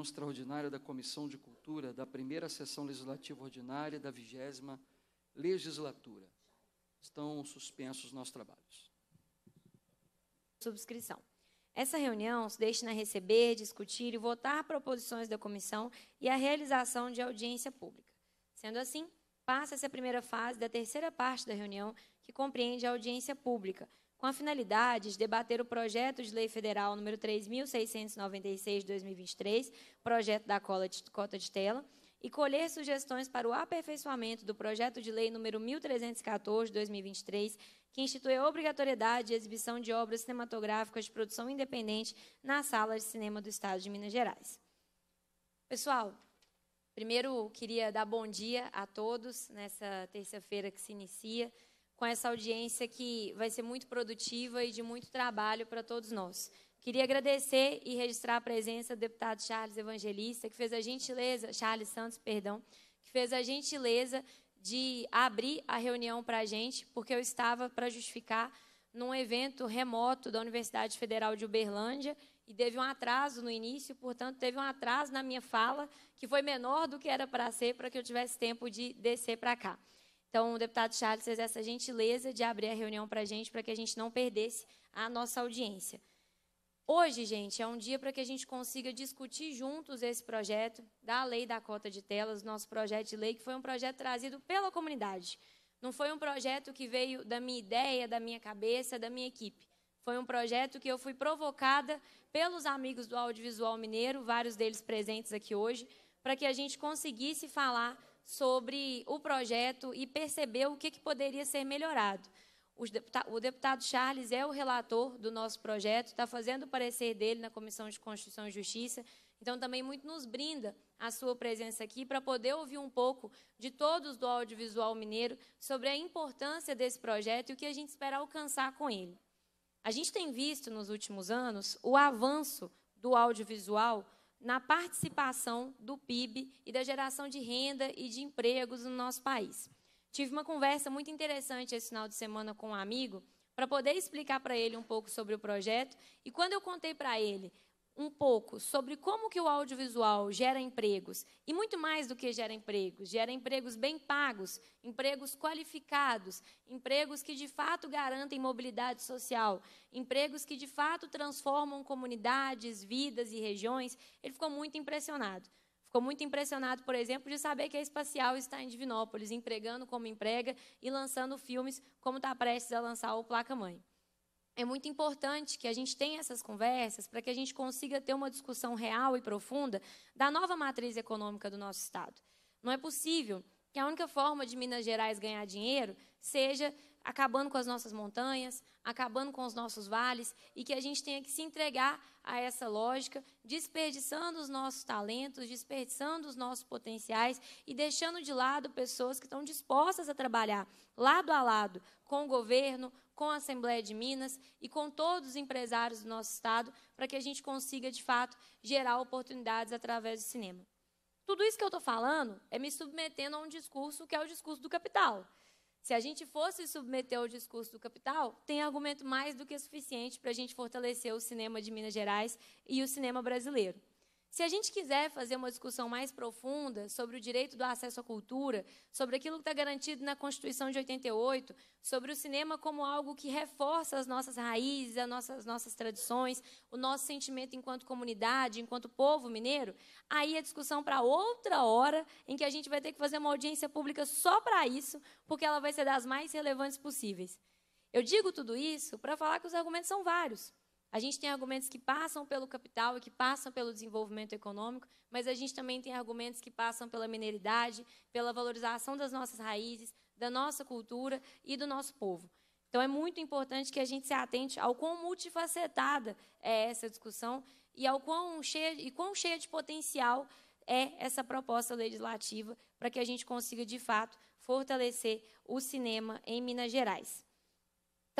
reunião extraordinária da Comissão de Cultura da primeira sessão legislativa ordinária da vigésima legislatura. Estão suspensos nossos trabalhos. Subscrição. Essa reunião se destina a receber, discutir e votar proposições da comissão e a realização de audiência pública. Sendo assim, passa-se a primeira fase da terceira parte da reunião, que compreende a audiência pública, com a finalidade de debater o projeto de lei federal número 3696/2023, projeto da cota de tela, e colher sugestões para o aperfeiçoamento do projeto de lei número 1314/2023, que institui a obrigatoriedade de exibição de obras cinematográficas de produção independente nas salas de cinema do estado de Minas Gerais. Pessoal, primeiro queria dar bom dia a todos nessa terça-feira que se inicia com essa audiência que vai ser muito produtiva e de muito trabalho para todos nós. Queria agradecer e registrar a presença do deputado Charles Evangelista, que fez a gentileza, Charles Santos, perdão, que fez a gentileza de abrir a reunião para a gente, porque eu estava para justificar num evento remoto da Universidade Federal de Uberlândia e teve um atraso no início, portanto, teve um atraso na minha fala, que foi menor do que era para ser, para que eu tivesse tempo de descer para cá. Então, o deputado Charles fez essa gentileza de abrir a reunião para a gente, para que a gente não perdesse a nossa audiência. Hoje, gente, é um dia para que a gente consiga discutir juntos esse projeto da lei da cota de telas, nosso projeto de lei, que foi um projeto trazido pela comunidade. Não foi um projeto que veio da minha ideia, da minha cabeça, da minha equipe. Foi um projeto que eu fui provocada pelos amigos do audiovisual mineiro, vários deles presentes aqui hoje, para que a gente conseguisse falar sobre o projeto e percebeu o que, que poderia ser melhorado. O deputado Charles é o relator do nosso projeto, está fazendo o parecer dele na Comissão de Constituição e Justiça, então também muito nos brinda a sua presença aqui para poder ouvir um pouco de todos do audiovisual mineiro sobre a importância desse projeto e o que a gente espera alcançar com ele. A gente tem visto nos últimos anos o avanço do audiovisual na participação do PIB e da geração de renda e de empregos no nosso país. Tive uma conversa muito interessante esse final de semana com um amigo para poder explicar para ele um pouco sobre o projeto. E quando eu contei para ele um pouco sobre como que o audiovisual gera empregos, e muito mais do que gera empregos, gera empregos bem pagos, empregos qualificados, empregos que de fato garantem mobilidade social, empregos que de fato transformam comunidades, vidas e regiões. Ele ficou muito impressionado. Ficou muito impressionado, por exemplo, de saber que a Espacial está em Divinópolis, empregando como emprega e lançando filmes como está prestes a lançar o Placa Mãe. É muito importante que a gente tenha essas conversas para que a gente consiga ter uma discussão real e profunda da nova matriz econômica do nosso Estado. Não é possível que a única forma de Minas Gerais ganhar dinheiro seja acabando com as nossas montanhas, acabando com os nossos vales e que a gente tenha que se entregar a essa lógica, desperdiçando os nossos talentos, desperdiçando os nossos potenciais e deixando de lado pessoas que estão dispostas a trabalhar lado a lado com o governo, com a Assembleia de Minas e com todos os empresários do nosso Estado, para que a gente consiga, de fato, gerar oportunidades através do cinema. Tudo isso que eu estou falando é me submetendo a um discurso que é o discurso do capital. Se a gente fosse submeter ao discurso do capital, tem argumento mais do que suficiente para a gente fortalecer o cinema de Minas Gerais e o cinema brasileiro. Se a gente quiser fazer uma discussão mais profunda sobre o direito do acesso à cultura, sobre aquilo que está garantido na Constituição de 88, sobre o cinema como algo que reforça as nossas raízes, as nossas, as nossas tradições, o nosso sentimento enquanto comunidade, enquanto povo mineiro, aí é discussão para outra hora, em que a gente vai ter que fazer uma audiência pública só para isso, porque ela vai ser das mais relevantes possíveis. Eu digo tudo isso para falar que os argumentos são vários. A gente tem argumentos que passam pelo capital e que passam pelo desenvolvimento econômico, mas a gente também tem argumentos que passam pela mineridade, pela valorização das nossas raízes, da nossa cultura e do nosso povo. Então, é muito importante que a gente se atente ao quão multifacetada é essa discussão e ao quão cheia, e quão cheia de potencial é essa proposta legislativa para que a gente consiga, de fato, fortalecer o cinema em Minas Gerais.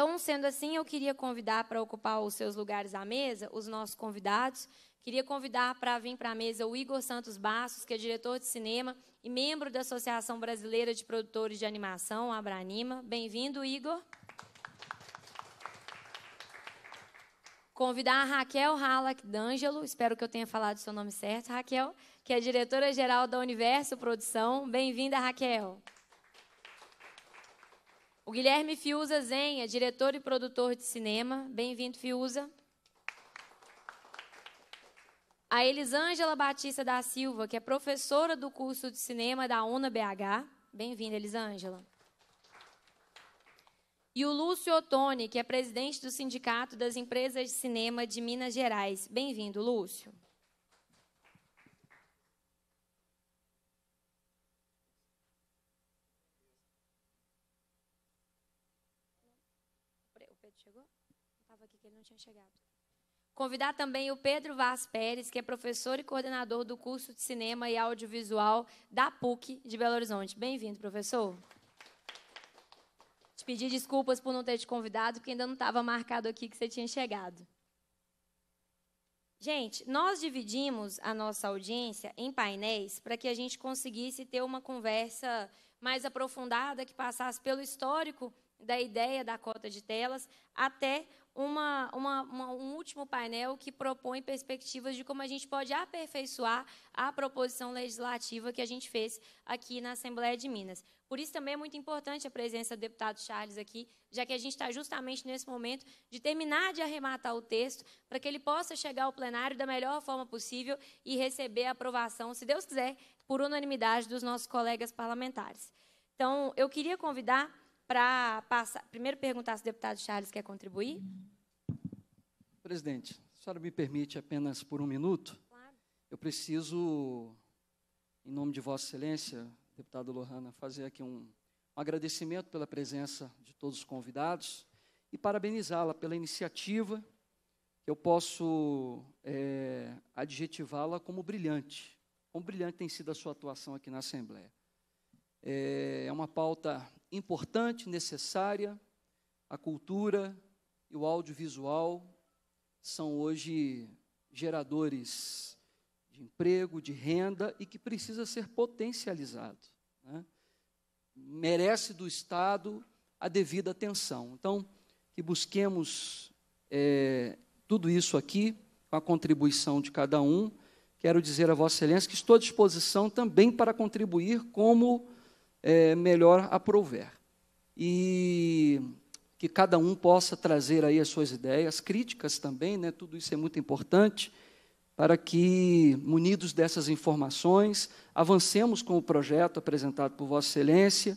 Então, sendo assim, eu queria convidar para ocupar os seus lugares à mesa os nossos convidados. Queria convidar para vir para a mesa o Igor Santos Bastos, que é diretor de cinema e membro da Associação Brasileira de Produtores de Animação, a Abranima. Bem-vindo, Igor. Convidar a Raquel Halak D'Angelo, espero que eu tenha falado o seu nome certo, Raquel, que é diretora-geral da Universo Produção. Bem-vinda, Raquel. O Guilherme Fiuza Zenha, diretor e produtor de cinema. Bem-vindo, Fiuza. A Elisângela Batista da Silva, que é professora do curso de cinema da UNA BH. Bem-vinda, Elisângela. E o Lúcio Ottoni, que é presidente do Sindicato das Empresas de Cinema de Minas Gerais. Bem-vindo, Lúcio. Convidar também o Pedro Vaz Pérez, que é professor e coordenador do curso de Cinema e Audiovisual da PUC de Belo Horizonte. Bem-vindo, professor. Te pedi desculpas por não ter te convidado, porque ainda não estava marcado aqui que você tinha chegado. Gente, nós dividimos a nossa audiência em painéis para que a gente conseguisse ter uma conversa mais aprofundada que passasse pelo histórico da ideia da cota de telas até uma, uma, uma, um último painel que propõe perspectivas de como a gente pode aperfeiçoar a proposição legislativa que a gente fez aqui na Assembleia de Minas. Por isso também é muito importante a presença do deputado Charles aqui, já que a gente está justamente nesse momento de terminar de arrematar o texto para que ele possa chegar ao plenário da melhor forma possível e receber a aprovação, se Deus quiser, por unanimidade dos nossos colegas parlamentares. Então, eu queria convidar para passar. Primeiro perguntar se o deputado Charles quer contribuir. Presidente, a senhora me permite apenas por um minuto? Claro. Eu preciso, em nome de Vossa Excelência, deputado Lohana, fazer aqui um, um agradecimento pela presença de todos os convidados e parabenizá-la pela iniciativa, que eu posso é, adjetivá-la como brilhante. Como brilhante tem sido a sua atuação aqui na Assembleia. É, é uma pauta importante, necessária, a cultura e o audiovisual são hoje geradores de emprego, de renda e que precisa ser potencializado. Né? Merece do Estado a devida atenção. Então, que busquemos é, tudo isso aqui, com a contribuição de cada um. Quero dizer a Vossa Excelência que estou à disposição também para contribuir como é, melhor aprouver. E que cada um possa trazer aí as suas ideias, críticas também, né? tudo isso é muito importante, para que, munidos dessas informações, avancemos com o projeto apresentado por Vossa Excelência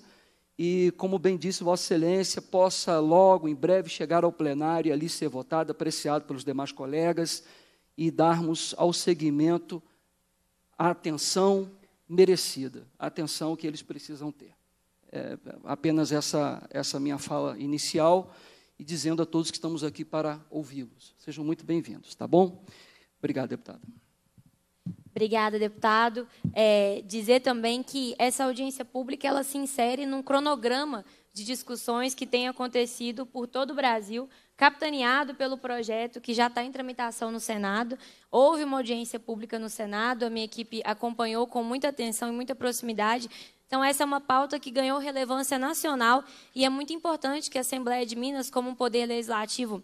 e, como bem disse Vossa Excelência, possa logo, em breve, chegar ao plenário e ali ser votado, apreciado pelos demais colegas e darmos ao segmento a atenção, merecida, a atenção que eles precisam ter. É apenas essa, essa minha fala inicial e dizendo a todos que estamos aqui para ouvi-los. Sejam muito bem-vindos, tá bom? Obrigado, deputado. Obrigada, deputado. É, dizer também que essa audiência pública ela se insere num cronograma de discussões que têm acontecido por todo o Brasil, capitaneado pelo projeto que já está em tramitação no Senado. Houve uma audiência pública no Senado, a minha equipe acompanhou com muita atenção e muita proximidade. Então, essa é uma pauta que ganhou relevância nacional e é muito importante que a Assembleia de Minas, como um poder legislativo,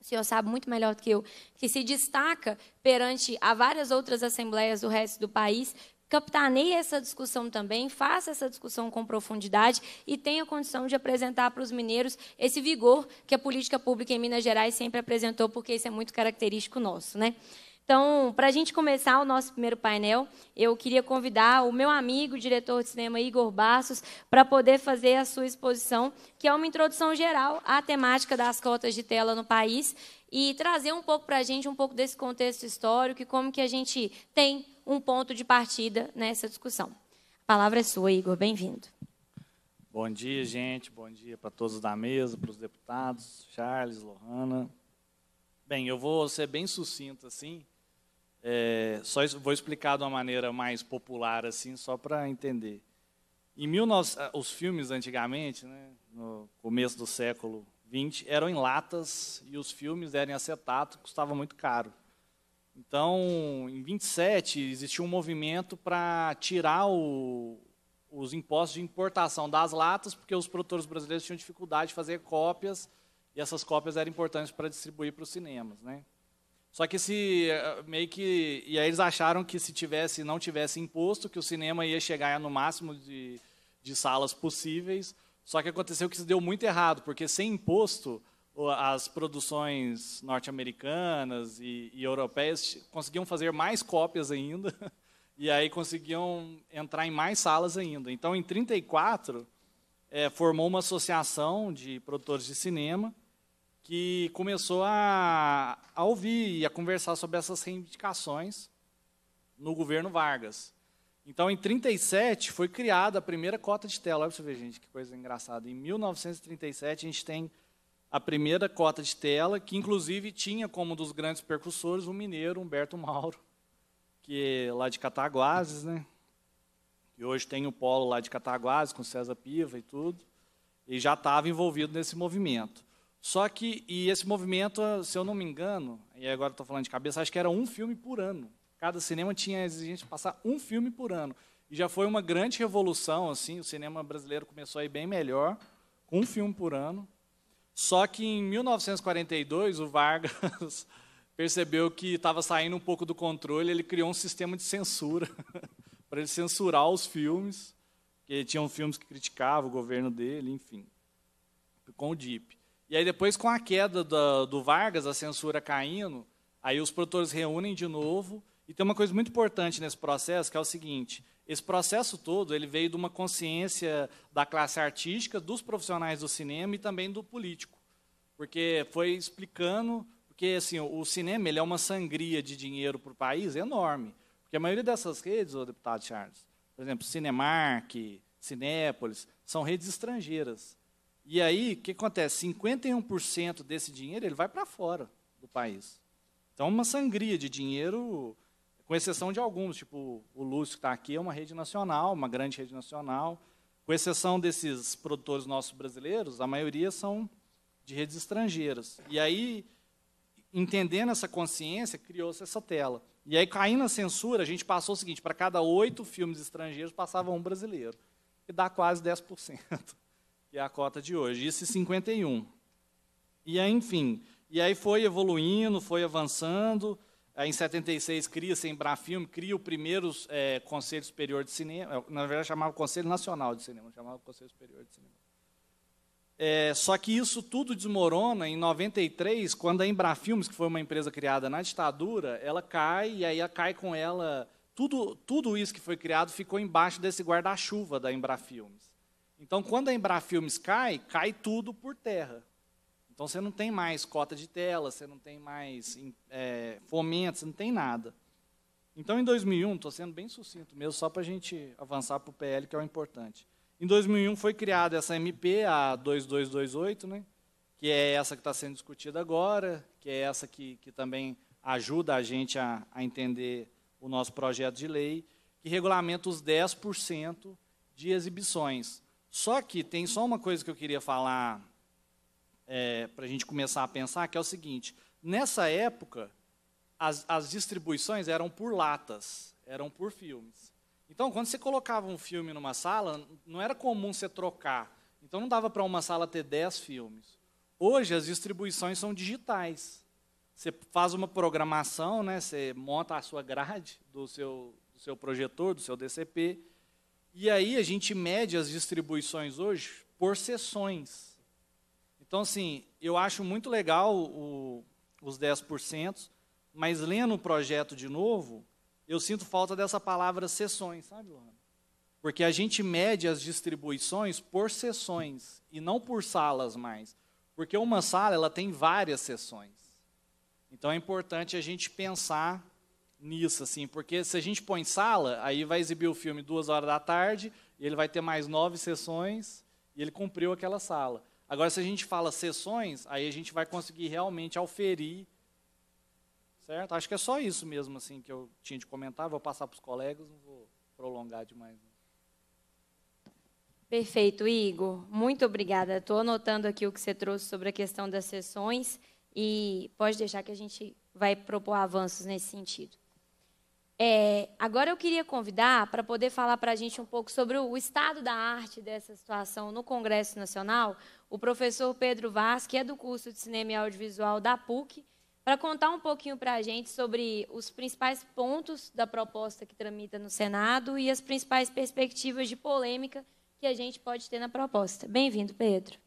o senhor sabe muito melhor do que eu, que se destaca perante a várias outras assembleias do resto do país, captaneie essa discussão também, faça essa discussão com profundidade e tenha condição de apresentar para os mineiros esse vigor que a política pública em Minas Gerais sempre apresentou, porque isso é muito característico nosso. Né? Então, para a gente começar o nosso primeiro painel, eu queria convidar o meu amigo, o diretor de cinema Igor Bassos, para poder fazer a sua exposição, que é uma introdução geral à temática das cotas de tela no país e trazer um pouco para a gente um pouco desse contexto histórico e como que a gente tem um ponto de partida nessa discussão. A palavra é sua, Igor, bem-vindo. Bom dia, gente, bom dia para todos da mesa, para os deputados, Charles, Lohana. Bem, eu vou ser bem sucinto assim, é, só vou explicar de uma maneira mais popular assim, só para entender. Em 19, ah, os filmes antigamente, né, no começo do século 20 eram em latas e os filmes eram em acetato, custava muito caro. Então, em 27, existiu um movimento para tirar o, os impostos de importação das latas, porque os produtores brasileiros tinham dificuldade de fazer cópias, e essas cópias eram importantes para distribuir para os cinemas. Né? Só que esse eh, meio que. E aí eles acharam que se tivesse, não tivesse imposto, que o cinema ia chegar no máximo de, de salas possíveis. Só que aconteceu que isso deu muito errado, porque sem imposto as produções norte-americanas e, e, europeias conseguiam fazer mais cópias ainda, e aí conseguiam entrar em mais salas ainda. Então, em 1934, é, formou uma associação de produtores de cinema que começou a, a ouvir e a conversar sobre essas reivindicações no governo Vargas. Então, em 37 foi criada a primeira cota de tela. Olha para você ver, gente, que coisa engraçada. Em 1937, a gente tem a primeira cota de tela, que inclusive tinha como um dos grandes percussores o mineiro Humberto Mauro, que é lá de Cataguases, né? E hoje tem o polo lá de Cataguases com César Piva e tudo, e já estava envolvido nesse movimento. Só que, e esse movimento, se eu não me engano, e agora estou falando de cabeça, acho que era um filme por ano. Cada cinema tinha a exigência de passar um filme por ano. E já foi uma grande revolução, assim, o cinema brasileiro começou a ir bem melhor, com um filme por ano. Só que em 1942, o Vargas percebeu que estava saindo um pouco do controle, ele criou um sistema de censura para ele censurar os filmes, que tinham filmes que criticavam o governo dele, enfim, com o DIP. E aí depois, com a queda do, do Vargas, a censura caindo, aí os produtores reúnem de novo, e tem uma coisa muito importante nesse processo, que é o seguinte, esse processo todo ele veio de uma consciência da classe artística, dos profissionais do cinema e também do político, porque foi explicando, porque assim o cinema ele é uma sangria de dinheiro para o país enorme, porque a maioria dessas redes, o deputado Charles, por exemplo, Cinemark, Cinépolis, são redes estrangeiras. E aí, o que acontece? 51% desse dinheiro ele vai para fora do país. Então, é uma sangria de dinheiro com exceção de alguns, tipo o Lúcio que está aqui, é uma rede nacional, uma grande rede nacional. Com exceção desses produtores nossos brasileiros, a maioria são de redes estrangeiras. E aí, entendendo essa consciência, criou-se essa tela. E aí, caindo a censura, a gente passou o seguinte: para cada oito filmes estrangeiros, passava um brasileiro, que dá quase 10%, que é a cota de hoje. Isso em 51. E aí, enfim, e aí foi evoluindo, foi avançando. Em 76 cria-se em cria o primeiro é, Conselho Superior de Cinema, é, na verdade chamava Conselho Nacional de Cinema, chamava Conselho Superior de Cinema. É, só que isso tudo desmorona em 93, quando a Embrafilmes, que foi uma empresa criada na ditadura, ela cai e aí cai com ela tudo, tudo isso que foi criado ficou embaixo desse guarda-chuva da Embrafilmes. Então, quando a Embrafilmes cai, cai tudo por terra. Então você não tem mais cota de tela, você não tem mais é, fomento, você não tem nada. Então em 2001, estou sendo bem sucinto mesmo, só para a gente avançar para o PL, que é o importante. Em 2001 foi criada essa MP, a 2228, né, que é essa que está sendo discutida agora, que é essa que, que também ajuda a gente a, a entender o nosso projeto de lei, que regulamenta os 10% de exibições. Só que tem só uma coisa que eu queria falar é, para a gente começar a pensar, que é o seguinte: nessa época, as, as distribuições eram por latas, eram por filmes. Então, quando você colocava um filme numa sala, não era comum você trocar. Então, não dava para uma sala ter 10 filmes. Hoje, as distribuições são digitais. Você faz uma programação, né? você monta a sua grade do seu, do seu projetor, do seu DCP. E aí, a gente mede as distribuições hoje por sessões. Então, assim, eu acho muito legal o, os 10%, mas lendo o projeto de novo, eu sinto falta dessa palavra sessões, sabe, Luana? Porque a gente mede as distribuições por sessões e não por salas mais. Porque uma sala ela tem várias sessões. Então é importante a gente pensar nisso, assim, porque se a gente põe sala, aí vai exibir o filme duas horas da tarde, e ele vai ter mais nove sessões, e ele cumpriu aquela sala. Agora, se a gente fala sessões, aí a gente vai conseguir realmente auferir, certo? Acho que é só isso mesmo assim que eu tinha de comentar. Vou passar para os colegas, não vou prolongar demais. Perfeito, Igor. Muito obrigada. Estou anotando aqui o que você trouxe sobre a questão das sessões e pode deixar que a gente vai propor avanços nesse sentido. É, agora eu queria convidar para poder falar para a gente um pouco sobre o estado da arte dessa situação no Congresso Nacional, o professor Pedro Vaz, que é do curso de Cinema e Audiovisual da PUC, para contar um pouquinho para a gente sobre os principais pontos da proposta que tramita no Senado e as principais perspectivas de polêmica que a gente pode ter na proposta. Bem-vindo, Pedro.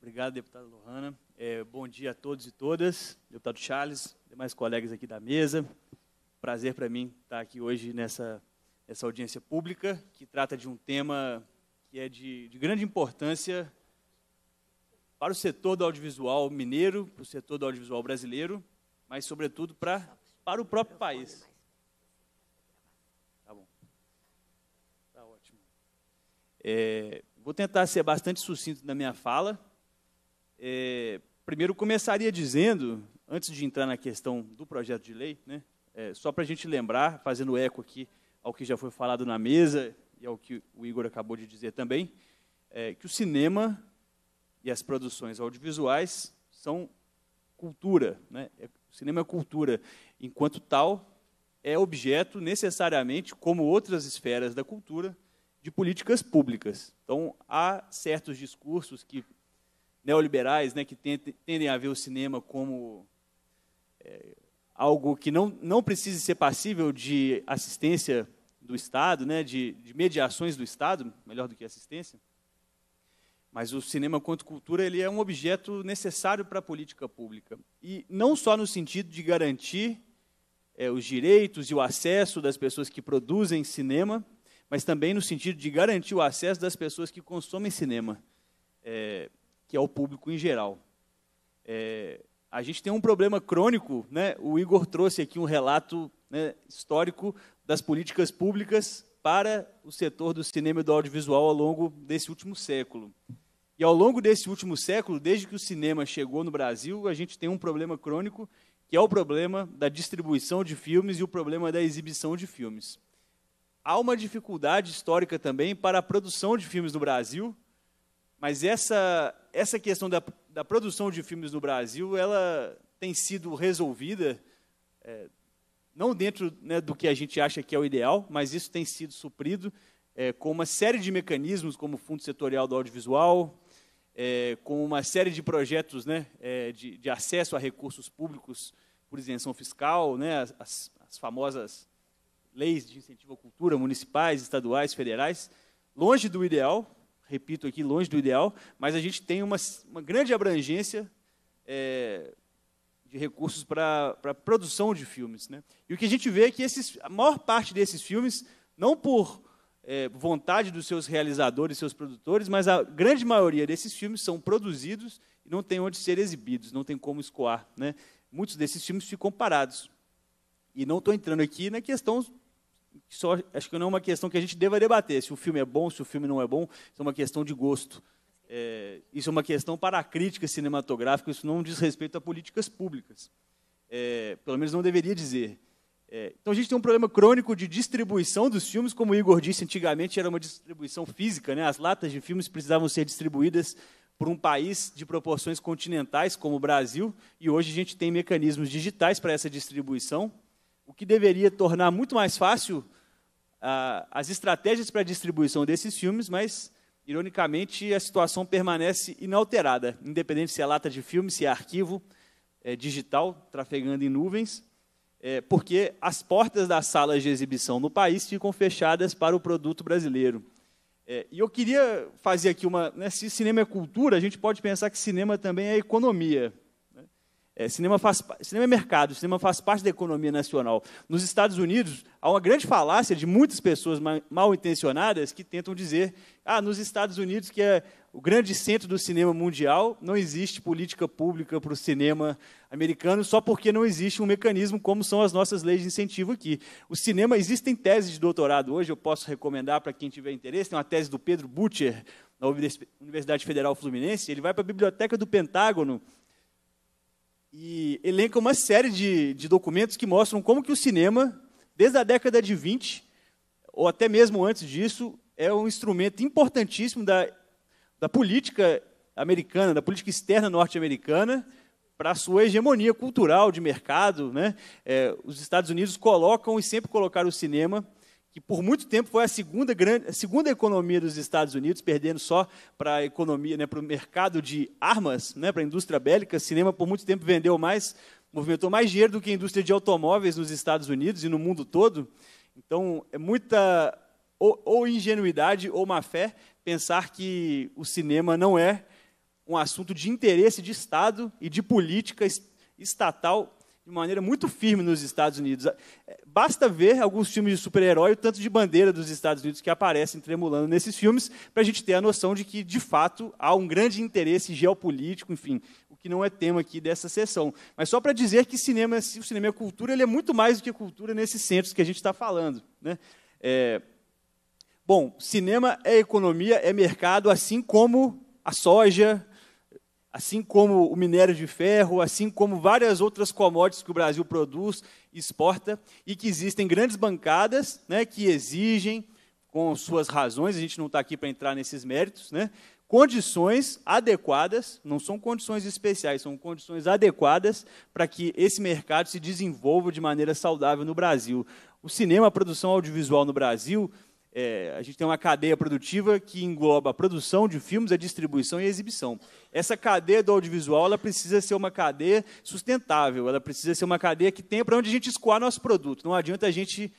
Obrigado, deputada Lohana. É, bom dia a todos e todas. Deputado Charles, demais colegas aqui da mesa. Prazer para mim estar aqui hoje nessa, nessa audiência pública, que trata de um tema que é de, de grande importância para o setor do audiovisual mineiro, para o setor do audiovisual brasileiro, mas, sobretudo, para, para o próprio país. Tá bom. Tá ótimo. É, vou tentar ser bastante sucinto na minha fala. É, primeiro, começaria dizendo, antes de entrar na questão do projeto de lei, né, é, só para a gente lembrar, fazendo eco aqui ao que já foi falado na mesa e ao que o Igor acabou de dizer também, é, que o cinema e as produções audiovisuais são cultura. Né? É, o cinema é cultura. Enquanto tal, é objeto, necessariamente, como outras esferas da cultura, de políticas públicas. Então, há certos discursos que neoliberais, né, que tendem a ver o cinema como é, algo que não, não precise ser passível de assistência do Estado, né, de, de mediações do Estado, melhor do que assistência, mas o cinema quanto cultura ele é um objeto necessário para a política pública. E não só no sentido de garantir é, os direitos e o acesso das pessoas que produzem cinema, mas também no sentido de garantir o acesso das pessoas que consomem cinema, é, que é o público em geral. É, a gente tem um problema crônico, né? o Igor trouxe aqui um relato né, histórico das políticas públicas para o setor do cinema e do audiovisual ao longo desse último século. E ao longo desse último século, desde que o cinema chegou no Brasil, a gente tem um problema crônico, que é o problema da distribuição de filmes e o problema da exibição de filmes. Há uma dificuldade histórica também para a produção de filmes no Brasil, mas essa, essa questão da, da produção de filmes no Brasil, ela tem sido resolvida, é, não dentro né, do que a gente acha que é o ideal, mas isso tem sido suprido é, com uma série de mecanismos, como o Fundo Setorial do Audiovisual, é, com uma série de projetos né, é, de, de, acesso a recursos públicos por isenção fiscal, né, as, as famosas leis de incentivo à cultura municipais, estaduais, federais, longe do ideal, repito aqui, longe do ideal, mas a gente tem uma, uma grande abrangência é, de recursos para a produção de filmes. Né? E o que a gente vê é que esses, a maior parte desses filmes, não por é, vontade dos seus realizadores, seus produtores, mas a grande maioria desses filmes são produzidos e não tem onde ser exibidos, não tem como escoar. Né? Muitos desses filmes ficam parados. E não estou entrando aqui na questão só, acho que não é uma questão que a gente deva debater se o filme é bom, se o filme não é bom, isso é uma questão de gosto. É, isso é uma questão para a crítica cinematográfica, isso não diz respeito a políticas públicas. É, pelo menos não deveria dizer. É, então a gente tem um problema crônico de distribuição dos filmes, como o Igor disse antigamente, era uma distribuição física, né? As latas de filmes precisavam ser distribuídas por um país de proporções continentais como o Brasil, e hoje a gente tem mecanismos digitais para essa distribuição, o que deveria tornar muito mais fácil ah, as estratégias para a distribuição desses filmes, mas ironicamente a situação permanece inalterada, independente se é lata de filme, se é arquivo é, digital trafegando em nuvens é, porque as portas das salas de exibição no país ficam fechadas para o produto brasileiro. É, e eu queria fazer aqui uma. Né, se cinema é cultura, a gente pode pensar que cinema também é economia. Né? É, cinema, faz, cinema é mercado, cinema faz parte da economia nacional. Nos Estados Unidos, há uma grande falácia de muitas pessoas mal, mal intencionadas que tentam dizer: ah, nos Estados Unidos que é, o grande centro do cinema mundial, não existe política pública para o cinema americano só porque não existe um mecanismo como são as nossas leis de incentivo aqui. O cinema, existem teses de doutorado hoje, eu posso recomendar para quem tiver interesse, tem uma tese do Pedro Butcher, da Universidade Federal Fluminense, ele vai para a biblioteca do Pentágono e elenca uma série de, de documentos que mostram como que o cinema, desde a década de 20, ou até mesmo antes disso, é um instrumento importantíssimo da da política americana, da política externa norte-americana, para a sua hegemonia cultural de mercado. Né? É, os Estados Unidos colocam e sempre colocaram o cinema, que por muito tempo foi a segunda, grande, a segunda economia dos Estados Unidos, perdendo só para a economia, né, para o mercado de armas, né, para a indústria bélica. O cinema por muito tempo vendeu mais, movimentou mais dinheiro do que a indústria de automóveis nos Estados Unidos e no mundo todo. Então, é muita ou, ou ingenuidade ou má fé pensar que o cinema não é um assunto de interesse de Estado e de política estatal de maneira muito firme nos Estados Unidos. É, basta ver alguns filmes de super-herói, o tanto de bandeira dos Estados Unidos que aparecem tremulando nesses filmes, para a gente ter a noção de que, de fato, há um grande interesse geopolítico, enfim, o que não é tema aqui dessa sessão. Mas só para dizer que cinema, o cinema é cultura, ele é muito mais do que cultura nesses centros que a gente está falando. Né? É, Bom, cinema é economia, é mercado, assim como a soja, assim como o minério de ferro, assim como várias outras commodities que o Brasil produz, exporta e que existem grandes bancadas, né, que exigem com suas razões, a gente não está aqui para entrar nesses méritos, né? Condições adequadas, não são condições especiais, são condições adequadas para que esse mercado se desenvolva de maneira saudável no Brasil. O cinema, a produção audiovisual no Brasil, é, a gente tem uma cadeia produtiva que engloba a produção de filmes, a distribuição e a exibição. Essa cadeia do audiovisual ela precisa ser uma cadeia sustentável, ela precisa ser uma cadeia que tenha para onde a gente escoar nosso produto. Não adianta a gente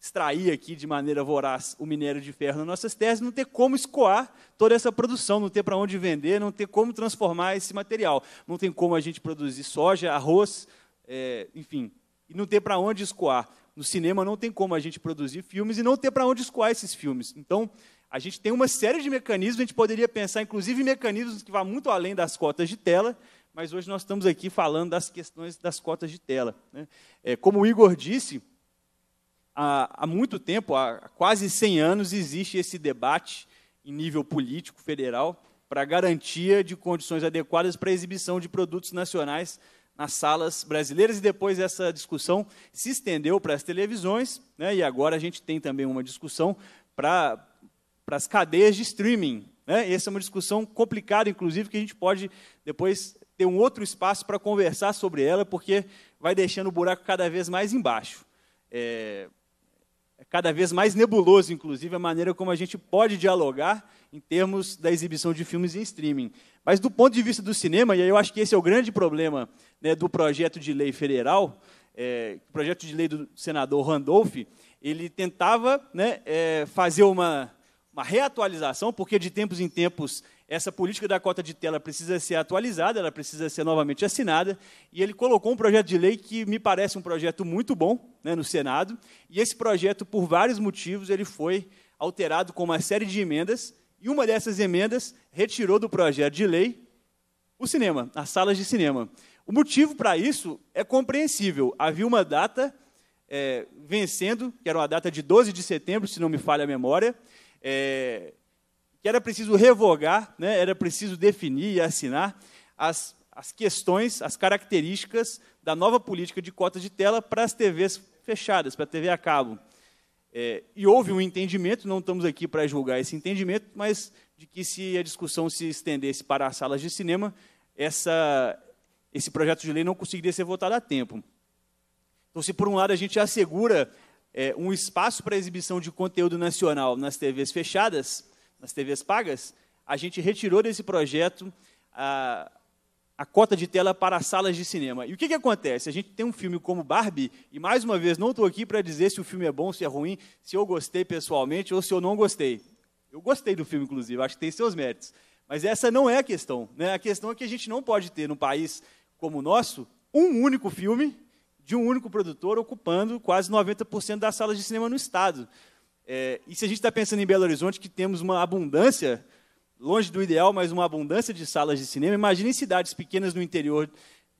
extrair aqui de maneira voraz o minério de ferro nas nossas terras, não ter como escoar toda essa produção, não ter para onde vender, não ter como transformar esse material, não tem como a gente produzir soja, arroz, é, enfim, e não ter para onde escoar. No cinema não tem como a gente produzir filmes e não ter para onde escoar esses filmes. Então, a gente tem uma série de mecanismos, a gente poderia pensar, inclusive, em mecanismos que vão muito além das cotas de tela, mas hoje nós estamos aqui falando das questões das cotas de tela. Né? É, como o Igor disse, há, há muito tempo, há quase 100 anos, existe esse debate em nível político federal para garantia de condições adequadas para a exibição de produtos nacionais nas salas brasileiras e depois essa discussão se estendeu para as televisões, né, e agora a gente tem também uma discussão para as cadeias de streaming. Né, essa é uma discussão complicada, inclusive, que a gente pode depois ter um outro espaço para conversar sobre ela, porque vai deixando o buraco cada vez mais embaixo. É, é cada vez mais nebuloso, inclusive, a maneira como a gente pode dialogar em termos da exibição de filmes em streaming. Mas do ponto de vista do cinema, e aí eu acho que esse é o grande problema né, do projeto de lei federal, é, o projeto de lei do senador Randolph, ele tentava né, é, fazer uma, uma reatualização, porque de tempos em tempos essa política da cota de tela precisa ser atualizada, ela precisa ser novamente assinada, e ele colocou um projeto de lei que me parece um projeto muito bom né, no Senado, e esse projeto, por vários motivos, ele foi alterado com uma série de emendas, e uma dessas emendas retirou do projeto de lei o cinema, as salas de cinema. O motivo para isso é compreensível. Havia uma data é, vencendo, que era uma data de 12 de setembro, se não me falha a memória, é, que era preciso revogar, né, era preciso definir e assinar as, as questões, as características da nova política de cotas de tela para as TVs fechadas, para a TV a cabo. É, e houve um entendimento, não estamos aqui para julgar esse entendimento, mas de que se a discussão se estendesse para as salas de cinema, essa, esse projeto de lei não conseguiria ser votado a tempo. Então, se por um lado a gente assegura é, um espaço para exibição de conteúdo nacional nas TVs fechadas, nas TVs pagas, a gente retirou desse projeto a, a cota de tela para as salas de cinema. E o que, que acontece? A gente tem um filme como Barbie, e mais uma vez, não estou aqui para dizer se o filme é bom, se é ruim, se eu gostei pessoalmente ou se eu não gostei. Eu gostei do filme, inclusive, acho que tem seus méritos. Mas essa não é a questão. Né? A questão é que a gente não pode ter, num país como o nosso, um único filme de um único produtor ocupando quase 90% das salas de cinema no Estado. É, e se a gente está pensando em Belo Horizonte, que temos uma abundância longe do ideal, mas uma abundância de salas de cinema. Imagine cidades pequenas no interior.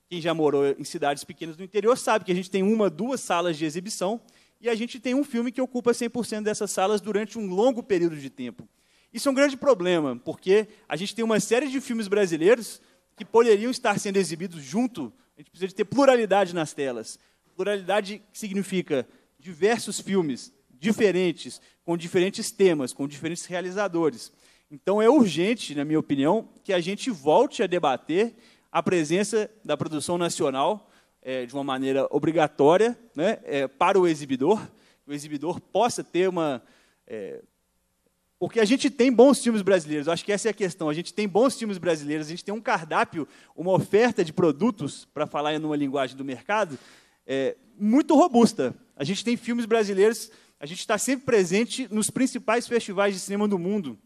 Quem já morou em cidades pequenas no interior sabe que a gente tem uma, duas salas de exibição e a gente tem um filme que ocupa 100% dessas salas durante um longo período de tempo. Isso é um grande problema, porque a gente tem uma série de filmes brasileiros que poderiam estar sendo exibidos junto. A gente precisa de ter pluralidade nas telas. Pluralidade significa diversos filmes diferentes, com diferentes temas, com diferentes realizadores. Então é urgente, na minha opinião, que a gente volte a debater a presença da produção nacional é, de uma maneira obrigatória né, é, para o exibidor, que o exibidor possa ter uma. É, porque a gente tem bons filmes brasileiros, acho que essa é a questão. A gente tem bons filmes brasileiros, a gente tem um cardápio, uma oferta de produtos, para falar em uma linguagem do mercado, é, muito robusta. A gente tem filmes brasileiros, a gente está sempre presente nos principais festivais de cinema do mundo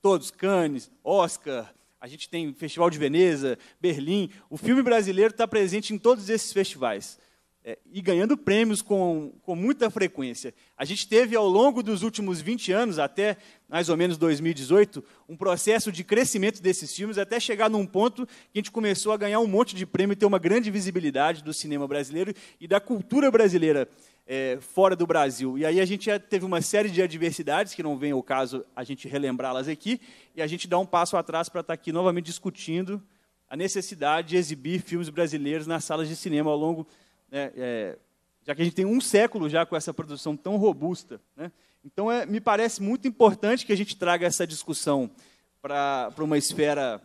todos, Cannes, Oscar, a gente tem Festival de Veneza, Berlim. O filme brasileiro está presente em todos esses festivais é, e ganhando prêmios com, com muita frequência. A gente teve, ao longo dos últimos 20 anos, até mais ou menos 2018, um processo de crescimento desses filmes, até chegar num ponto que a gente começou a ganhar um monte de prêmio e ter uma grande visibilidade do cinema brasileiro e da cultura brasileira é, fora do Brasil. E aí a gente teve uma série de adversidades, que não vem ao caso a gente relembrá-las aqui, e a gente dá um passo atrás para estar aqui novamente discutindo a necessidade de exibir filmes brasileiros nas salas de cinema ao longo né, é, já que a gente tem um século já com essa produção tão robusta. Né? Então, é, me parece muito importante que a gente traga essa discussão para uma esfera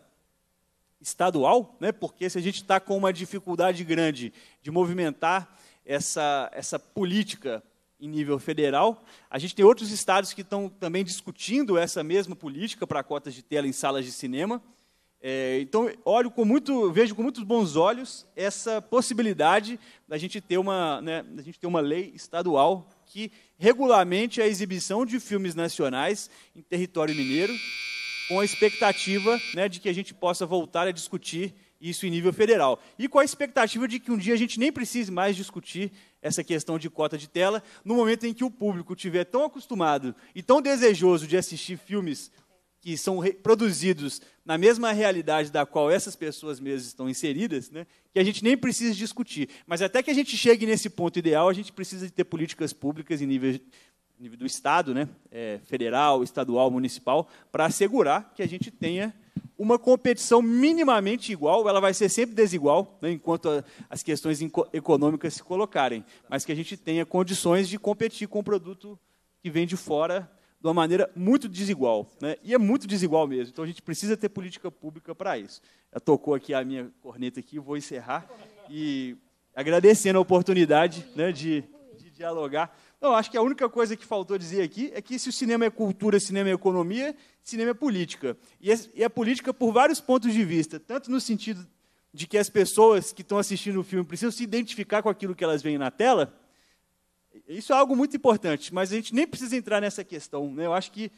estadual, né? porque se a gente está com uma dificuldade grande de movimentar essa, essa política em nível federal, a gente tem outros estados que estão também discutindo essa mesma política para cotas de tela em salas de cinema. É, então, olho com muito, vejo com muitos bons olhos essa possibilidade da gente ter uma, né, da gente ter uma lei estadual que regulamente a exibição de filmes nacionais em território mineiro, com a expectativa né, de que a gente possa voltar a discutir isso em nível federal. E com a expectativa de que um dia a gente nem precise mais discutir essa questão de cota de tela, no momento em que o público estiver tão acostumado e tão desejoso de assistir filmes que são produzidos na mesma realidade da qual essas pessoas mesmas estão inseridas, né, que a gente nem precisa discutir. Mas até que a gente chegue nesse ponto ideal, a gente precisa de ter políticas públicas em nível, nível do Estado, né, é, federal, estadual, municipal, para assegurar que a gente tenha uma competição minimamente igual, ela vai ser sempre desigual, né, enquanto a, as questões econômicas se colocarem, mas que a gente tenha condições de competir com o produto que vem de fora de uma maneira muito desigual. Né? E é muito desigual mesmo. Então a gente precisa ter política pública para isso. Já tocou aqui a minha corneta aqui, vou encerrar. E agradecendo a oportunidade né, de, de dialogar. Não, acho que a única coisa que faltou dizer aqui é que se o cinema é cultura, cinema é economia, cinema é política. E é, e é política por vários pontos de vista, tanto no sentido de que as pessoas que estão assistindo o filme precisam se identificar com aquilo que elas veem na tela, isso é algo muito importante, mas a gente nem precisa entrar nessa questão. Né? Eu acho que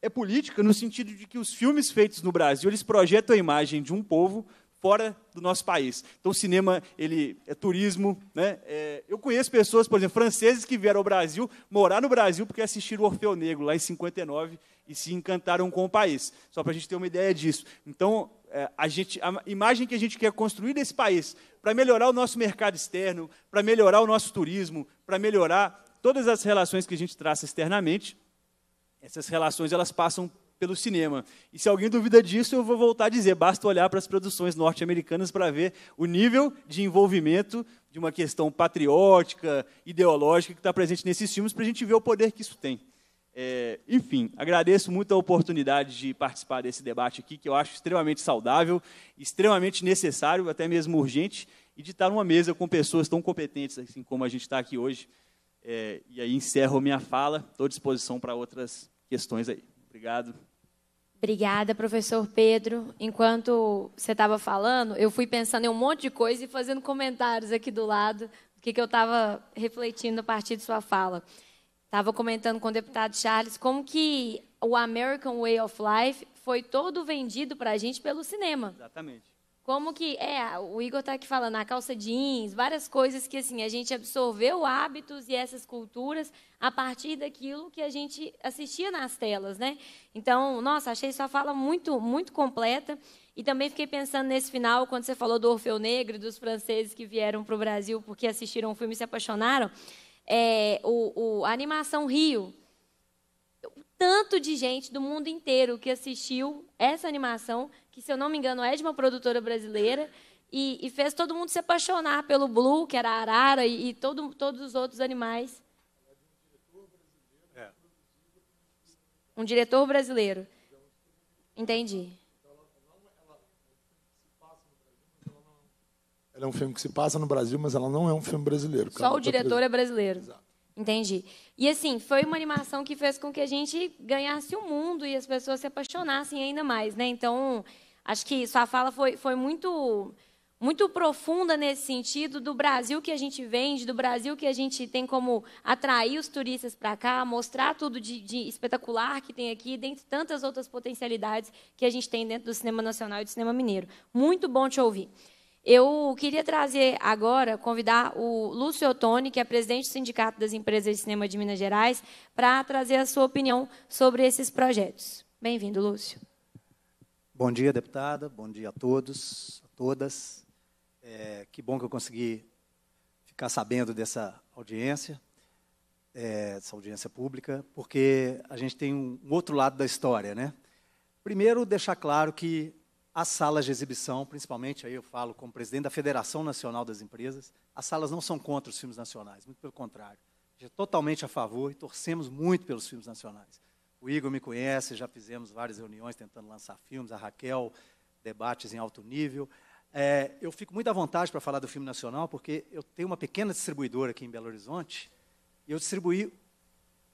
é política no sentido de que os filmes feitos no Brasil eles projetam a imagem de um povo fora do nosso país. Então, o cinema ele é turismo. Né? É, eu conheço pessoas, por exemplo, franceses que vieram ao Brasil, morar no Brasil, porque assistiram o Orfeu Negro lá em 59 e se encantaram com o país. Só para a gente ter uma ideia disso. Então, é, a, gente, a imagem que a gente quer construir desse país para melhorar o nosso mercado externo, para melhorar o nosso turismo, para melhorar todas as relações que a gente traça externamente, essas relações elas passam pelo cinema. E se alguém duvida disso, eu vou voltar a dizer, basta olhar para as produções norte-americanas para ver o nível de envolvimento de uma questão patriótica, ideológica que está presente nesses filmes, para a gente ver o poder que isso tem. É, enfim, agradeço muito a oportunidade de participar desse debate aqui, que eu acho extremamente saudável, extremamente necessário, até mesmo urgente, e de estar numa mesa com pessoas tão competentes assim como a gente está aqui hoje. É, e aí encerro minha fala, estou à disposição para outras questões aí. Obrigado. Obrigada, professor Pedro. Enquanto você estava falando, eu fui pensando em um monte de coisa e fazendo comentários aqui do lado, o que, que eu estava refletindo a partir de sua fala. Estava comentando com o deputado Charles como que o American Way of Life foi todo vendido para a gente pelo cinema. Exatamente. Como que, é, o Igor está aqui falando, a calça jeans, várias coisas que, assim, a gente absorveu hábitos e essas culturas a partir daquilo que a gente assistia nas telas, né? Então, nossa, achei sua fala muito, muito completa. E também fiquei pensando nesse final, quando você falou do Orfeu Negro, dos franceses que vieram para o Brasil porque assistiram o filme e se apaixonaram é, o, o, a animação Rio. Tanto de gente do mundo inteiro que assistiu essa animação, que, se eu não me engano, é de uma produtora brasileira, e, e fez todo mundo se apaixonar pelo Blue, que era a arara, e, e todo, todos os outros animais. É. Um diretor brasileiro. Entendi. Ela é um filme que se passa no Brasil, mas ela não é um filme brasileiro. Só o tá diretor é brasileiro. Exato. Entendi. E assim, foi uma animação que fez com que a gente ganhasse o mundo e as pessoas se apaixonassem ainda mais, né? Então, acho que sua fala foi, foi muito muito profunda nesse sentido do Brasil que a gente vende, do Brasil que a gente tem como atrair os turistas para cá, mostrar tudo de, de, espetacular que tem aqui, dentre tantas outras potencialidades que a gente tem dentro do cinema nacional e do cinema mineiro. Muito bom te ouvir. Eu queria trazer agora, convidar o Lúcio Ottoni, que é presidente do Sindicato das Empresas de Cinema de Minas Gerais, para trazer a sua opinião sobre esses projetos. Bem-vindo, Lúcio. Bom dia, deputada. Bom dia a todos, a todas. É, que bom que eu consegui ficar sabendo dessa audiência, é, dessa audiência pública, porque a gente tem um outro lado da história. Né? Primeiro, deixar claro que as salas de exibição, principalmente, aí eu falo como presidente da Federação Nacional das Empresas, as salas não são contra os filmes nacionais, muito pelo contrário. A é totalmente a favor e torcemos muito pelos filmes nacionais. O Igor me conhece, já fizemos várias reuniões tentando lançar filmes, a Raquel, debates em alto nível. É, eu fico muito à vontade para falar do filme nacional, porque eu tenho uma pequena distribuidora aqui em Belo Horizonte, e eu distribuí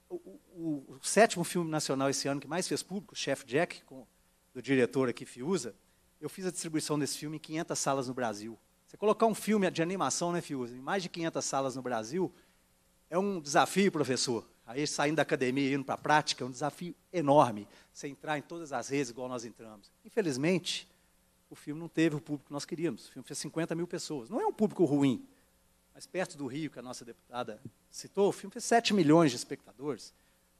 o, o, o sétimo filme nacional esse ano que mais fez público, Chef Jack, com, do diretor aqui, Fiuza, eu fiz a distribuição desse filme em 500 salas no Brasil. Você colocar um filme de animação, né, Fiúza, em mais de 500 salas no Brasil, é um desafio, professor. Aí, saindo da academia e indo para a prática, é um desafio enorme. Você entrar em todas as redes igual nós entramos. Infelizmente, o filme não teve o público que nós queríamos. O filme fez 50 mil pessoas. Não é um público ruim, mas perto do Rio, que a nossa deputada citou, o filme fez 7 milhões de espectadores,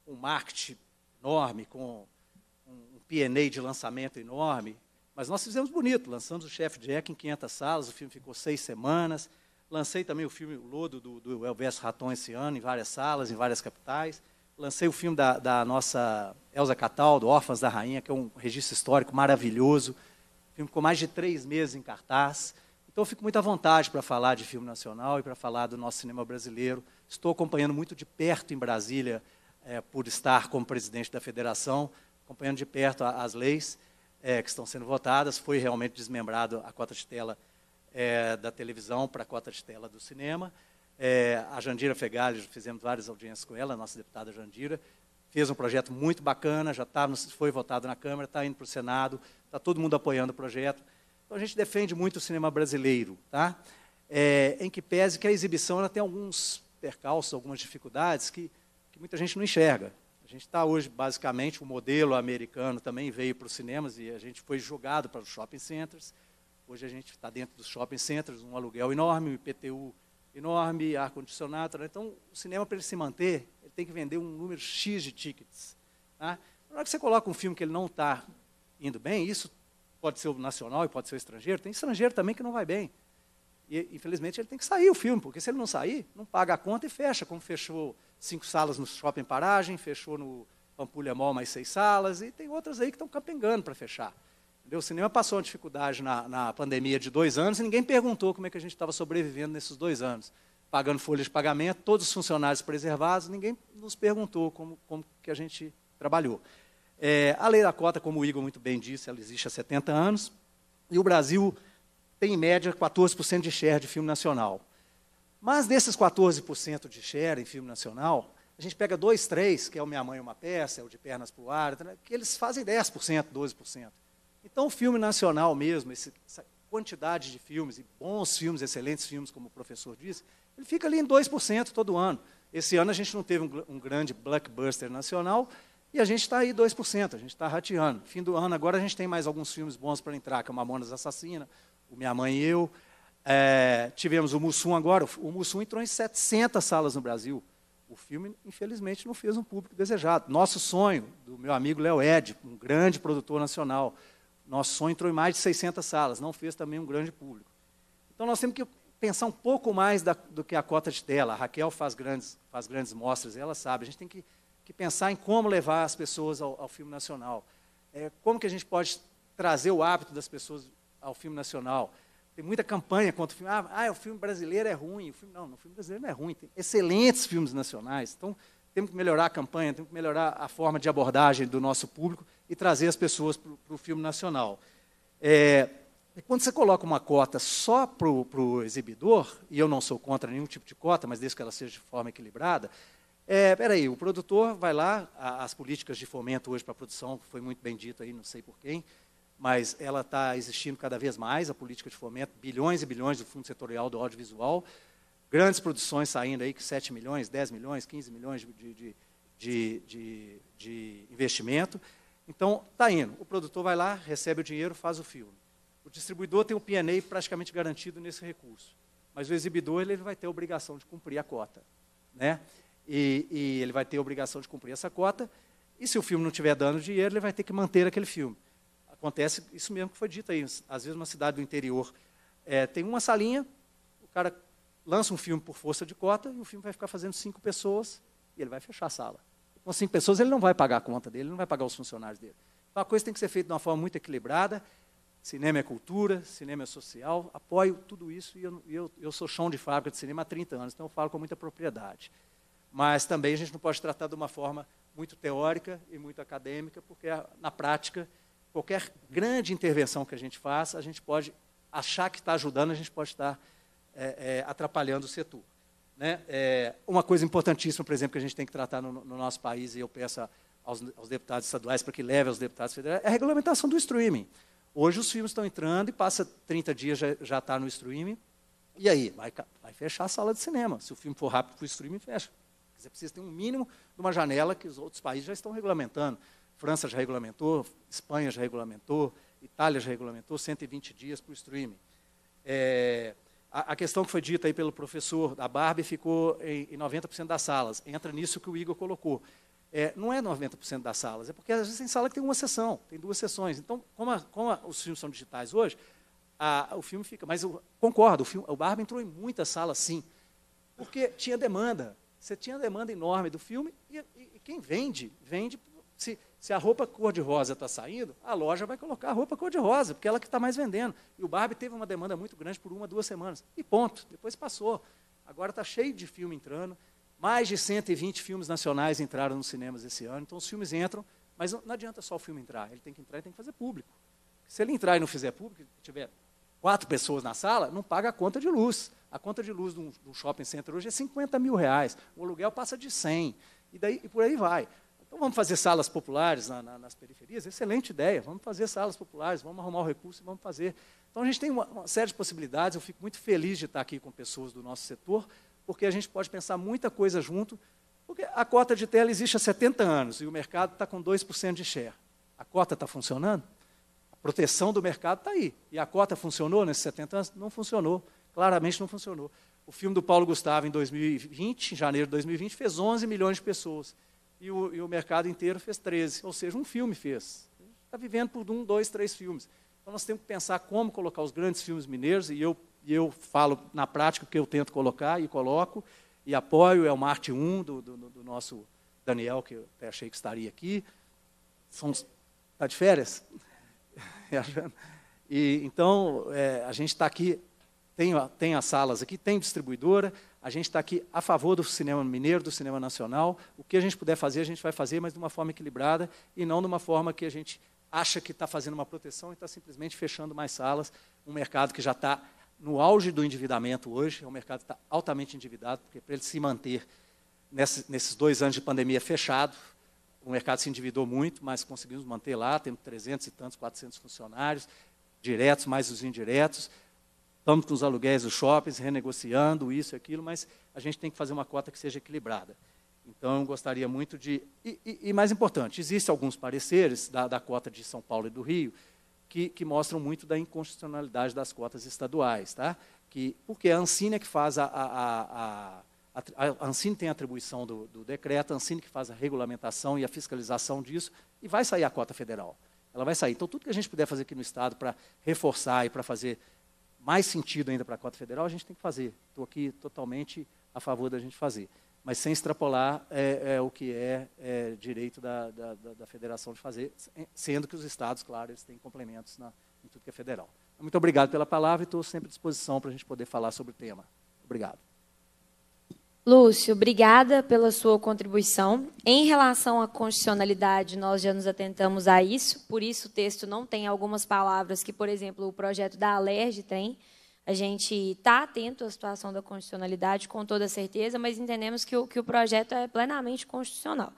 um marketing enorme, com um PNA de lançamento enorme. Mas nós fizemos bonito, lançamos o Chef Jack em 500 salas, o filme ficou seis semanas. Lancei também o filme Lodo, do, do Elvésio Raton, esse ano, em várias salas, em várias capitais. Lancei o filme da, da nossa Elza Cataldo, Órfãs da Rainha, que é um registro histórico maravilhoso. O filme ficou mais de três meses em cartaz. Então, eu fico muito à vontade para falar de filme nacional e para falar do nosso cinema brasileiro. Estou acompanhando muito de perto em Brasília, é, por estar como presidente da federação, acompanhando de perto a, as leis é, que estão sendo votadas. Foi realmente desmembrado a cota de tela é, da televisão para a cota de tela do cinema. É, a Jandira Fegalho, fizemos várias audiências com ela, a nossa deputada Jandira, fez um projeto muito bacana, já tá, foi votado na Câmara, está indo para o Senado, está todo mundo apoiando o projeto. Então a gente defende muito o cinema brasileiro, tá? É, em que pese que a exibição ela tem alguns percalços, algumas dificuldades que, que muita gente não enxerga gente está hoje, basicamente, o modelo americano também veio para os cinemas e a gente foi jogado para os shopping centers. Hoje a gente está dentro dos shopping centers, um aluguel enorme, um IPTU enorme, ar-condicionado. Né? Então, o cinema, para ele se manter, ele tem que vender um número X de tickets. Tá? Na hora que você coloca um filme que ele não está indo bem, isso pode ser o nacional e pode ser o estrangeiro, tem estrangeiro também que não vai bem. E, infelizmente, ele tem que sair o filme, porque se ele não sair, não paga a conta e fecha, como fechou cinco salas no Shopping Paragem, fechou no Pampulha Mall mais seis salas, e tem outras aí que estão capengando para fechar. Entendeu? O cinema passou uma dificuldade na, na pandemia de dois anos e ninguém perguntou como é que a gente estava sobrevivendo nesses dois anos. Pagando folhas de pagamento, todos os funcionários preservados, ninguém nos perguntou como, como que a gente trabalhou. É, a lei da cota, como o Igor muito bem disse, ela existe há 70 anos, e o Brasil tem em média 14% de share de filme nacional. Mas desses 14% de share em filme nacional, a gente pega dois, três, que é o Minha Mãe é Uma Peça, é o De Pernas para o Ar, tá, que eles fazem 10%, 12%. Então, o filme nacional mesmo, essa quantidade de filmes, e bons filmes, excelentes filmes, como o professor disse, ele fica ali em 2% todo ano. Esse ano a gente não teve um, um grande blockbuster nacional, e a gente está aí 2%, a gente está rateando. Fim do ano, agora a gente tem mais alguns filmes bons para entrar, que é Mamonas Assassina, minha mãe e eu. É, tivemos o Mussum agora. O Mussum entrou em 700 salas no Brasil. O filme, infelizmente, não fez um público desejado. Nosso sonho, do meu amigo Léo Ed, um grande produtor nacional, nosso sonho entrou em mais de 600 salas, não fez também um grande público. Então, nós temos que pensar um pouco mais da, do que a cota de tela. A Raquel faz grandes, faz grandes mostras, ela sabe. A gente tem que, que pensar em como levar as pessoas ao, ao filme nacional. É, como que a gente pode trazer o hábito das pessoas ao filme nacional. Tem muita campanha contra o filme. Ah, ah o filme brasileiro é ruim. O filme, não, o filme brasileiro não é ruim. Tem excelentes filmes nacionais. Então, temos que melhorar a campanha, temos que melhorar a forma de abordagem do nosso público e trazer as pessoas para o filme nacional. É, quando você coloca uma cota só para o exibidor, e eu não sou contra nenhum tipo de cota, mas desde que ela seja de forma equilibrada, é, peraí, o produtor vai lá, a, as políticas de fomento hoje para a produção, que foi muito bem dito aí, não sei por quem, mas ela está existindo cada vez mais, a política de fomento, bilhões e bilhões do Fundo Setorial do Audiovisual, grandes produções saindo aí, que 7 milhões, 10 milhões, 15 milhões de, de, de, de, de investimento. Então, está indo. O produtor vai lá, recebe o dinheiro, faz o filme. O distribuidor tem um PNA praticamente garantido nesse recurso. Mas o exibidor ele, vai ter a obrigação de cumprir a cota. Né? E, e ele vai ter a obrigação de cumprir essa cota. E se o filme não estiver dando dinheiro, ele vai ter que manter aquele filme acontece isso mesmo que foi dito aí. Às vezes, uma cidade do interior é, tem uma salinha, o cara lança um filme por força de cota e o filme vai ficar fazendo cinco pessoas e ele vai fechar a sala. Com cinco pessoas, ele não vai pagar a conta dele, ele não vai pagar os funcionários dele. Então, a coisa tem que ser feita de uma forma muito equilibrada. Cinema é cultura, cinema é social, apoio tudo isso e eu, eu, eu sou chão de fábrica de cinema há 30 anos, então eu falo com muita propriedade. Mas também a gente não pode tratar de uma forma muito teórica e muito acadêmica, porque na prática qualquer grande intervenção que a gente faça, a gente pode achar que está ajudando, a gente pode estar é, é, atrapalhando o setor. Né? É, uma coisa importantíssima, por exemplo, que a gente tem que tratar no, no nosso país, e eu peço aos, aos deputados estaduais para que leve aos deputados federais, é a regulamentação do streaming. Hoje os filmes estão entrando e passa 30 dias já está no streaming. E aí? Vai, vai, fechar a sala de cinema. Se o filme for rápido para o streaming, fecha. Você precisa ter um mínimo de uma janela que os outros países já estão regulamentando. França já regulamentou, Espanha já regulamentou, Itália já regulamentou 120 dias para o streaming. É, a, a, questão que foi dita aí pelo professor da Barbie ficou em, em 90% das salas. Entra nisso que o Igor colocou. É, não é 90% das salas, é porque às vezes tem sala que tem uma sessão, tem duas sessões. Então, como, a, como a, os filmes são digitais hoje, o filme fica. Mas eu concordo, o, filme, o Barbie entrou em muitas salas sim, porque tinha demanda. Você tinha demanda enorme do filme e, e, e quem vende, vende. Se, se a roupa cor-de-rosa está saindo, a loja vai colocar a roupa cor-de-rosa, porque é ela que está mais vendendo. E o Barbie teve uma demanda muito grande por uma, duas semanas. E ponto. Depois passou. Agora está cheio de filme entrando. Mais de 120 filmes nacionais entraram nos cinemas esse ano. Então os filmes entram, mas não, adianta só o filme entrar. Ele tem que entrar e tem que fazer público. Se ele entrar e não fizer público, tiver quatro pessoas na sala, não paga a conta de luz. A conta de luz de um, shopping center hoje é 50 mil reais. O aluguel passa de 100. E, daí, e por aí vai. Então vamos fazer salas populares na, na, nas periferias? Excelente ideia, vamos fazer salas populares, vamos arrumar o recurso e vamos fazer. Então a gente tem uma, uma série de possibilidades, eu fico muito feliz de estar aqui com pessoas do nosso setor, porque a gente pode pensar muita coisa junto, porque a cota de tela existe há 70 anos e o mercado está com 2% de share. A cota está funcionando? A proteção do mercado está aí. E a cota funcionou nesses 70 anos? Não funcionou. Claramente não funcionou. O filme do Paulo Gustavo, em 2020, em janeiro de 2020, fez 11 milhões de pessoas e o, e o mercado inteiro fez 13. Ou seja, um filme fez. Está vivendo por um, dois, três filmes. Então nós temos que pensar como colocar os grandes filmes mineiros, e eu, e eu falo na prática o que eu tento colocar e coloco, e apoio, é o Marte 1 do, do, do nosso Daniel, que eu até achei que estaria aqui. Está de férias? e, então, é, a gente está aqui, tem, tem as salas aqui, tem distribuidora, a gente está aqui a favor do cinema mineiro, do cinema nacional. O que a gente puder fazer, a gente vai fazer, mas de uma forma equilibrada e não de uma forma que a gente acha que está fazendo uma proteção e está simplesmente fechando mais salas. Um mercado que já está no auge do endividamento hoje, é um mercado que está altamente endividado, porque para ele se manter nesse, nesses dois anos de pandemia fechado, o mercado se endividou muito, mas conseguimos manter lá, temos 300 e tantos, 400 funcionários, diretos mais os indiretos. Estamos com os aluguéis dos shoppings, renegociando isso e aquilo, mas a gente tem que fazer uma cota que seja equilibrada. Então, eu gostaria muito de. E, e, e mais importante, existem alguns pareceres da, da, cota de São Paulo e do Rio que, que mostram muito da inconstitucionalidade das cotas estaduais, tá? Que, porque é a Ancine é que faz a. a, a, a, a Ancine tem a atribuição do, do decreto, a Ancine que faz a regulamentação e a fiscalização disso, e vai sair a cota federal. Ela vai sair. Então, tudo que a gente puder fazer aqui no Estado para reforçar e para fazer mais sentido ainda para a cota federal, a gente tem que fazer. Estou aqui totalmente a favor da gente fazer. Mas sem extrapolar é, é o que é, é direito da, da, da, federação de fazer, sendo que os estados, claro, eles têm complementos na, em tudo que é federal. Muito obrigado pela palavra e estou sempre à disposição para a gente poder falar sobre o tema. Obrigado. Lúcio, obrigada pela sua contribuição. Em relação à constitucionalidade, nós já nos atentamos a isso, por isso o texto não tem algumas palavras que, por exemplo, o projeto da Alerj tem. A gente está atento à situação da constitucionalidade, com toda certeza, mas entendemos que o, que o projeto é plenamente constitucional.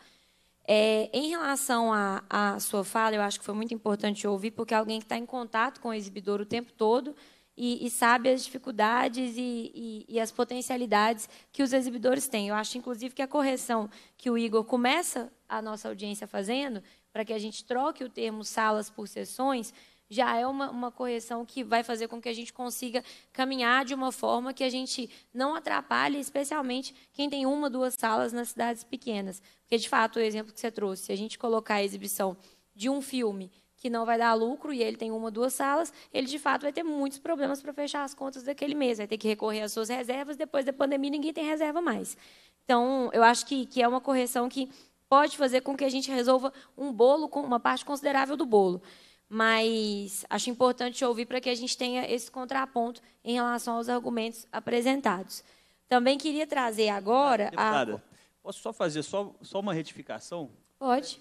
É, em relação à sua fala, eu acho que foi muito importante ouvir, porque alguém que está em contato com o exibidor o tempo todo e, e sabe as dificuldades e, e, e, as potencialidades que os exibidores têm. Eu acho, inclusive, que a correção que o Igor começa a nossa audiência fazendo, para que a gente troque o termo salas por sessões, já é uma, uma correção que vai fazer com que a gente consiga caminhar de uma forma que a gente não atrapalhe, especialmente quem tem uma, duas salas nas cidades pequenas. Porque, de fato, o exemplo que você trouxe, se a gente colocar a exibição de um filme que não vai dar lucro e ele tem uma ou duas salas, ele de fato vai ter muitos problemas para fechar as contas daquele mês, vai ter que recorrer às suas reservas, depois da pandemia ninguém tem reserva mais. Então, eu acho que, que é uma correção que pode fazer com que a gente resolva um bolo, uma parte considerável do bolo. Mas acho importante ouvir para que a gente tenha esse contraponto em relação aos argumentos apresentados. Também queria trazer agora. Deputada, a... posso só fazer só, só uma retificação? Pode.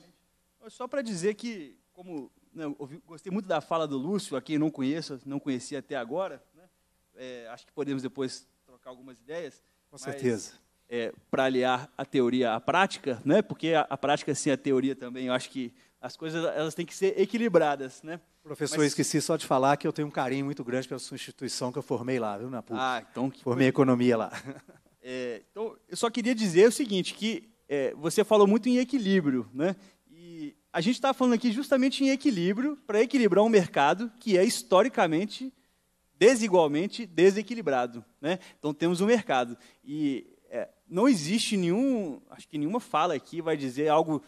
Só para dizer que, como não, ouvi, gostei muito da fala do Lúcio, a quem não conheço, não conhecia até agora. Né? É, acho que podemos depois trocar algumas ideias. Com mas, certeza. É, Para aliar a teoria à prática, né? porque a, a, prática sem a teoria também, eu acho que as coisas elas têm que ser equilibradas. Né? Professor, mas, eu esqueci só de falar que eu tenho um carinho muito grande pela sua instituição que eu formei lá, viu, na PUC. Ah, então... Que formei coisa... economia lá. É, então, eu só queria dizer o seguinte, que é, você falou muito em equilíbrio, né? a gente está falando aqui justamente em equilíbrio, para equilibrar um mercado que é historicamente desigualmente desequilibrado. Né? Então temos um mercado. E é, não existe nenhum, acho que nenhuma fala aqui vai dizer algo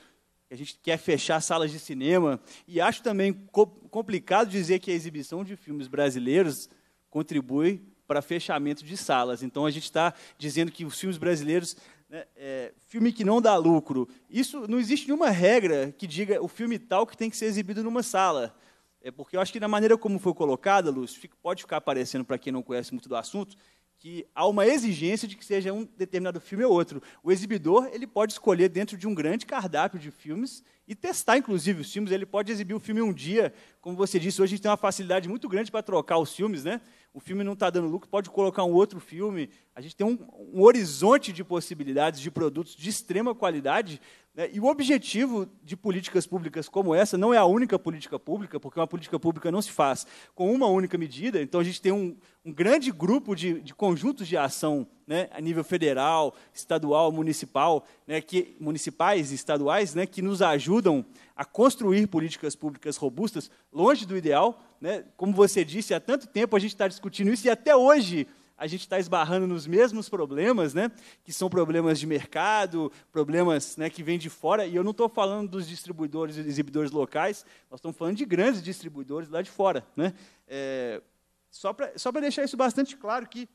que a gente quer fechar salas de cinema. E acho também co complicado dizer que a exibição de filmes brasileiros contribui para fechamento de salas. Então a gente está dizendo que os filmes brasileiros né, é, filme que não dá lucro. Isso não existe nenhuma regra que diga o filme tal que tem que ser exibido numa sala. É porque eu acho que na maneira como foi colocada, Lúcio, pode ficar aparecendo para quem não conhece muito do assunto, que há uma exigência de que seja um determinado filme ou outro. O exibidor ele pode escolher dentro de um grande cardápio de filmes e testar, inclusive, os filmes. Ele pode exibir o filme um dia, como você disse, hoje a gente tem uma facilidade muito grande para trocar os filmes, né? o filme não está dando lucro, pode colocar um outro filme. A gente tem um, um horizonte de possibilidades de produtos de extrema qualidade né? E o objetivo de políticas públicas como essa não é a única política pública, porque uma política pública não se faz com uma única medida. Então, a gente tem um, um grande grupo de, de, conjuntos de ação né, a nível federal, estadual, municipal, né, que, municipais e estaduais, né, que nos ajudam a construir políticas públicas robustas, longe do ideal. Né. Como você disse, há tanto tempo a gente está discutindo isso e até hoje a gente está esbarrando nos mesmos problemas, né? que são problemas de mercado, problemas né, que vêm de fora, e eu não estou falando dos distribuidores e exibidores locais, nós estamos falando de grandes distribuidores lá de fora. Né? É, só para só deixar isso bastante claro que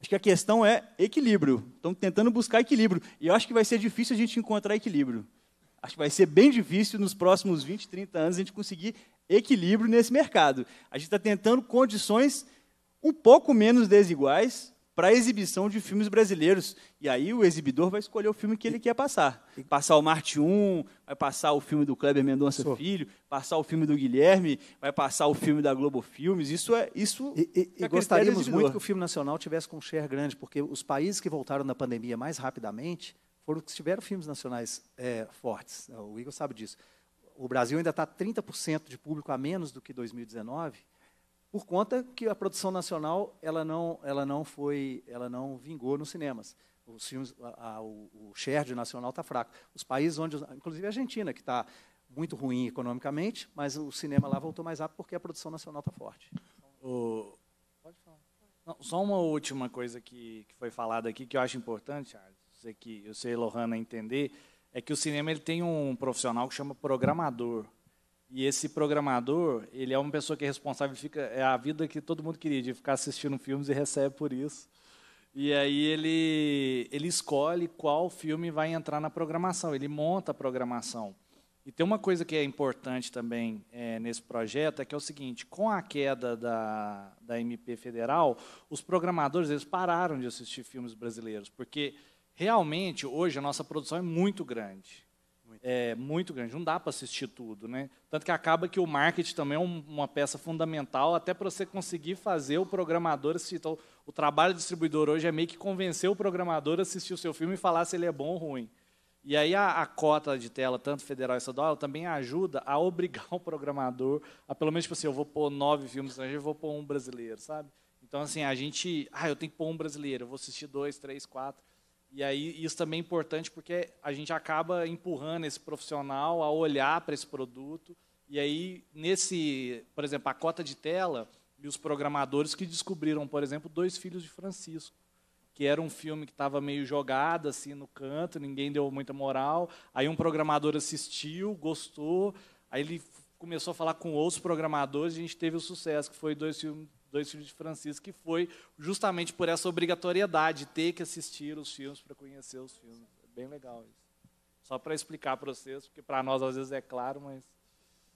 acho que a questão é equilíbrio. Estamos tentando buscar equilíbrio, e eu acho que vai ser difícil a gente encontrar equilíbrio. Acho que vai ser bem difícil nos próximos 20, 30 anos a gente conseguir equilíbrio nesse mercado. A gente está tentando condições um pouco menos desiguais para a exibição de filmes brasileiros. E aí o exibidor vai escolher o filme que ele quer passar. Passar o Marte 1, vai passar o filme do Kleber Mendonça Sou. Filho, passar o filme do Guilherme, vai passar o filme da Globo Filmes. Isso é isso. E, e, é e gostaríamos muito que o filme nacional tivesse com um share grande, porque os países que voltaram da pandemia mais rapidamente foram os que tiveram filmes nacionais é, fortes. O Igor sabe disso. O Brasil ainda está 30% de público a menos do que 2019 por conta que a produção nacional ela não, ela não foi, ela não vingou nos cinemas. Os filmes, a, a, o, share de nacional está fraco. Os países onde, inclusive a Argentina, que está muito ruim economicamente, mas o cinema lá voltou mais rápido porque a produção nacional está forte. O... Não, só uma última coisa que, que foi falada aqui que eu acho importante, Charles, sei que eu sei, Lohana, entender, é que o cinema ele tem um profissional que chama programador. E esse programador, ele é uma pessoa que é responsável, fica, é a vida que todo mundo queria, de ficar assistindo filmes e recebe por isso. E aí ele, ele escolhe qual filme vai entrar na programação, ele monta a programação. E tem uma coisa que é importante também é, nesse projeto, é que é o seguinte, com a queda da, da MP Federal, os programadores eles pararam de assistir filmes brasileiros, porque realmente hoje a nossa produção é muito grande é, muito grande, não dá para assistir tudo. Né? Tanto que acaba que o marketing também é um, uma peça fundamental, até para você conseguir fazer o programador assistir. Então, o trabalho do distribuidor hoje é meio que convencer o programador a assistir o seu filme e falar se ele é bom ou ruim. E aí a, a cota de tela, tanto federal e estadual, também ajuda a obrigar o programador a, pelo menos, tipo assim, eu vou pôr nove filmes eu vou pôr um brasileiro, sabe? Então, assim, a gente... Ah, eu tenho que pôr um brasileiro, eu vou assistir dois, três, quatro... E aí isso também é importante porque a gente acaba empurrando esse profissional a olhar para esse produto. E aí, nesse, por exemplo, a cota de tela e os programadores que descobriram, por exemplo, Dois Filhos de Francisco, que era um filme que estava meio jogado assim no canto, ninguém deu muita moral. Aí um programador assistiu, gostou, aí ele começou a falar com outros programadores, e a gente teve o sucesso que foi Dois filmes dois filhos de Francisco, que foi justamente por essa obrigatoriedade, ter que assistir os filmes para conhecer os filmes. É bem legal isso. Só para explicar para vocês, porque para nós às vezes é claro, mas.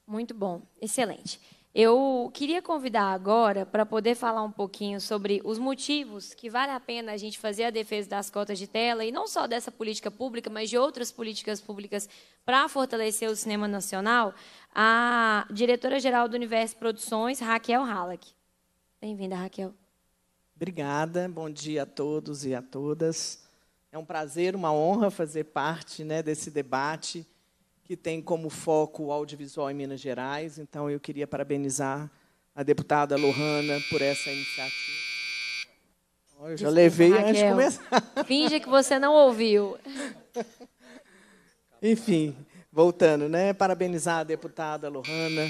Muito bom, excelente. Eu queria convidar agora para poder falar um pouquinho sobre os motivos que vale a pena a gente fazer a defesa das cotas de tela, e não só dessa política pública, mas de outras políticas públicas para fortalecer o cinema nacional. A diretora-geral do Universo Produções, Raquel Halleck. Bem-vinda, Raquel. Obrigada, bom dia a todos e a todas. É um prazer, uma honra fazer parte né, desse debate que tem como foco o audiovisual em Minas Gerais. Então, eu queria parabenizar a deputada Lohana por essa iniciativa. Oh, eu Desculpa, já levei Raquel. antes de começar. Finge que você não ouviu. Enfim, voltando, né? Parabenizar a deputada Lohana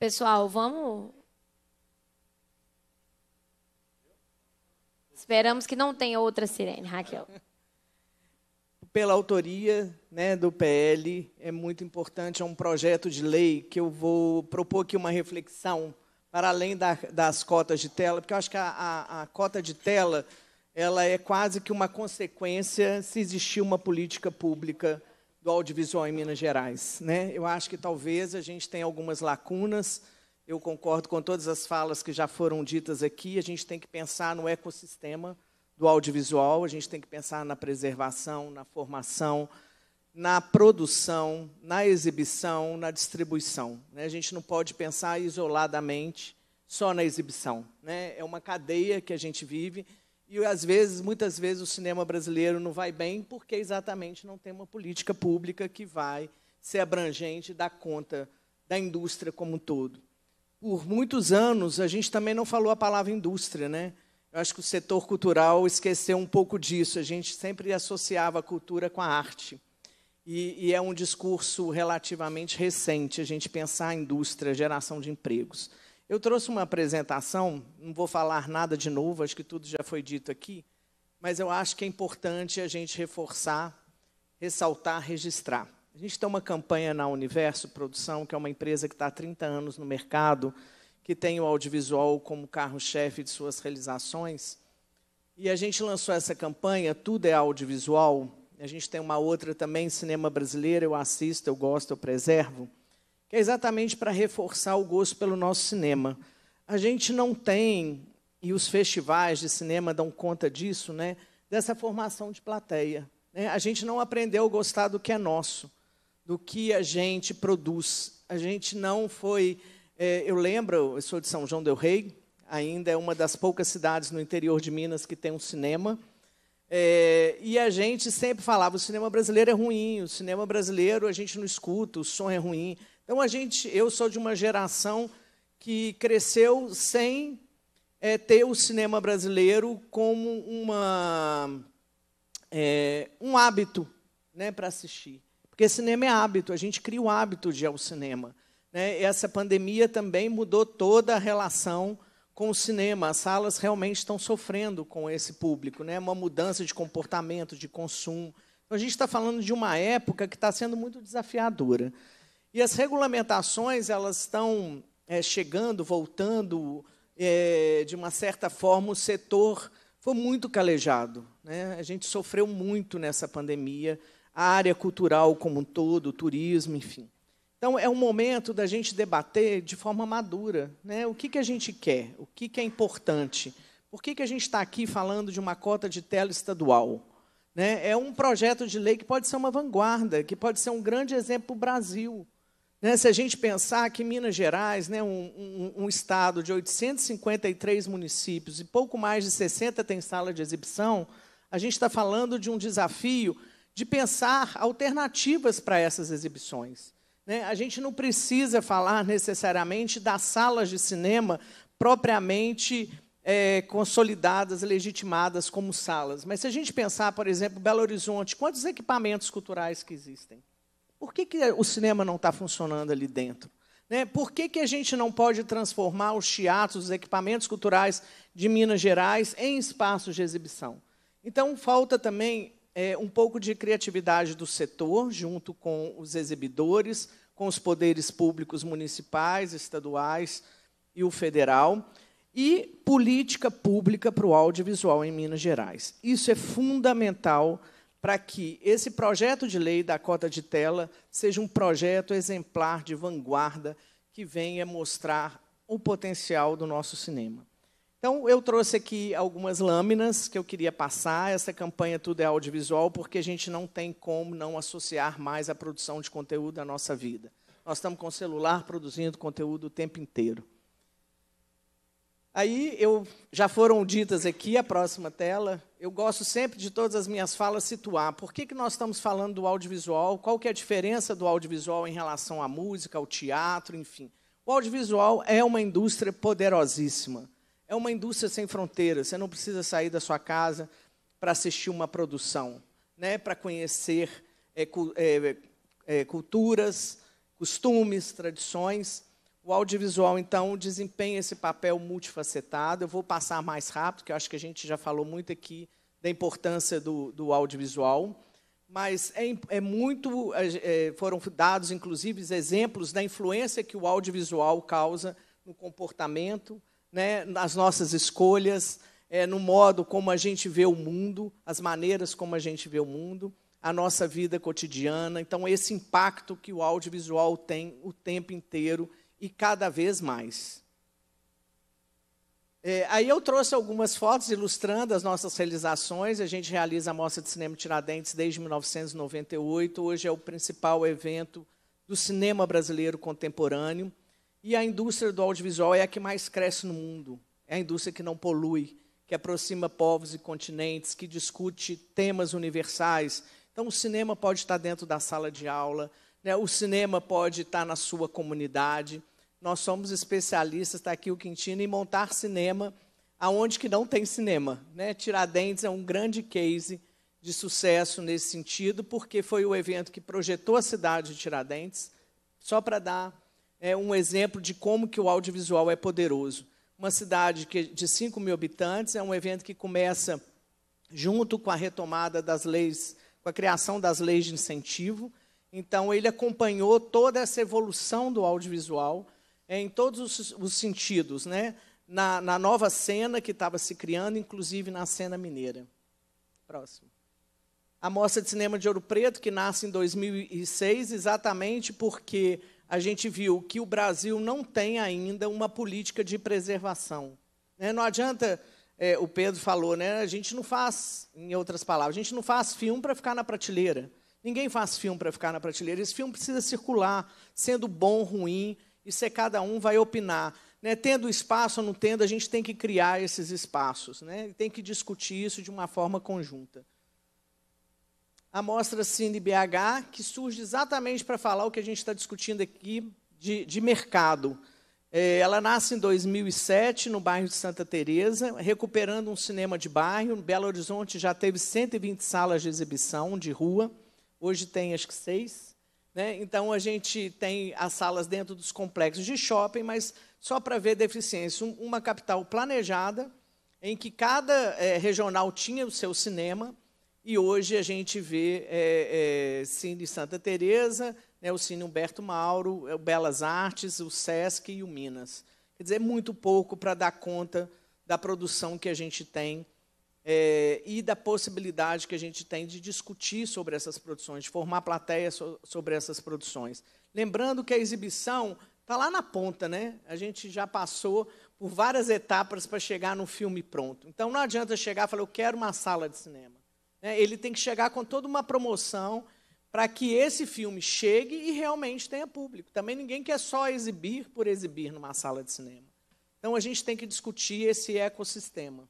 Pessoal, vamos. Esperamos que não tenha outra sirene, Raquel. Pela autoria né, do PL, é muito importante, é um projeto de lei que eu vou propor aqui uma reflexão para além da, das cotas de tela, porque eu acho que a, a, a cota de tela ela é quase que uma consequência se existir uma política pública do audiovisual em Minas Gerais. Né? Eu acho que talvez a gente tenha algumas lacunas, eu concordo com todas as falas que já foram ditas aqui, a gente tem que pensar no ecossistema do audiovisual, a gente tem que pensar na preservação, na formação, na produção, na exibição, na distribuição. Né? A gente não pode pensar isoladamente só na exibição. Né? É uma cadeia que a gente vive, e às vezes, muitas vezes, o cinema brasileiro não vai bem porque exatamente não tem uma política pública que vai ser abrangente e dar conta da indústria como um todo. Por muitos anos, a gente também não falou a palavra indústria. Né? Eu acho que o setor cultural esqueceu um pouco disso. A gente sempre associava a cultura com a arte. E, e é um discurso relativamente recente a gente pensar a indústria, geração de empregos. Eu trouxe uma apresentação, não vou falar nada de novo, acho que tudo já foi dito aqui, mas eu acho que é importante a gente reforçar, ressaltar, registrar. A gente tem uma campanha na Universo Produção, que é uma empresa que está há 30 anos no mercado, que tem o audiovisual como carro-chefe de suas realizações. E a gente lançou essa campanha, Tudo é Audiovisual. A gente tem uma outra também, Cinema Brasileiro, eu assisto, eu gosto, eu preservo que é exatamente para reforçar o gosto pelo nosso cinema. A gente não tem, e os festivais de cinema dão conta disso, né, dessa formação de plateia. Né? A gente não aprendeu a gostar do que é nosso, do que a gente produz. A gente não foi. É, eu lembro, eu sou de São João Del Rei, ainda é uma das poucas cidades no interior de Minas que tem um cinema. É, e a gente sempre falava: o cinema brasileiro é ruim, o cinema brasileiro a gente não escuta, o som é ruim. Então é a gente, eu sou de uma geração que cresceu sem é, ter o cinema brasileiro como uma, é, um hábito né, para assistir. Porque cinema é hábito, a gente cria o hábito de ir ao cinema. Né? Essa pandemia também mudou toda a relação com o cinema. As salas realmente estão sofrendo com esse público, né? uma mudança de comportamento, de consumo. Então, a gente está falando de uma época que está sendo muito desafiadora. E as regulamentações, elas estão é, chegando, voltando, é, de uma certa forma, o setor foi muito calejado. Né? A gente sofreu muito nessa pandemia, a área cultural como um todo, o turismo, enfim. Então, é um momento da gente debater de forma madura né? o que, que a gente quer, o que, que é importante. Por que, que a gente está aqui falando de uma cota de tela estadual? Né? É um projeto de lei que pode ser uma vanguarda, que pode ser um grande exemplo para o Brasil. Né, se a gente pensar que Minas Gerais, né, um, um, um, estado de 853 municípios e pouco mais de 60 tem sala de exibição, a gente está falando de um desafio de pensar alternativas para essas exibições. Né? A gente não precisa falar necessariamente das salas de cinema propriamente é, consolidadas, legitimadas como salas. Mas se a gente pensar, por exemplo, Belo Horizonte, quantos equipamentos culturais que existem? Por que, que o cinema não está funcionando ali dentro? Né? Por que, que a gente não pode transformar os teatros, os equipamentos culturais de Minas Gerais em espaços de exibição? Então, falta também é, um pouco de criatividade do setor, junto com os exibidores, com os poderes públicos municipais, estaduais e o federal, e política pública para o audiovisual em Minas Gerais. Isso é fundamental para que esse projeto de lei da cota de tela seja um projeto exemplar de vanguarda que venha mostrar o potencial do nosso cinema. Então, eu trouxe aqui algumas lâminas que eu queria passar. Essa campanha Tudo é Audiovisual, porque a gente não tem como não associar mais a produção de conteúdo à nossa vida. Nós estamos com o celular produzindo conteúdo o tempo inteiro. Aí eu já foram ditas aqui a próxima tela. Eu gosto sempre de todas as minhas falas situar. Por que, que nós estamos falando do audiovisual? Qual que é a diferença do audiovisual em relação à música, ao teatro, enfim? O audiovisual é uma indústria poderosíssima. É uma indústria sem fronteiras. Você não precisa sair da sua casa para assistir uma produção, né? Para conhecer é, é, é, culturas, costumes, tradições. O audiovisual, então, desempenha esse papel multifacetado. Eu vou passar mais rápido, que eu acho que a gente já falou muito aqui da importância do, do audiovisual. Mas é, é muito. É, é, foram dados, inclusive, exemplos da influência que o audiovisual causa no comportamento, né, nas nossas escolhas, é, no modo como a gente vê o mundo, as maneiras como a gente vê o mundo, a nossa vida cotidiana. Então, esse impacto que o audiovisual tem o tempo inteiro e cada vez mais. É, aí eu trouxe algumas fotos ilustrando as nossas realizações. A gente realiza a Mostra de Cinema Tiradentes desde 1998. Hoje é o principal evento do cinema brasileiro contemporâneo. E a indústria do audiovisual é a que mais cresce no mundo. É a indústria que não polui, que aproxima povos e continentes, que discute temas universais. Então, o cinema pode estar dentro da sala de aula, né? o cinema pode estar na sua comunidade nós somos especialistas, está aqui o Quintino, em montar cinema aonde que não tem cinema. Né? Tiradentes é um grande case de sucesso nesse sentido, porque foi o evento que projetou a cidade de Tiradentes, só para dar é, um exemplo de como que o audiovisual é poderoso. Uma cidade que, é de 5 mil habitantes, é um evento que começa junto com a retomada das leis, com a criação das leis de incentivo. Então, ele acompanhou toda essa evolução do audiovisual, é, em todos os, os sentidos, né? Na, na, nova cena que estava se criando, inclusive na cena mineira. Próximo. A Mostra de Cinema de Ouro Preto, que nasce em 2006, exatamente porque a gente viu que o Brasil não tem ainda uma política de preservação. Né? Não adianta, é, o Pedro falou, né? a gente não faz, em outras palavras, a gente não faz filme para ficar na prateleira. Ninguém faz filme para ficar na prateleira. Esse filme precisa circular, sendo bom, ruim, isso é cada um vai opinar. Né? Tendo espaço ou não tendo, a gente tem que criar esses espaços, né? tem que discutir isso de uma forma conjunta. A mostra Cine BH, que surge exatamente para falar o que a gente está discutindo aqui de, de mercado. É, ela nasce em 2007, no bairro de Santa Teresa, recuperando um cinema de bairro. Belo Horizonte já teve 120 salas de exibição de rua. Hoje tem, acho que, seis né? Então, a gente tem as salas dentro dos complexos de shopping, mas só para ver deficiência, uma capital planejada, em que cada é, regional tinha o seu cinema, e hoje a gente vê é, é, Cine Santa Teresa, né, o Cine Humberto Mauro, é, o Belas Artes, o Sesc e o Minas. Quer dizer, é muito pouco para dar conta da produção que a gente tem é, e da possibilidade que a gente tem de discutir sobre essas produções, de formar plateias so, sobre essas produções. Lembrando que a exibição está lá na ponta, né? A gente já passou por várias etapas para chegar no filme pronto. Então não adianta chegar e falar, eu quero uma sala de cinema. Né? Ele tem que chegar com toda uma promoção para que esse filme chegue e realmente tenha público. Também ninguém quer só exibir por exibir numa sala de cinema. Então a gente tem que discutir esse ecossistema.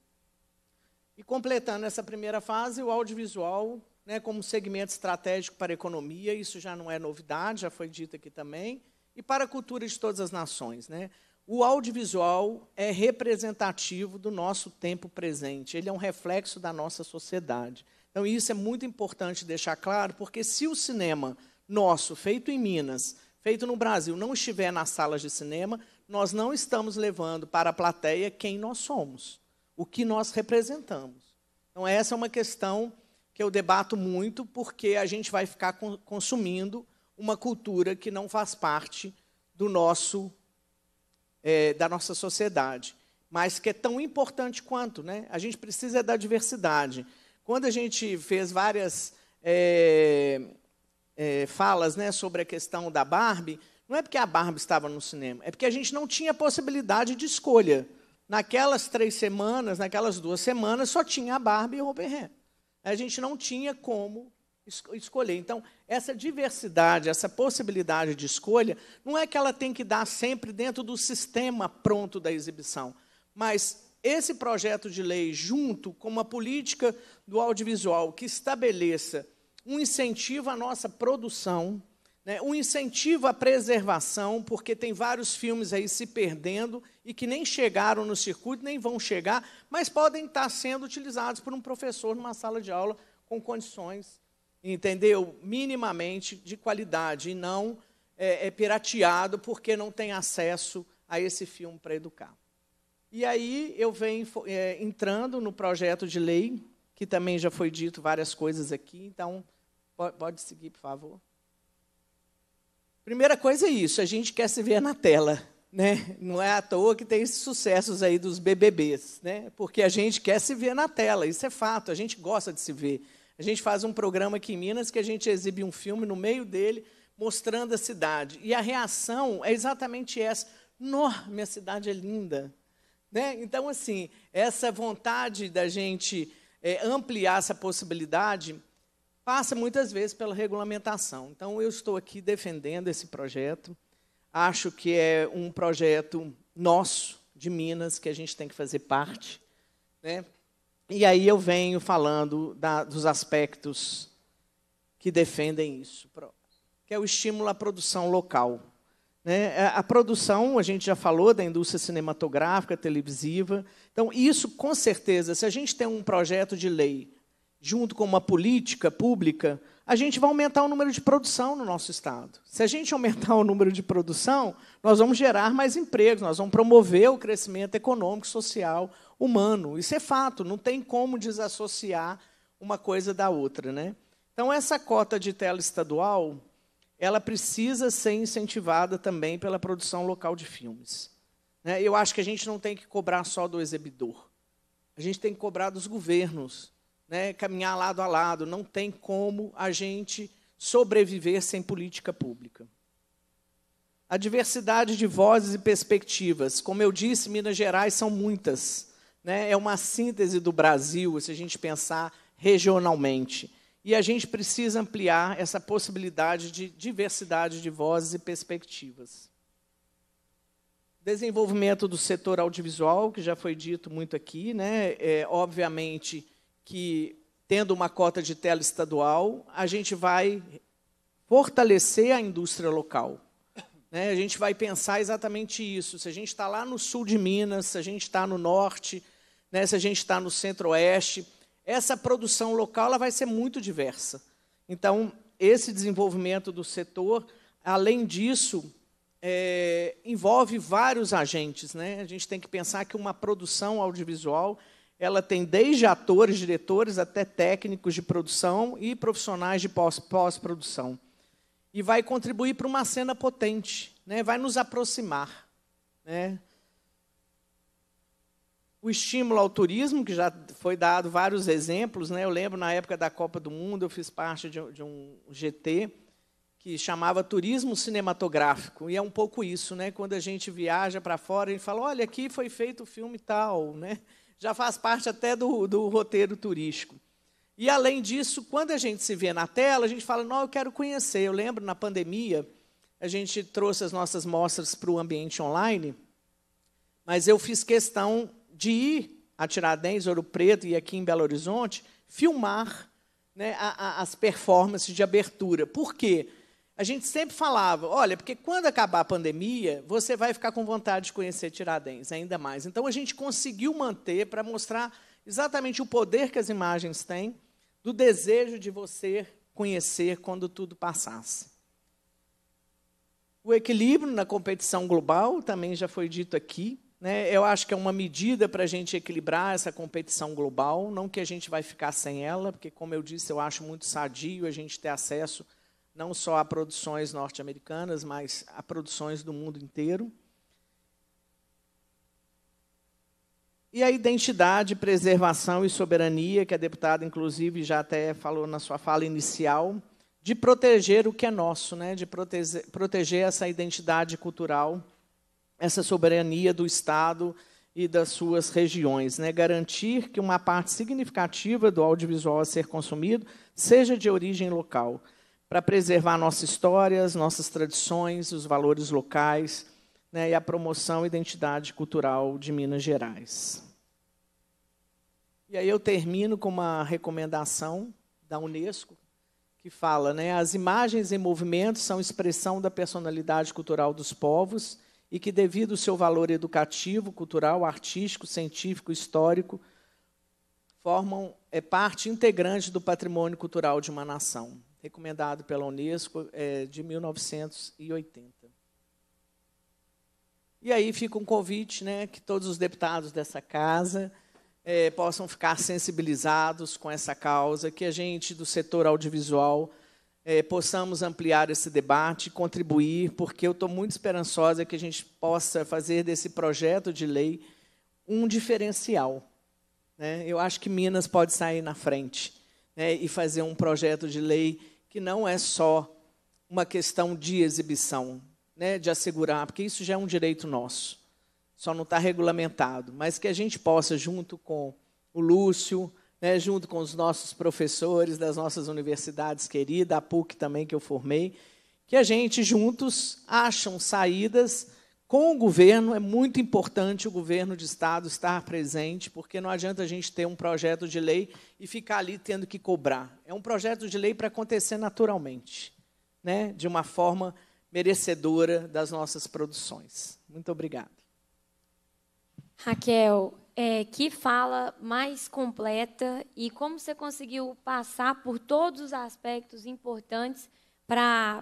E completando essa primeira fase, o audiovisual né, como segmento estratégico para a economia, isso já não é novidade, já foi dito aqui também, e para a cultura de todas as nações. Né? O audiovisual é representativo do nosso tempo presente, ele é um reflexo da nossa sociedade. Então, isso é muito importante deixar claro, porque se o cinema nosso, feito em Minas, feito no Brasil, não estiver nas salas de cinema, nós não estamos levando para a plateia quem nós somos o que nós representamos. Então, essa é uma questão que eu debato muito, porque a gente vai ficar consumindo uma cultura que não faz parte do nosso é, da nossa sociedade, mas que é tão importante quanto, né? A gente precisa é da diversidade. Quando a gente fez várias é, é, falas, né, sobre a questão da Barbie, não é porque a Barbie estava no cinema, é porque a gente não tinha possibilidade de escolha naquelas três semanas, naquelas duas semanas, só tinha a Barbie e o Robert A gente não tinha como escolher. Então, essa diversidade, essa possibilidade de escolha, não é que ela tem que dar sempre dentro do sistema pronto da exibição, mas esse projeto de lei, junto com uma política do audiovisual que estabeleça um incentivo à nossa produção, né, um incentivo à preservação, porque tem vários filmes aí se perdendo e que nem chegaram no circuito, nem vão chegar, mas podem estar sendo utilizados por um professor numa sala de aula com condições, entendeu? Minimamente de qualidade e não é, é pirateado porque não tem acesso a esse filme para educar. E aí eu venho é, entrando no projeto de lei, que também já foi dito várias coisas aqui, então pode, pode seguir, por favor. Primeira coisa é isso, a gente quer se ver na tela. Né? Não é à toa que tem esses sucessos aí dos BBBs, né? porque a gente quer se ver na tela, isso é fato, a gente gosta de se ver. A gente faz um programa aqui em Minas que a gente exibe um filme no meio dele, mostrando a cidade. E a reação é exatamente essa: Nossa minha cidade é linda. Né? Então, assim, essa vontade da gente é, ampliar essa possibilidade passa muitas vezes pela regulamentação. Então, eu estou aqui defendendo esse projeto. Acho que é um projeto nosso, de Minas, que a gente tem que fazer parte. Né? E aí eu venho falando da, dos aspectos que defendem isso, que é o estímulo à produção local. Né? É, a produção, a gente já falou, da indústria cinematográfica, televisiva. Então, isso, com certeza, se a gente tem um projeto de lei junto com uma política pública, a gente vai aumentar o número de produção no nosso estado. Se a gente aumentar o número de produção, nós vamos gerar mais empregos, nós vamos promover o crescimento econômico, social, humano. Isso é fato, não tem como desassociar uma coisa da outra, né? Então essa cota de tela estadual, ela precisa ser incentivada também pela produção local de filmes. Né? Eu acho que a gente não tem que cobrar só do exibidor. A gente tem que cobrar dos governos, né, caminhar lado a lado, não tem como a gente sobreviver sem política pública. A diversidade de vozes e perspectivas, como eu disse, Minas Gerais são muitas. Né? É uma síntese do Brasil, se a gente pensar regionalmente. E a gente precisa ampliar essa possibilidade de diversidade de vozes e perspectivas. Desenvolvimento do setor audiovisual, que já foi dito muito aqui, né? É, obviamente, que, tendo uma cota de tela estadual, a gente vai fortalecer a indústria local. Né? A gente vai pensar exatamente isso. Se a gente está lá no sul de Minas, se a gente está no norte, né? se a gente está no centro-oeste, essa produção local ela vai ser muito diversa. Então, esse desenvolvimento do setor, além disso, é, envolve vários agentes. Né? A gente tem que pensar que uma produção audiovisual ela tem desde atores, diretores, até técnicos de produção e profissionais de pós-produção. Pós e vai contribuir para uma cena potente, né? vai nos aproximar. Né? O estímulo ao turismo, que já foi dado vários exemplos. Né? Eu lembro, na época da Copa do Mundo, eu fiz parte de, um GT que chamava Turismo Cinematográfico. E é um pouco isso, né? quando a gente viaja para fora e fala, olha, aqui foi feito o filme tal, né? já faz parte até do, do roteiro turístico. E além disso, quando a gente se vê na tela, a gente fala, não, eu quero conhecer. Eu lembro na pandemia, a gente trouxe as nossas mostras para o ambiente online, mas eu fiz questão de ir a Tiradentes, Ouro Preto e aqui em Belo Horizonte, filmar né, a, a, as performances de abertura. Por quê? Porque a gente sempre falava, olha, porque quando acabar a pandemia, você vai ficar com vontade de conhecer Tiradentes, ainda mais. Então, a gente conseguiu manter para mostrar exatamente o poder que as imagens têm, do desejo de você conhecer quando tudo passasse. O equilíbrio na competição global também já foi dito aqui. Né? Eu acho que é uma medida para a gente equilibrar essa competição global, não que a gente vai ficar sem ela, porque, como eu disse, eu acho muito sadio a gente ter acesso a não só a produções norte-americanas, mas a produções do mundo inteiro. E a identidade, preservação e soberania, que a deputada, inclusive, já até falou na sua fala inicial, de proteger o que é nosso, né? de proteger, proteger essa identidade cultural, essa soberania do Estado e das suas regiões. Né? Garantir que uma parte significativa do audiovisual a ser consumido seja de origem local para preservar nossas histórias, nossas tradições, os valores locais né, e a promoção e identidade cultural de Minas Gerais. E aí eu termino com uma recomendação da Unesco que fala, né, as imagens em movimento são expressão da personalidade cultural dos povos e que devido ao seu valor educativo, cultural, artístico, científico, histórico, formam é parte integrante do patrimônio cultural de uma nação recomendado pela Unesco, é, de 1980. E aí fica um convite né, que todos os deputados dessa casa é, possam ficar sensibilizados com essa causa, que a gente do setor audiovisual é, possamos ampliar esse debate e contribuir, porque eu estou muito esperançosa que a gente possa fazer desse projeto de lei um diferencial. Né? Eu acho que Minas pode sair na frente né, e fazer um projeto de lei que não é só uma questão de exibição, né, de assegurar, porque isso já é um direito nosso, só não está regulamentado, mas que a gente possa, junto com o Lúcio, né, junto com os nossos professores das nossas universidades queridas, a PUC também que eu formei, que a gente juntos acham saídas com o governo, é muito importante o governo de Estado estar presente, porque não adianta a gente ter um projeto de lei e ficar ali tendo que cobrar. É um projeto de lei para acontecer naturalmente, né? de uma forma merecedora das nossas produções. Muito obrigado. Raquel, é, que fala mais completa e como você conseguiu passar por todos os aspectos importantes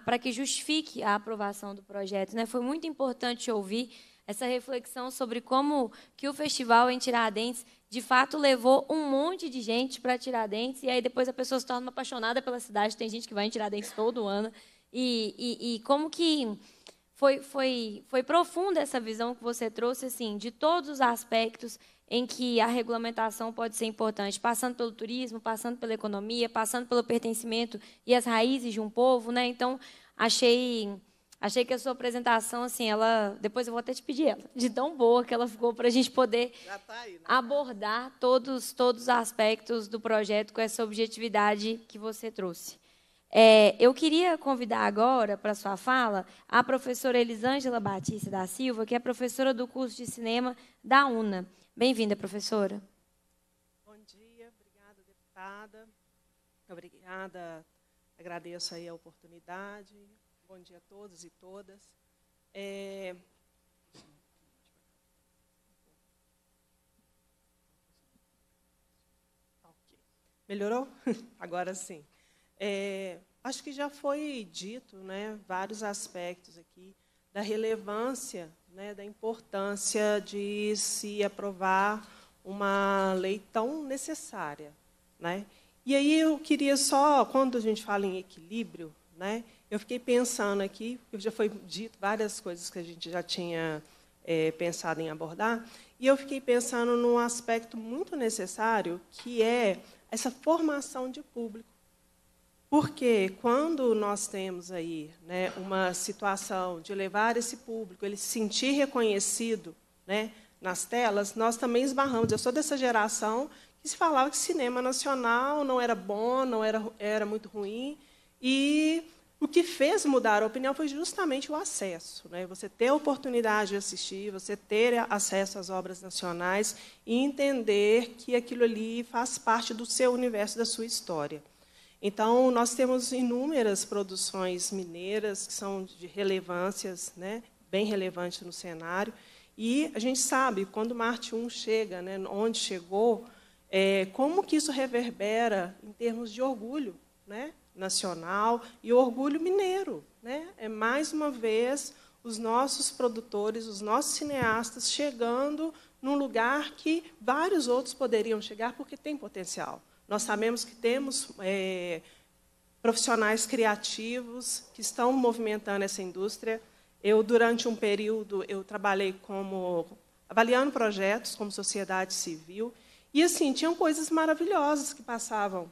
para que justifique a aprovação do projeto. Né? Foi muito importante ouvir essa reflexão sobre como que o festival em Tiradentes de fato levou um monte de gente para Tiradentes e aí depois a pessoa se torna apaixonada pela cidade. Tem gente que vai em Tiradentes todo ano e, e, e como que foi, foi, foi profunda essa visão que você trouxe, assim, de todos os aspectos em que a regulamentação pode ser importante, passando pelo turismo, passando pela economia, passando pelo pertencimento e as raízes de um povo, né? Então, achei achei que a sua apresentação, assim, ela, depois eu vou até te pedir ela, de tão boa que ela ficou para a gente poder tá aí, né? abordar todos todos os aspectos do projeto com essa objetividade que você trouxe. É, eu queria convidar agora para sua fala a professora Elisângela Batista da Silva, que é professora do curso de cinema da UNA. Bem-vinda, professora. Bom dia, obrigada, deputada. Obrigada, agradeço aí a oportunidade. Bom dia a todos e todas. É... Melhorou? Agora sim. É, acho que já foi dito né, vários aspectos aqui da relevância, né, da importância de se aprovar uma lei tão necessária. Né? E aí eu queria só, quando a gente fala em equilíbrio, né, eu fiquei pensando aqui, já foi dito várias coisas que a gente já tinha é, pensado em abordar, e eu fiquei pensando num aspecto muito necessário, que é essa formação de público porque quando nós temos aí né, uma situação de levar esse público, ele se sentir reconhecido né, nas telas, nós também esbarramos. Eu sou dessa geração que se falava que cinema nacional não era bom, não era, era muito ruim. E o que fez mudar a opinião foi justamente o acesso. Né? Você ter a oportunidade de assistir, você ter acesso às obras nacionais e entender que aquilo ali faz parte do seu universo, da sua história. Então, nós temos inúmeras produções mineiras que são de relevâncias, né, bem relevantes no cenário. E a gente sabe, quando Marte 1 chega, né, onde chegou, é, como que isso reverbera em termos de orgulho né, nacional e orgulho mineiro. Né? É, mais uma vez, os nossos produtores, os nossos cineastas chegando num lugar que vários outros poderiam chegar porque tem potencial. Nós sabemos que temos é, profissionais criativos que estão movimentando essa indústria. Eu, durante um período, eu trabalhei como avaliando projetos como sociedade civil. E, assim, tinham coisas maravilhosas que passavam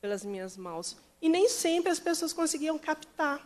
pelas minhas mãos. E nem sempre as pessoas conseguiam captar.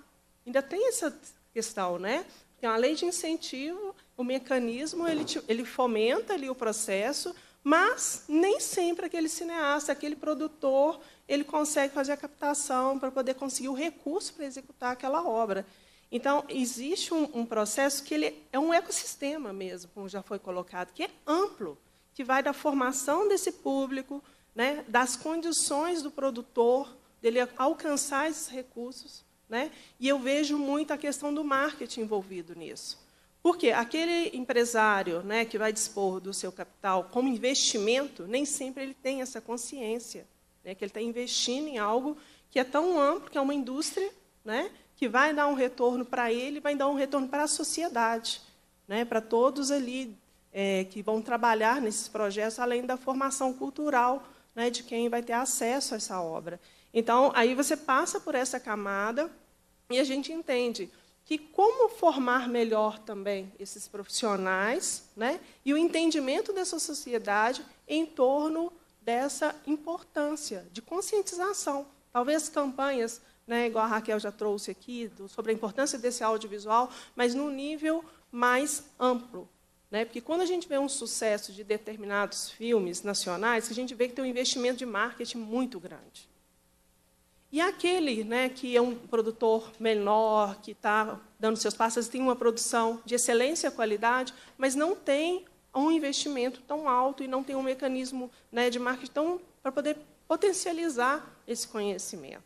Ainda tem essa questão, né? Porque a lei de incentivo, o mecanismo, ele, ele fomenta ali o processo, mas nem sempre aquele cineasta, aquele produtor, ele consegue fazer a captação para poder conseguir o recurso para executar aquela obra. Então, existe um, um, processo que ele é um ecossistema mesmo, como já foi colocado, que é amplo, que vai da formação desse público, né, das condições do produtor, dele alcançar esses recursos. Né, e eu vejo muito a questão do marketing envolvido nisso. Porque aquele empresário né, que vai dispor do seu capital como investimento, nem sempre ele tem essa consciência, né, que ele está investindo em algo que é tão amplo, que é uma indústria, né, que vai dar um retorno para ele, vai dar um retorno para a sociedade, né, para todos ali é, que vão trabalhar nesses projetos, além da formação cultural né, de quem vai ter acesso a essa obra. Então, aí você passa por essa camada e a gente entende que como formar melhor também esses profissionais né, e o entendimento dessa sociedade em torno dessa importância de conscientização. Talvez campanhas, né, igual a Raquel já trouxe aqui, do, sobre a importância desse audiovisual, mas num nível mais amplo. Né? Porque quando a gente vê um sucesso de determinados filmes nacionais, a gente vê que tem um investimento de marketing muito grande. E aquele né, que é um produtor menor, que está dando seus passos, tem uma produção de excelência qualidade, mas não tem um investimento tão alto e não tem um mecanismo né, de marketing para poder potencializar esse conhecimento.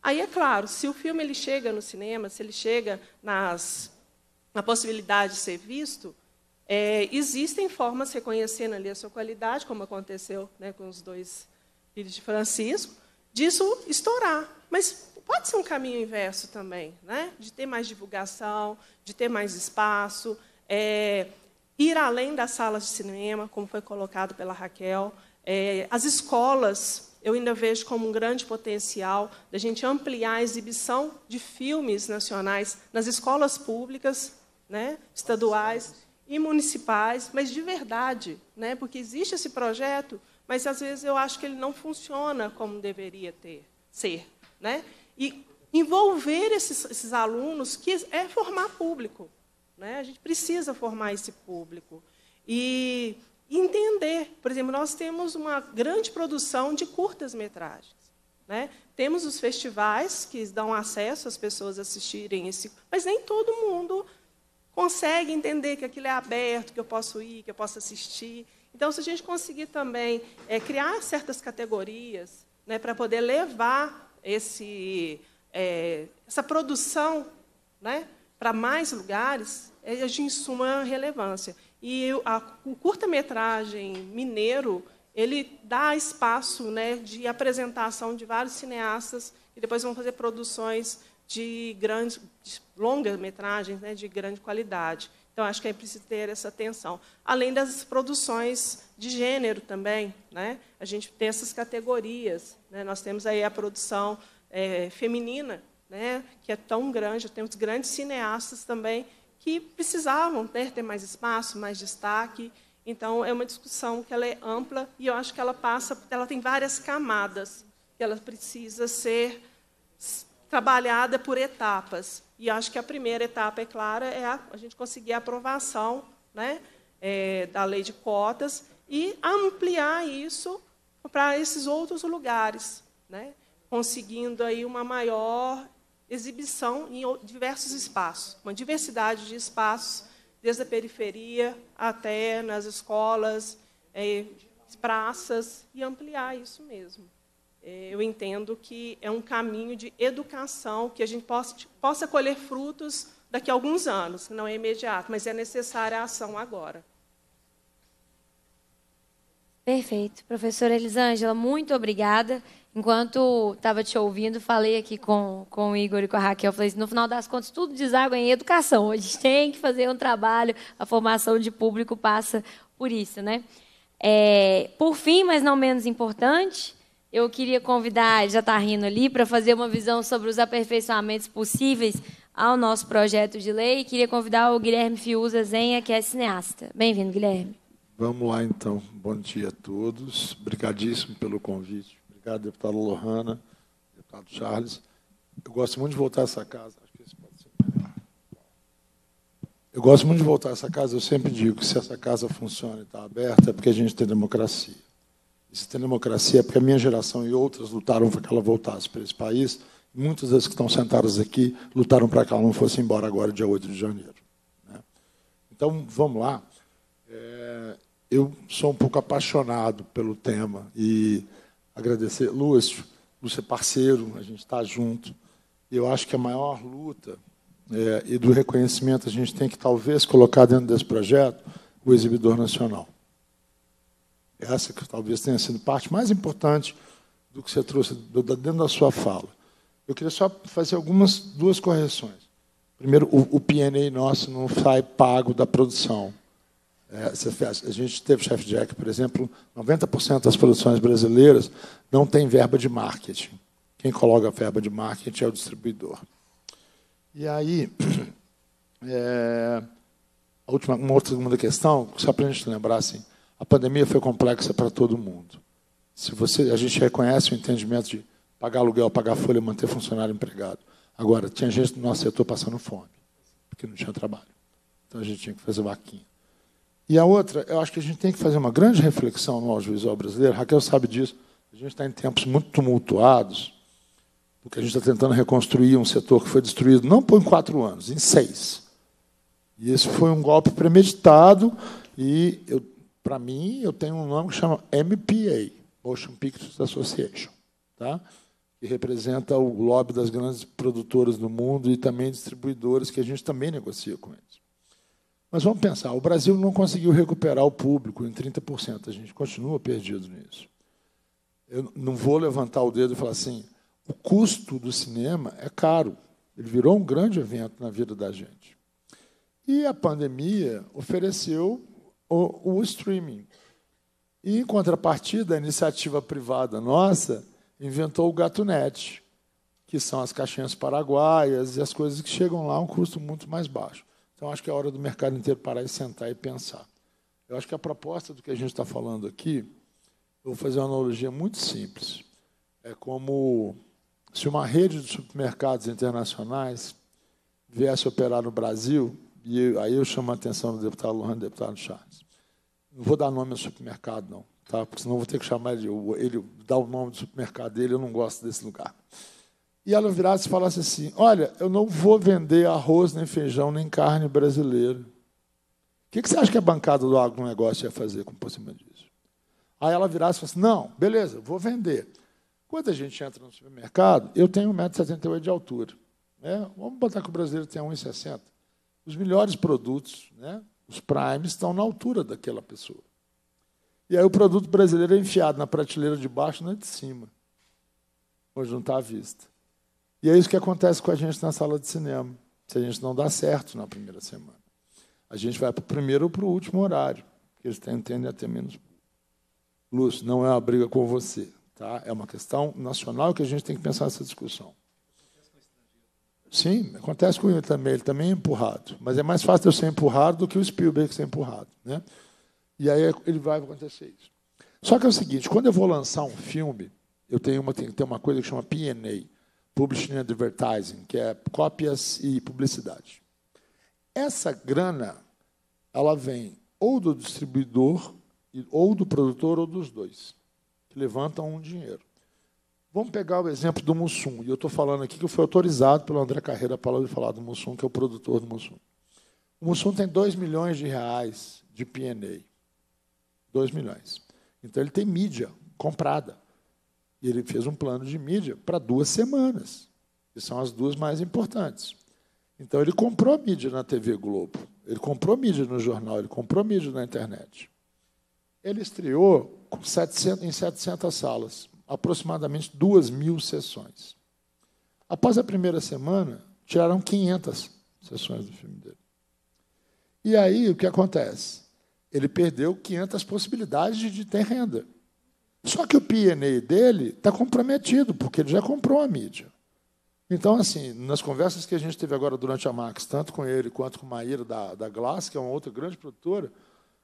Aí, é claro, se o filme ele chega no cinema, se ele chega nas, na possibilidade de ser visto, é, existem formas reconhecendo ali a sua qualidade, como aconteceu né, com os dois filhos de Francisco, disso estourar. Mas pode ser um caminho inverso também, né? de ter mais divulgação, de ter mais espaço, é, ir além das salas de cinema, como foi colocado pela Raquel. É, as escolas, eu ainda vejo como um grande potencial da gente ampliar a exibição de filmes nacionais nas escolas públicas, né, estaduais e municipais, mas de verdade, né, porque existe esse projeto mas às vezes eu acho que ele não funciona como deveria ter, ser. Né? E envolver esses, esses alunos, que é formar público. Né? A gente precisa formar esse público. E entender, por exemplo, nós temos uma grande produção de curtas-metragens. Né? Temos os festivais que dão acesso às pessoas assistirem esse, mas nem todo mundo consegue entender que aquilo é aberto, que eu posso ir, que eu posso assistir. Então, se a gente conseguir também é, criar certas categorias né, para poder levar esse, é, essa produção né, para mais lugares, é, é de suma relevância. E a, o curta-metragem mineiro ele dá espaço né, de apresentação de vários cineastas que depois vão fazer produções de grandes, longas metragens né, de grande qualidade. Então, acho que é preciso ter essa atenção. Além das produções de gênero também, né? a gente tem essas categorias. Né? Nós temos aí a produção é, feminina, né? que é tão grande, temos grandes cineastas também que precisavam ter, né, ter mais espaço, mais destaque. Então, é uma discussão que ela é ampla e eu acho que ela passa, ela tem várias camadas, que ela precisa ser trabalhada por etapas. E acho que a primeira etapa, é clara, é a, a gente conseguir a aprovação né, é, da lei de cotas e ampliar isso para esses outros lugares, né, conseguindo aí uma maior exibição em diversos espaços, uma diversidade de espaços, desde a periferia até nas escolas, é, praças, e ampliar isso mesmo eu entendo que é um caminho de educação que a gente possa, possa colher frutos daqui a alguns anos, não é imediato, mas é necessária a ação agora. Perfeito. Professora Elisângela, muito obrigada. Enquanto estava te ouvindo, falei aqui com, com o Igor e com a Raquel, falei assim, no final das contas, tudo deságua em educação. A gente tem que fazer um trabalho, a formação de público passa por isso, né? É, por fim, mas não menos importante, eu queria convidar, já está rindo ali, para fazer uma visão sobre os aperfeiçoamentos possíveis ao nosso projeto de lei. Queria convidar o Guilherme Fiuza Zenha, que é cineasta. Bem-vindo, Guilherme. Vamos lá, então. Bom dia a todos. Obrigadíssimo pelo convite. Obrigado, deputado Lohana, deputado Charles. Eu gosto muito de voltar a essa casa. Eu gosto muito de voltar a essa casa. Eu sempre digo que se essa casa funciona e está aberta, é porque a gente tem democracia tem democracia porque a minha geração e outras lutaram para que ela voltasse para esse país. Muitas das que estão sentadas aqui lutaram para que ela não fosse embora agora, dia 8 de janeiro. Né? Então, vamos lá. É, eu sou um pouco apaixonado pelo tema e agradecer. Lúcio, Lúcio é parceiro, a gente está junto. Eu acho que a maior luta é, e do reconhecimento a gente tem que, talvez, colocar dentro desse projeto o exibidor nacional. Essa que talvez tenha sido parte mais importante do que você trouxe dentro da sua fala. Eu queria só fazer algumas duas correções. Primeiro, o, o PNA nosso não sai pago da produção. É, a gente teve Chef Jack, por exemplo, 90% das produções brasileiras não tem verba de marketing. Quem coloca a verba de marketing é o distribuidor. E aí, é, a última, uma outra segunda questão, só para a gente lembrar, assim, a pandemia foi complexa para todo mundo. Se você, a gente reconhece o entendimento de pagar aluguel, pagar folha, manter funcionário empregado. Agora, tinha gente do nosso setor passando fome, porque não tinha trabalho. Então a gente tinha que fazer vaquinha. E a outra, eu acho que a gente tem que fazer uma grande reflexão no audiovisual brasileiro. Raquel sabe disso. A gente está em tempos muito tumultuados, porque a gente está tentando reconstruir um setor que foi destruído não por em quatro anos, em seis. E esse foi um golpe premeditado, e eu para mim, eu tenho um nome que chama MPA, Motion Pictures Association, tá? que representa o lobby das grandes produtoras do mundo e também distribuidoras, que a gente também negocia com eles. Mas vamos pensar, o Brasil não conseguiu recuperar o público em 30%, a gente continua perdido nisso. Eu não vou levantar o dedo e falar assim, o custo do cinema é caro, ele virou um grande evento na vida da gente. E a pandemia ofereceu o, o streaming. E, em contrapartida, a iniciativa privada nossa inventou o GatoNet, que são as caixinhas paraguaias e as coisas que chegam lá a um custo muito mais baixo. Então, acho que é hora do mercado inteiro parar e sentar e pensar. Eu acho que a proposta do que a gente está falando aqui, eu vou fazer uma analogia muito simples. É como se uma rede de supermercados internacionais viesse operar no Brasil e aí eu chamo a atenção do deputado Luan do deputado Charles. Não vou dar nome ao supermercado, não, tá? porque senão vou ter que chamar ele, ele dar o nome do supermercado dele, eu não gosto desse lugar. E ela virasse e falasse assim: Olha, eu não vou vender arroz, nem feijão, nem carne brasileira. O que, que você acha que a bancada do agronegócio ia fazer com por cima disso? Aí ela virasse e falasse: Não, beleza, vou vender. Quando a gente entra no supermercado, eu tenho 1,78m de altura. Né? Vamos botar que o brasileiro tem 1,60m. Os melhores produtos, né? os primes, estão na altura daquela pessoa. E aí o produto brasileiro é enfiado na prateleira de baixo, não é de cima. Hoje não está à vista. E é isso que acontece com a gente na sala de cinema. Se a gente não dá certo na primeira semana. A gente vai para o primeiro ou para o último horário, porque eles tendem a ter menos luz. Não é uma briga com você. Tá? É uma questão nacional que a gente tem que pensar nessa discussão. Sim, acontece com ele também, ele também é empurrado. Mas é mais fácil eu ser empurrado do que o Spielberg ser empurrado. Né? E aí é, ele vai acontecer isso. Só que é o seguinte, quando eu vou lançar um filme, eu tenho uma, tem, tem uma coisa que chama P&A, Publishing and Advertising, que é cópias e publicidade. Essa grana, ela vem ou do distribuidor, ou do produtor, ou dos dois, que levantam um dinheiro. Vamos pegar o exemplo do Mussum. E eu estou falando aqui que eu fui autorizado pelo André Carreira para falar do Mussum, que é o produtor do Mussum. O Mussum tem 2 milhões de reais de PNA. 2 milhões. Então ele tem mídia comprada. E ele fez um plano de mídia para duas semanas, que são as duas mais importantes. Então ele comprou mídia na TV Globo, ele comprou mídia no jornal, ele comprou mídia na internet. Ele estreou 700, em 700 salas aproximadamente 2 mil sessões. Após a primeira semana, tiraram 500 sessões do filme dele. E aí, o que acontece? Ele perdeu 500 possibilidades de, ter renda. Só que o P&A dele está comprometido, porque ele já comprou a mídia. Então, assim, nas conversas que a gente teve agora durante a Max, tanto com ele quanto com a Maíra da, da Glass, que é uma outra grande produtora,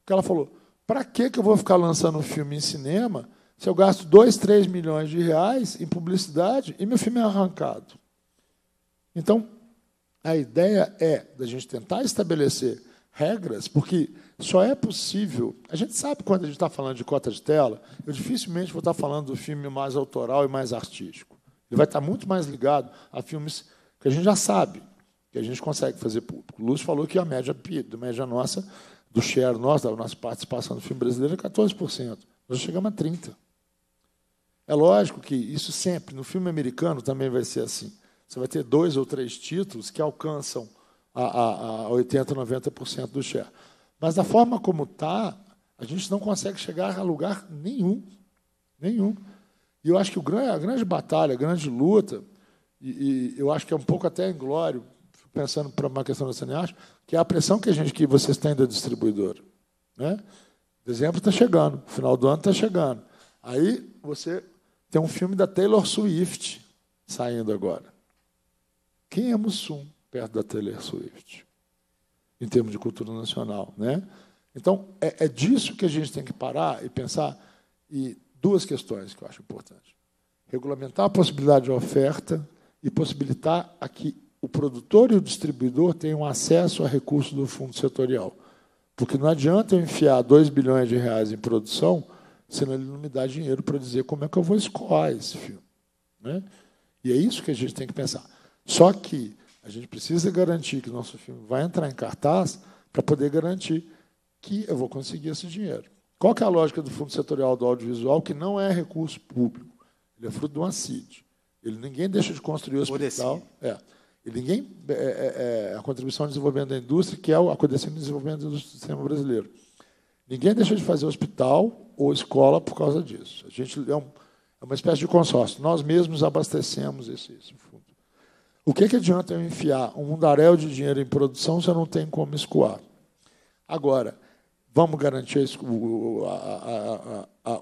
que ela falou: para que eu vou ficar lançando um filme em cinema se eu gasto 2, 3 milhões de reais em publicidade e meu filme é arrancado. Então, a ideia é da gente tentar estabelecer regras, porque só é possível. A gente sabe quando a gente está falando de cota de tela, eu dificilmente vou estar falando do filme mais autoral e mais artístico. Ele vai estar muito mais ligado a filmes que a gente já sabe, que a gente consegue fazer público. O Lúcio falou que a média do média nossa, do share nosso, da nossa participação do filme brasileiro é 14%. Nós chegamos a 30%. É lógico que isso sempre, no filme americano também vai ser assim. Você vai ter dois ou três títulos que alcançam a, a, a 80%, 90% do share. Mas da forma como está, a gente não consegue chegar a lugar nenhum. Nenhum. E eu acho que grande, a grande batalha, a grande luta, e, e, eu acho que é um pouco até inglório, pensando para uma questão da saneagem, que é a pressão que a gente que vocês têm do distribuidor. Né? Dezembro está chegando, final do ano está chegando. Aí você tem um filme da Taylor Swift saindo agora. Quem é Mussum perto da Taylor Swift? Em termos de cultura nacional, né? Então, é, é disso que a gente tem que parar e pensar. E duas questões que eu acho importantes. Regulamentar a possibilidade de oferta e possibilitar a que o produtor e o distribuidor tenham acesso a recursos do fundo setorial. Porque não adianta eu enfiar 2 bilhões de reais em produção senão ele não me dá dinheiro para dizer como é que eu vou escoar esse filme. Né? E é isso que a gente tem que pensar. Só que a gente precisa garantir que nosso filme vai entrar em cartaz para poder garantir que eu vou conseguir esse dinheiro. Qual é a lógica do Fundo Setorial do Audiovisual, que não é recurso público? Ele é fruto de um CID. Ele ninguém deixa de construir o hospital. É. Ele ninguém é, é, é, a contribuição ao desenvolvimento da indústria, que é o acontecimento do desenvolvimento do sistema brasileiro. Ninguém deixa de fazer hospital ou escola por causa disso. A gente é, um, é uma espécie de consórcio. Nós mesmos abastecemos esse, esse fundo. O que, que adianta eu enfiar um mundaréu de dinheiro em produção se eu não tenho como escoar? Agora, vamos garantir a, a, a,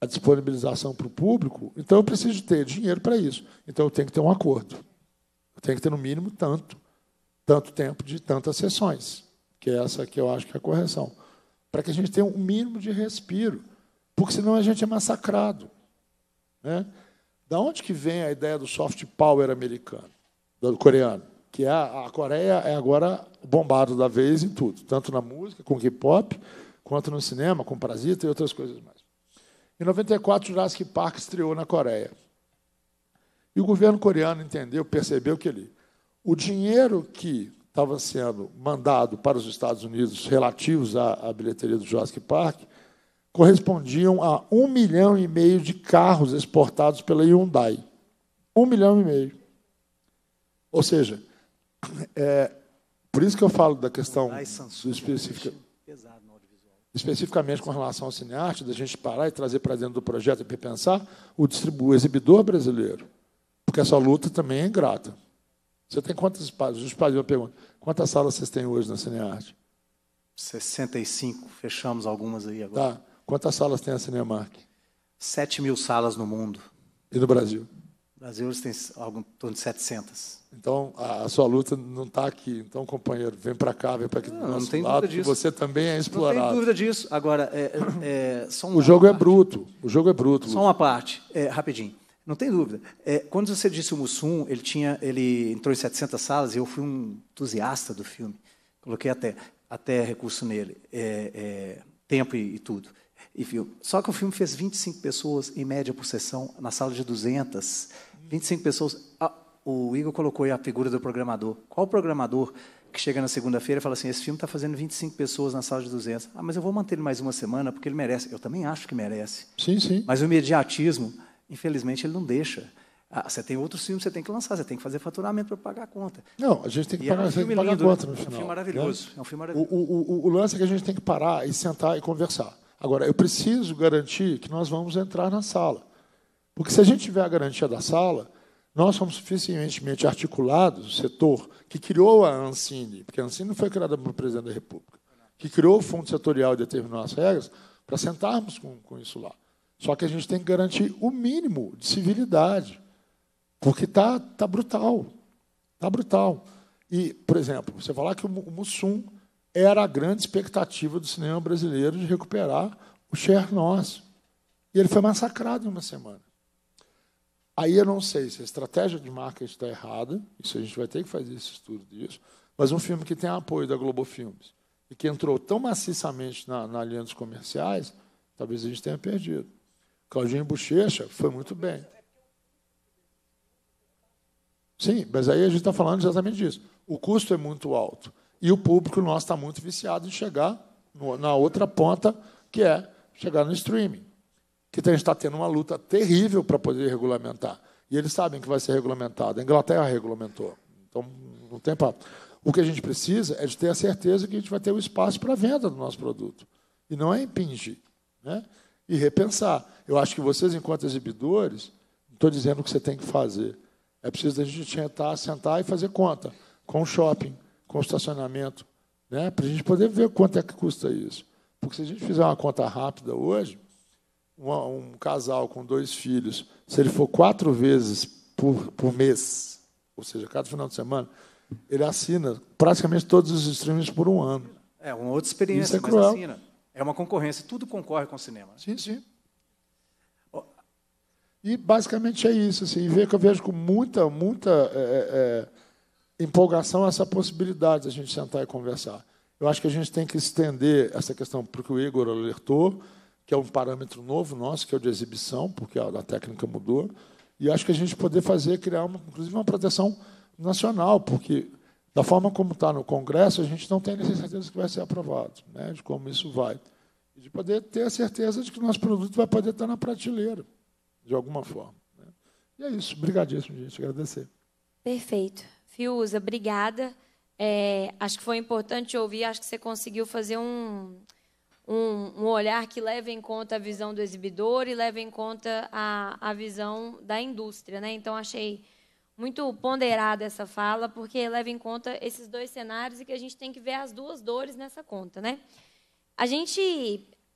a disponibilização para o público? Então, eu preciso ter dinheiro para isso. Então, eu tenho que ter um acordo. Eu tenho que ter, no mínimo, tanto, tanto tempo de tantas sessões, que é essa que eu acho que é a correção para que a gente tenha um mínimo de respiro, porque senão a gente é massacrado. Né? Da onde que vem a ideia do soft power americano, do coreano? Que é a, a Coreia é agora bombado da vez em tudo, tanto na música, com K-pop, quanto no cinema, com Parasita e outras coisas mais. Em 94, Jurassic Park estreou na Coreia. E o governo coreano entendeu, percebeu que ele, o dinheiro que estavam sendo mandados para os Estados Unidos relativos à, à bilheteria do Jurassic Park correspondiam a um milhão e meio de carros exportados pela Hyundai. Um milhão e meio. Ou seja, é, por isso que eu falo da questão do específica, é especificamente com relação ao cinearte, da gente parar e trazer para dentro do projeto e pensar o, o exibidor brasileiro. Porque essa luta também é ingrata. Você tem quantas espaços? Os pais me perguntam, quantas salas vocês têm hoje na Cinearte? 65, fechamos algumas aí agora. Tá. Quantas salas tem a Cinemark? 7 mil salas no mundo. E no Brasil? No Brasil eles têm algo em torno de 700. Então, a, a sua luta não está aqui. Então, companheiro, vem para cá, vem para aqui não, nosso não tem lado, disso. você também é explorado. Não tem dúvida disso. Agora, é, é, é só O jogo é parte. é bruto. O jogo é bruto. Só uma parte, é, rapidinho. Não tem dúvida. É, quando você disse o Mussum, ele, tinha, ele entrou em 700 salas e eu fui um entusiasta do filme. Coloquei até, até recurso nele, é, é, tempo e, e tudo. E filme. Só que o filme fez 25 pessoas, em média, por sessão, na sala de 200. 25 pessoas. Ah, o Igor colocou aí a figura do programador. Qual programador que chega na segunda-feira e fala assim: esse filme está fazendo 25 pessoas na sala de 200. Ah, mas eu vou manter ele mais uma semana porque ele merece. Eu também acho que merece. Sim, sim. Mas o imediatismo Infelizmente, ele não deixa. Ah, você tem outros filmes que você tem que lançar, você tem que fazer faturamento para pagar a conta. Não, a gente tem que, é, é um tem que pagar lindo, a conta no final. É um filme né? maravilhoso. É um filme maravilhoso. O, o, o, o, lance é que a gente tem que parar e sentar e conversar. Agora, eu preciso garantir que nós vamos entrar na sala. Porque se a gente tiver a garantia da sala, nós somos suficientemente articulados, o setor que criou a Ancine, porque a Ancine não foi criada pelo presidente da República, que criou o fundo setorial e determinou as regras, para sentarmos com, com isso lá. Só que a gente tem que garantir o mínimo de civilidade, porque tá, tá brutal. Tá brutal. E, por exemplo, você falar que o Mussum era a grande expectativa do cinema brasileiro de recuperar o Cher nosso. E ele foi massacrado em uma semana. Aí eu não sei se a estratégia de marketing está errada, isso a gente vai ter que fazer esse estudo disso, mas um filme que tem apoio da Globo Filmes e que entrou tão maciçamente na, na linha dos comerciais, talvez a gente tenha perdido. Claudinho Bochecha foi muito bem. Sim, mas aí a gente está falando exatamente disso. O custo é muito alto. E o público nosso está muito viciado em chegar no, na outra ponta, que é chegar no streaming. Que a gente está tendo uma luta terrível para poder regulamentar. E eles sabem que vai ser regulamentado. A Inglaterra regulamentou. Então, não tem papo. O que a gente precisa é de ter a certeza que a gente vai ter o espaço para venda do nosso produto. E não é impingir. Né? e repensar. Eu acho que vocês, enquanto exibidores, não estou dizendo o que você tem que fazer. É preciso a gente sentar, sentar e fazer conta com o shopping, com o estacionamento, né? para a gente poder ver quanto é que custa isso. Porque se a gente fizer uma conta rápida hoje, um casal com dois filhos, se ele for quatro vezes por, por mês, ou seja, cada final de semana, ele assina praticamente todos os streams por um ano. É uma outra experiência, isso é cruel. É uma concorrência, tudo concorre com o cinema. Sim, sim. E basicamente é isso. Assim, ver que eu vejo com muita, muita é, é, é empolgação essa possibilidade de a gente sentar e conversar. Eu acho que a gente tem que estender essa questão porque o o Igor alertou, que é um parâmetro novo nosso, que é o de exibição, porque a, a técnica mudou. E acho que a gente poder fazer, criar, uma, inclusive, uma proteção nacional, porque da forma como está no Congresso, a gente não tem certeza que vai ser aprovado, né, de como isso vai. E de poder ter a certeza de que o nosso produto vai poder estar na prateleira, de alguma forma. Né. E é isso. Obrigadíssimo, gente. Agradecer. Perfeito. Fiuza, obrigada. É, acho que foi importante ouvir, acho que você conseguiu fazer um, um, um, olhar que leva em conta a visão do exibidor e leva em conta a, a visão da indústria. Né? Então, achei muito ponderada essa fala, porque leva em conta esses dois cenários e que a gente tem que ver as duas dores nessa conta, né? A gente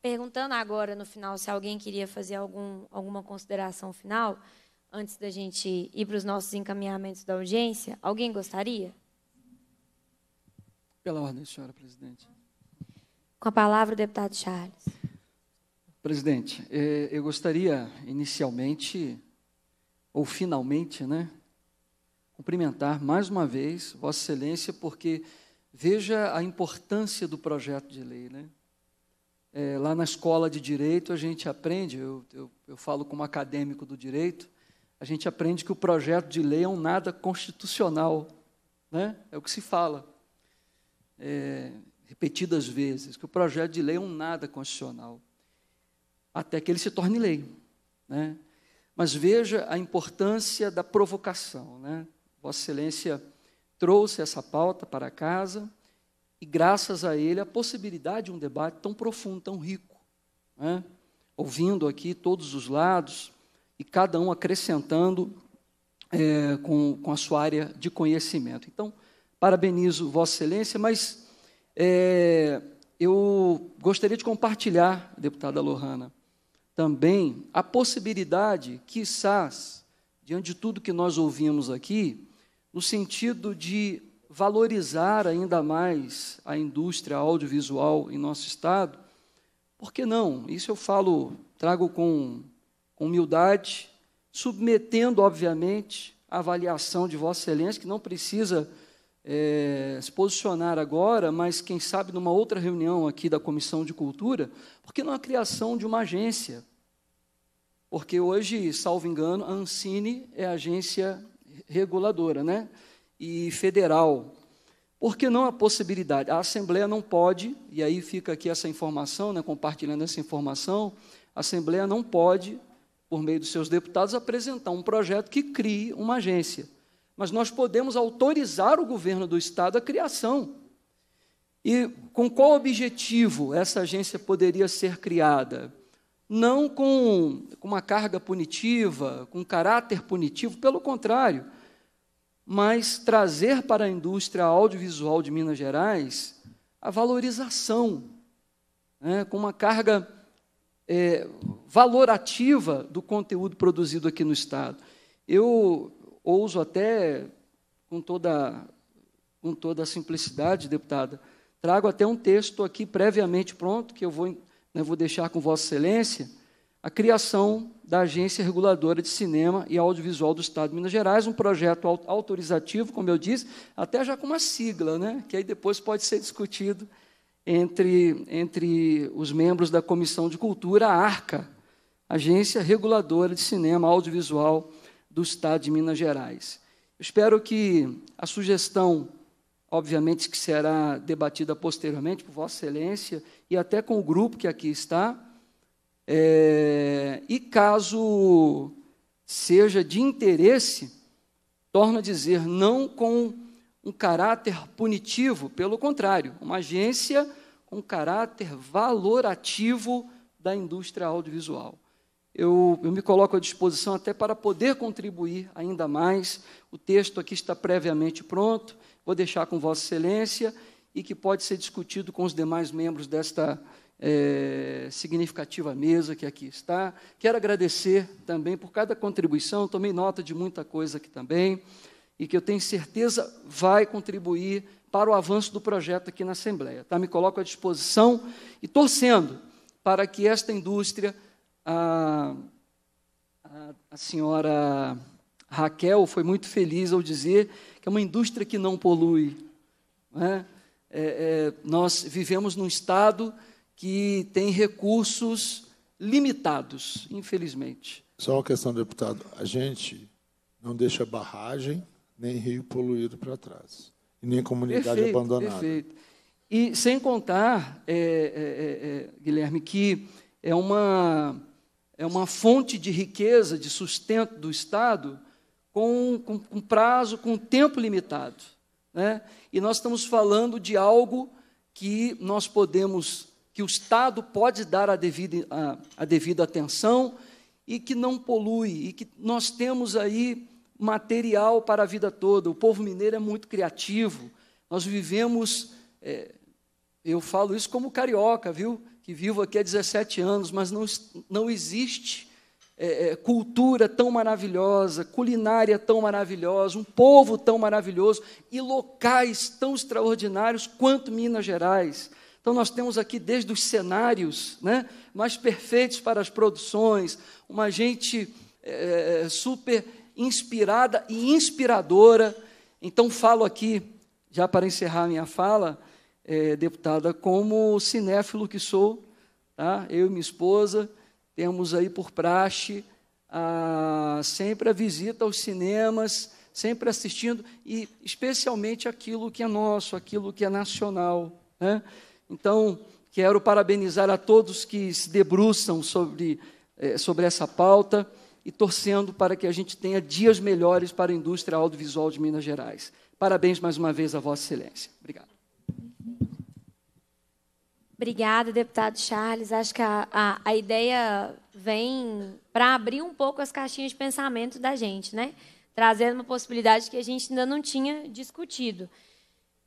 perguntando agora no final se alguém queria fazer algum, alguma consideração final antes da gente ir para os nossos encaminhamentos da audiência. Alguém gostaria? Pela ordem, senhora presidente. Com a palavra o deputado Charles. Presidente, eh, eu gostaria inicialmente ou finalmente, né, cumprimentar mais uma vez Vossa Excelência, porque veja a importância do projeto de lei. Né? É, lá na escola de direito, a gente aprende, eu, eu, eu falo como acadêmico do direito, a gente aprende que o projeto de lei é um nada constitucional. Né? É o que se fala é, repetidas vezes, que o projeto de lei é um nada constitucional, até que ele se torne lei. Né? Mas veja a importância da provocação. Né? Vossa Excelência trouxe essa pauta para casa e, graças a ele, a possibilidade de um debate tão profundo, tão rico. Né? Ouvindo aqui todos os lados e cada um acrescentando é, com, com a sua área de conhecimento. Então, parabenizo Vossa Excelência, mas é, eu gostaria de compartilhar, deputada Lohana, também a possibilidade, quizás, diante de tudo que nós ouvimos aqui, no sentido de valorizar ainda mais a indústria audiovisual em nosso estado. Por que não? Isso eu falo, trago com humildade, submetendo, obviamente, a avaliação de Vossa Excelência, que não precisa é, se posicionar agora, mas quem sabe numa outra reunião aqui da Comissão de Cultura, porque não a criação de uma agência. Porque hoje, salvo engano, a Ancine é a agência reguladora né? e federal. Por que não a possibilidade? A Assembleia não pode, e aí fica aqui essa informação, né, compartilhando essa informação, a Assembleia não pode, por meio dos seus deputados, apresentar um projeto que crie uma agência. Mas nós podemos autorizar o governo do Estado a criação. E com qual objetivo essa agência poderia ser criada? Não com, com uma carga punitiva, com caráter punitivo, pelo contrário mas trazer para a indústria audiovisual de Minas Gerais a valorização, né, com uma carga é, valorativa do conteúdo produzido aqui no Estado. Eu ouso até, com toda, com toda a simplicidade, deputada, trago até um texto aqui previamente pronto, que eu vou, né, vou deixar com Vossa Excelência, a criação da Agência Reguladora de Cinema e Audiovisual do Estado de Minas Gerais, um projeto autorizativo, como eu disse, até já com uma sigla, né, que aí depois pode ser discutido entre, entre os membros da Comissão de Cultura, a ARCA, Agência Reguladora de Cinema e Audiovisual do Estado de Minas Gerais. Espero que a sugestão, obviamente, que será debatida posteriormente por Vossa Excelência e até com o grupo que aqui está, é, e caso seja de interesse, torno a dizer, não com um caráter punitivo, pelo contrário, uma agência com caráter valorativo da indústria audiovisual. Eu, eu, me coloco à disposição até para poder contribuir ainda mais. O texto aqui está previamente pronto, vou deixar com Vossa Excelência e que pode ser discutido com os demais membros desta é, significativa mesa que aqui está. Quero agradecer também por cada contribuição, tomei nota de muita coisa aqui também, e que eu tenho certeza vai contribuir para o avanço do projeto aqui na Assembleia. Tá? Me coloco à disposição e torcendo para que esta indústria, a, a, a senhora Raquel foi muito feliz ao dizer que é uma indústria que não polui. Não é? É, é, nós vivemos num estado que tem recursos limitados, infelizmente. Só uma questão, deputado. A gente não deixa barragem nem rio poluído para trás, e nem comunidade perfeito, abandonada. Perfeito. E sem contar, é, é, é, é, Guilherme, que é uma, é uma fonte de riqueza, de sustento do Estado, com, com, com prazo, com tempo limitado. Né? E nós estamos falando de algo que nós podemos que o Estado pode dar a devida, a, a devida atenção e que não polui, e que nós temos aí material para a vida toda. O povo mineiro é muito criativo, nós vivemos, é, eu falo isso como carioca, viu? Que vivo aqui há 17 anos, mas não, não existe é, é, cultura tão maravilhosa, culinária tão maravilhosa, um povo tão maravilhoso e locais tão extraordinários quanto Minas Gerais. Então, nós temos aqui desde os cenários né, mais perfeitos para as produções, uma gente é, super inspirada e inspiradora. Então, falo aqui, já para encerrar minha fala, é, deputada, como cinéfilo que sou, tá? eu e minha esposa temos aí por praxe a, sempre a visita aos cinemas, sempre assistindo, e especialmente aquilo que é nosso, aquilo que é nacional. Né? Então, quero parabenizar a todos que se debruçam sobre, eh, sobre essa pauta e torcendo para que a gente tenha dias melhores para a indústria audiovisual de Minas Gerais. Parabéns mais uma vez a Vossa Excelência. Obrigado. Obrigada, deputado Charles. Acho que a, a, a ideia vem para abrir um pouco as caixinhas de pensamento da gente, né? trazendo uma possibilidade que a gente ainda não tinha discutido.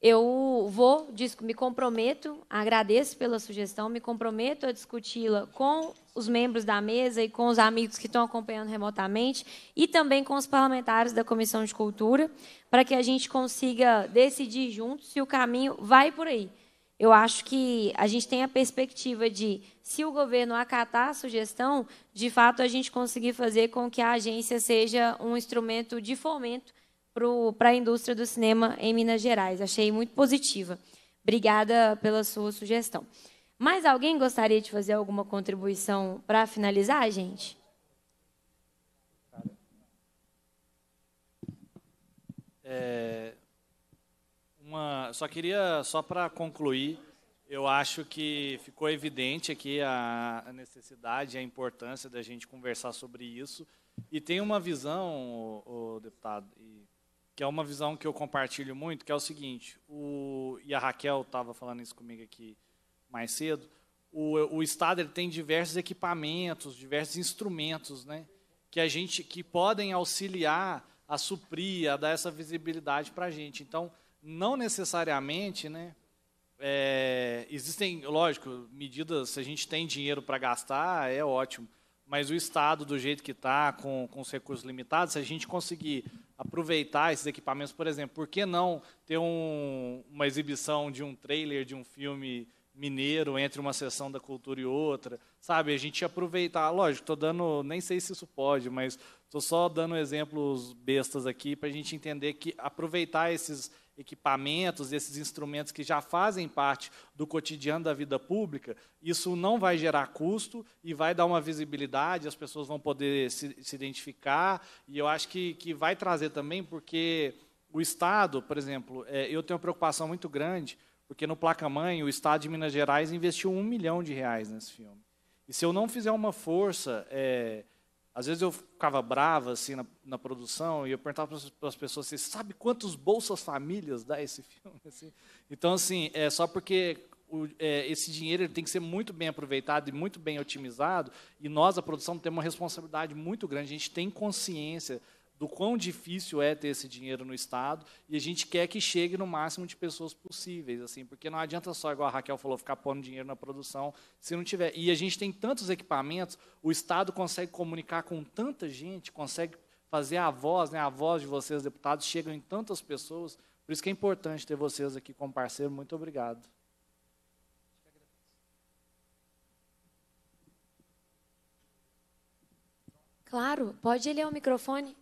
Eu vou, me comprometo, agradeço pela sugestão, me comprometo a discuti-la com os membros da mesa e com os amigos que estão acompanhando remotamente e também com os parlamentares da Comissão de Cultura, para que a gente consiga decidir juntos se o caminho vai por aí. Eu acho que a gente tem a perspectiva de, se o governo acatar a sugestão, de fato a gente conseguir fazer com que a agência seja um instrumento de fomento para a indústria do cinema em Minas Gerais. Achei muito positiva. Obrigada pela sua sugestão. Mais alguém gostaria de fazer alguma contribuição para finalizar, gente? É, uma, só queria, só para concluir, eu acho que ficou evidente aqui a, a necessidade, a importância da gente conversar sobre isso. E tem uma visão, o, o deputado e que é uma visão que eu compartilho muito, que é o seguinte, o, e a Raquel estava falando isso comigo aqui mais cedo, o, o Estado ele tem diversos equipamentos, diversos instrumentos, né, que a gente que podem auxiliar a suprir, a dar essa visibilidade para a gente. Então, não necessariamente, né, é, existem, lógico, medidas, se a gente tem dinheiro para gastar, é ótimo, mas o Estado, do jeito que está, com, com os recursos limitados, se a gente conseguir aproveitar esses equipamentos, por exemplo, por que não ter um, uma exibição de um trailer de um filme mineiro entre uma sessão da cultura e outra, sabe? A gente aproveitar, lógico, estou dando, nem sei se isso pode, mas estou só dando exemplos bestas aqui para a gente entender que aproveitar esses equipamentos, esses instrumentos que já fazem parte do cotidiano da vida pública, isso não vai gerar custo e vai dar uma visibilidade, as pessoas vão poder se, se identificar, e eu acho que, que vai trazer também, porque o Estado, por exemplo, é, eu tenho uma preocupação muito grande, porque no Placa Mãe, o Estado de Minas Gerais investiu um milhão de reais nesse filme. E se eu não fizer uma força. É, às vezes eu ficava brava assim na, na produção e eu perguntava para as pessoas assim, sabe quantos bolsas famílias dá esse filme? Assim, então assim, é só porque o, é, esse dinheiro tem que ser muito bem aproveitado e muito bem otimizado e nós a produção temos uma responsabilidade muito grande. A gente tem consciência do quão difícil é ter esse dinheiro no Estado, e a gente quer que chegue no máximo de pessoas possíveis, assim, porque não adianta só, igual a Raquel falou, ficar pondo dinheiro na produção, se não tiver. E a gente tem tantos equipamentos, o Estado consegue comunicar com tanta gente, consegue fazer a voz, né, a voz de vocês, deputados, chega em tantas pessoas, por isso que é importante ter vocês aqui como parceiro, muito obrigado. Claro, pode ler o microfone.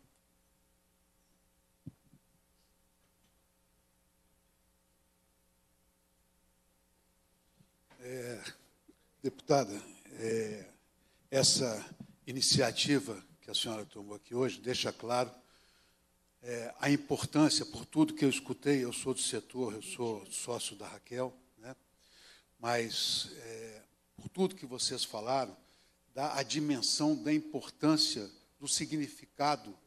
É, deputada, é, essa iniciativa que a senhora tomou aqui hoje deixa claro é, a importância, por tudo que eu escutei, eu sou do setor, eu sou sócio da Raquel, né? mas é, por tudo que vocês falaram, dá a dimensão da importância, do significado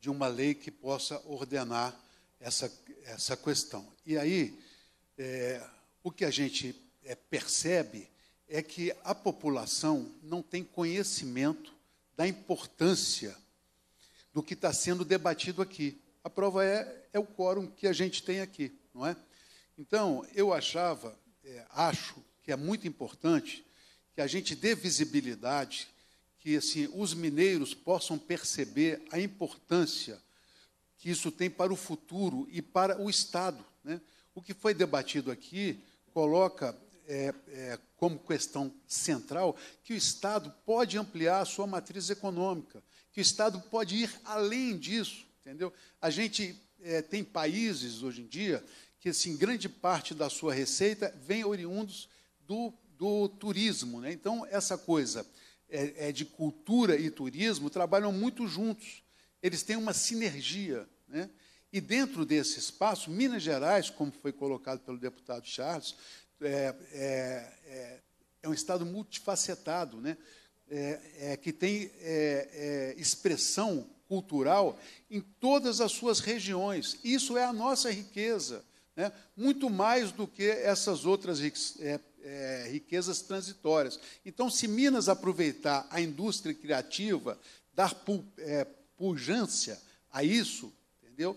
de uma lei que possa ordenar essa, essa questão. E aí, é, o que a gente é, percebe é que a população não tem conhecimento da importância do que está sendo debatido aqui. A prova é, é o quórum que a gente tem aqui, não é? Então, eu achava, é, acho que é muito importante que a gente dê visibilidade, que assim, os mineiros possam perceber a importância que isso tem para o futuro e para o Estado. Né? O que foi debatido aqui coloca é, é, como questão central que o Estado pode ampliar a sua matriz econômica, que o Estado pode ir além disso, entendeu? A gente é, tem países hoje em dia que, assim, grande parte da sua receita vem oriundos do, do turismo, né? Então essa coisa é, é de cultura e turismo trabalham muito juntos. Eles têm uma sinergia, né? E dentro desse espaço, Minas Gerais, como foi colocado pelo deputado Charles, é, é, é, é um Estado multifacetado, né? É, é, que tem é, é, expressão cultural em todas as suas regiões. Isso é a nossa riqueza, né? muito mais do que essas outras é, riquezas transitórias. Então, se Minas aproveitar a indústria criativa, dar pujança a isso, entendeu?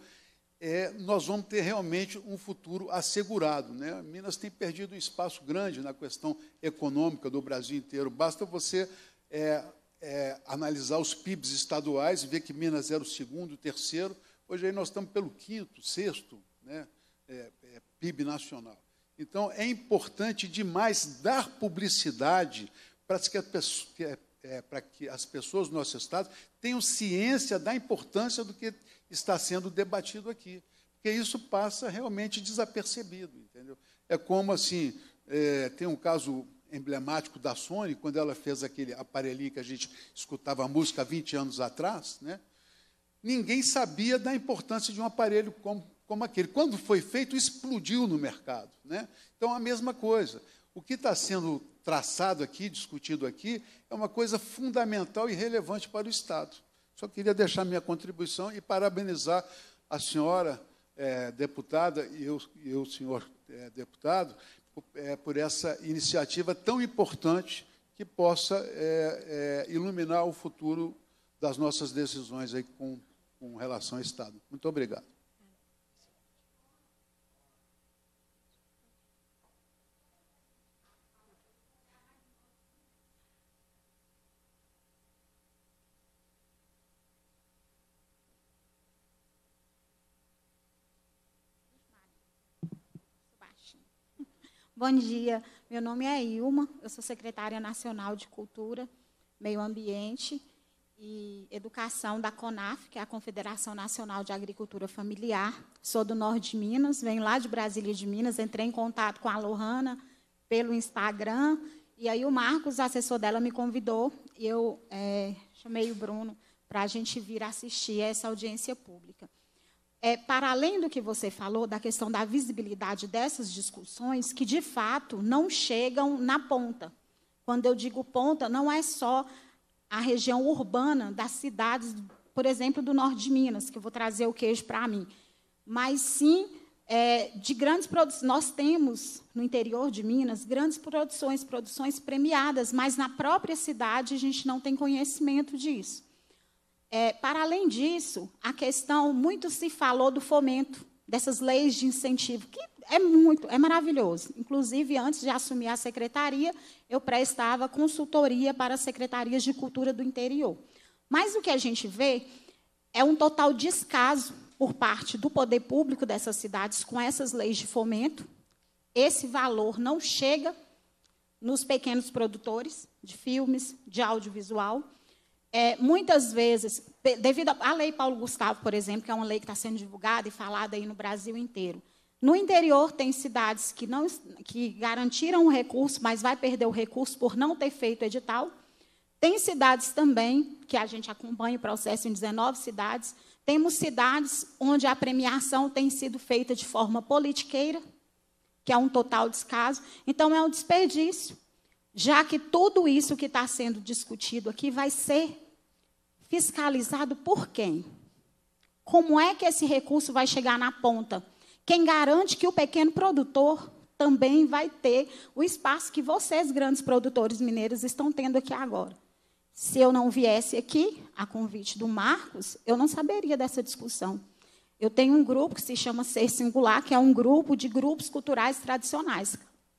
é, nós vamos ter realmente um futuro assegurado. Né? Minas tem perdido um espaço grande na questão econômica do Brasil inteiro. Basta você é, é, analisar os PIBs estaduais e ver que Minas era o segundo, o terceiro. Hoje aí nós estamos pelo quinto, sexto né? É, é, PIB nacional. Então, é importante demais dar publicidade para que, que, é, que as pessoas do nosso Estado tenham ciência da importância do que está sendo debatido aqui. Porque isso passa realmente desapercebido, entendeu? É como assim, é, tem um caso emblemático da Sony, quando ela fez aquele aparelhinho que a gente escutava a música há 20 anos atrás, né? ninguém sabia da importância de um aparelho como, como aquele. Quando foi feito, explodiu no mercado. Né? Então, a mesma coisa. O que está sendo traçado aqui, discutido aqui, é uma coisa fundamental e relevante para o Estado. Só queria deixar minha contribuição e parabenizar a senhora é, deputada e eu, e o senhor é, deputado por, é, por essa iniciativa tão importante que possa iluminar o futuro das nossas decisões aí com, com relação ao Estado. Muito obrigado. Bom dia, meu nome é Ilma, eu sou secretária nacional de Cultura, Meio Ambiente e Educação da CONAF, que é a Confederação Nacional de Agricultura Familiar. Sou do norte de Minas, venho lá de Brasília de Minas, entrei em contato com a Lohana pelo Instagram e aí o Marcos, assessor dela, me convidou e eu é, chamei o Bruno para a gente vir assistir essa audiência pública é, para além do que você falou, da questão da visibilidade dessas discussões, que de fato não chegam na ponta. Quando eu digo ponta, não é só a região urbana das cidades, por exemplo, do norte de Minas, que eu vou trazer o queijo para mim, mas sim é, de grandes produções. Nós temos, no interior de Minas, grandes produções, produções premiadas, mas na própria cidade a gente não tem conhecimento disso. É, para além disso, a questão muito se falou do fomento dessas leis de incentivo, que é muito, é maravilhoso. Inclusive, antes de assumir a secretaria, eu prestava consultoria para secretarias de cultura do interior. Mas o que a gente vê é um total descaso por parte do poder público dessas cidades com essas leis de fomento. Esse valor não chega nos pequenos produtores de filmes, de audiovisual é, muitas vezes, devido à lei Paulo Gustavo, por exemplo, que é uma lei que está sendo divulgada e falada aí no Brasil inteiro. No interior tem cidades que não que garantiram o recurso, mas vai perder o recurso por não ter feito edital. Tem cidades também que a gente acompanha o processo em 19 cidades. Temos cidades onde a premiação tem sido feita de forma politiqueira, que é um total descaso. Então é um desperdício, já que tudo isso que está sendo discutido aqui vai ser Fiscalizado por quem? Como é que esse recurso vai chegar na ponta? Quem garante que o pequeno produtor também vai ter o espaço que vocês, grandes produtores mineiros, estão tendo aqui agora? Se eu não viesse aqui, a convite do Marcos, eu não saberia dessa discussão. Eu tenho um grupo que se chama Ser Singular, que é um grupo de grupos culturais tradicionais.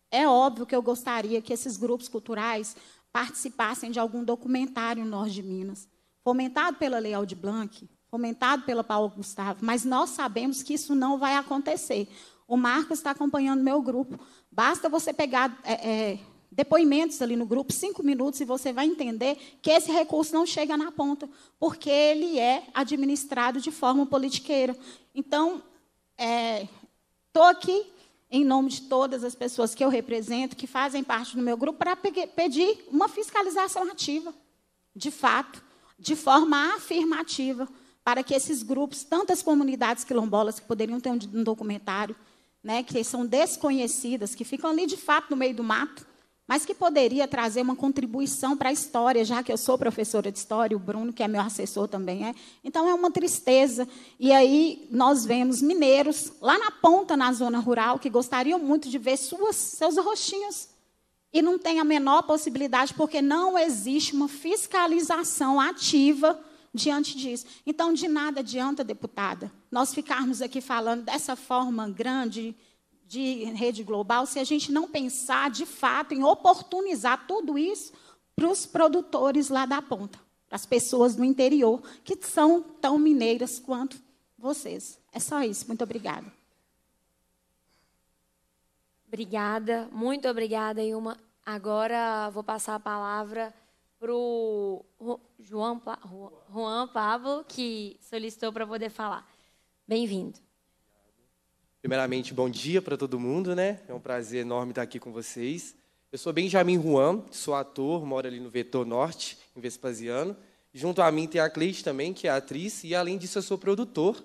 É óbvio que eu gostaria que esses grupos culturais participassem de algum documentário no norte de Minas fomentado pela Lei Aldir Blanc, fomentado pela Paulo Gustavo, mas nós sabemos que isso não vai acontecer. O Marcos está acompanhando meu grupo. Basta você pegar é, é, depoimentos ali no grupo, cinco minutos, e você vai entender que esse recurso não chega na ponta, porque ele é administrado de forma politiqueira. Então, estou é, aqui em nome de todas as pessoas que eu represento, que fazem parte do meu grupo, para pedir uma fiscalização ativa, de fato de forma afirmativa para que esses grupos, tantas comunidades quilombolas que poderiam ter um documentário, né, que são desconhecidas, que ficam ali de fato no meio do mato, mas que poderia trazer uma contribuição para a história, já que eu sou professora de história, o Bruno, que é meu assessor também é. Então é uma tristeza. E aí nós vemos mineiros lá na ponta, na zona rural, que gostariam muito de ver suas, seus rostinhos e não tem a menor possibilidade porque não existe uma fiscalização ativa diante disso. Então, de nada adianta, deputada, nós ficarmos aqui falando dessa forma grande de rede global se a gente não pensar de fato em oportunizar tudo isso para os produtores lá da ponta, para as pessoas do interior que são tão mineiras quanto vocês. É só isso. Muito obrigada. Obrigada, muito obrigada, Ilma. Agora vou passar a palavra para o João, Juan Pablo, que solicitou para poder falar. Bem-vindo. Primeiramente, bom dia para todo mundo, né? É um prazer enorme estar aqui com vocês. Eu sou Benjamin Juan, sou ator, moro ali no Vetor Norte, em Vespasiano. Junto a mim tem a Cleide também, que é atriz, e além disso eu sou produtor.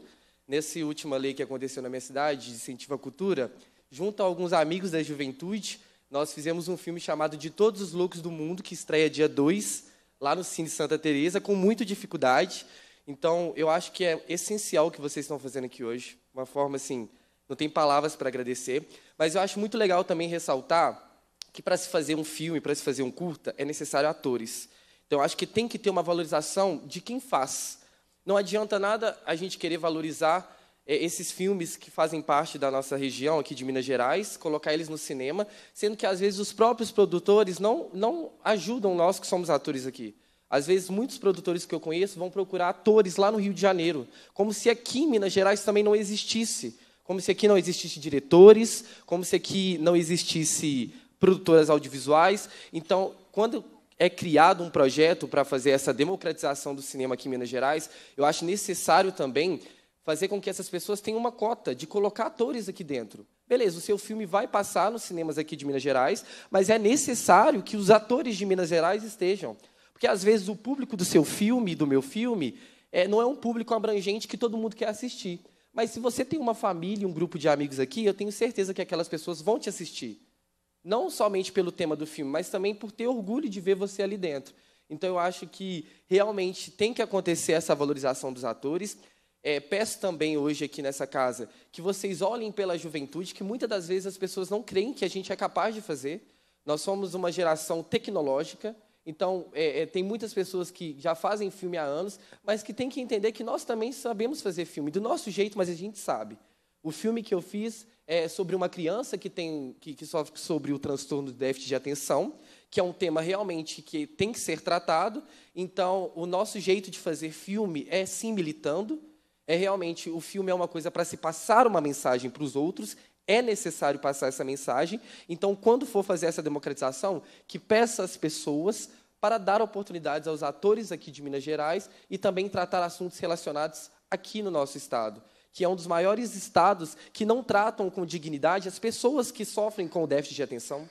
Nesse última lei que aconteceu na minha cidade, de incentivo à cultura, junto a alguns amigos da juventude, nós fizemos um filme chamado De Todos os Loucos do Mundo, que estreia dia 2, lá no Cine Santa Teresa, com muita dificuldade. Então, eu acho que é essencial o que vocês estão fazendo aqui hoje. Uma forma, assim, não tem palavras para agradecer. Mas eu acho muito legal também ressaltar que, para se fazer um filme, para se fazer um curta, é necessário atores. Então, eu acho que tem que ter uma valorização de quem faz. Não adianta nada a gente querer valorizar é, esses filmes que fazem parte da nossa região aqui de Minas Gerais, colocar eles no cinema, sendo que às vezes os próprios produtores não, não ajudam nós que somos atores aqui. Às vezes muitos produtores que eu conheço vão procurar atores lá no Rio de Janeiro, como se aqui em Minas Gerais também não existisse, como se aqui não existisse diretores, como se aqui não existisse produtoras audiovisuais. Então, quando é criado um projeto para fazer essa democratização do cinema aqui em Minas Gerais, eu acho necessário também fazer com que essas pessoas tenham uma cota de colocar atores aqui dentro. Beleza, o seu filme vai passar nos cinemas aqui de Minas Gerais, mas é necessário que os atores de Minas Gerais estejam. Porque às vezes o público do seu filme, do meu filme, é, não é um público abrangente que todo mundo quer assistir. Mas se você tem uma família, um grupo de amigos aqui, eu tenho certeza que aquelas pessoas vão te assistir. Não somente pelo tema do filme, mas também por ter orgulho de ver você ali dentro. Então eu acho que realmente tem que acontecer essa valorização dos atores. É, peço também hoje aqui nessa casa que vocês olhem pela juventude, que muitas das vezes as pessoas não creem que a gente é capaz de fazer. Nós somos uma geração tecnológica, então é, é, tem muitas pessoas que já fazem filme há anos, mas que tem que entender que nós também sabemos fazer filme, do nosso jeito, mas a gente sabe. O filme que eu fiz é sobre uma criança que, tem, que, que sofre sobre o transtorno de déficit de atenção, que é um tema realmente que tem que ser tratado. Então, o nosso jeito de fazer filme é sim militando, é realmente o filme é uma coisa para se passar uma mensagem para os outros, é necessário passar essa mensagem. Então, quando for fazer essa democratização, que peça às pessoas para dar oportunidades aos atores aqui de Minas Gerais e também tratar assuntos relacionados aqui no nosso estado, que é um dos maiores estados que não tratam com dignidade as pessoas que sofrem com o déficit de atenção.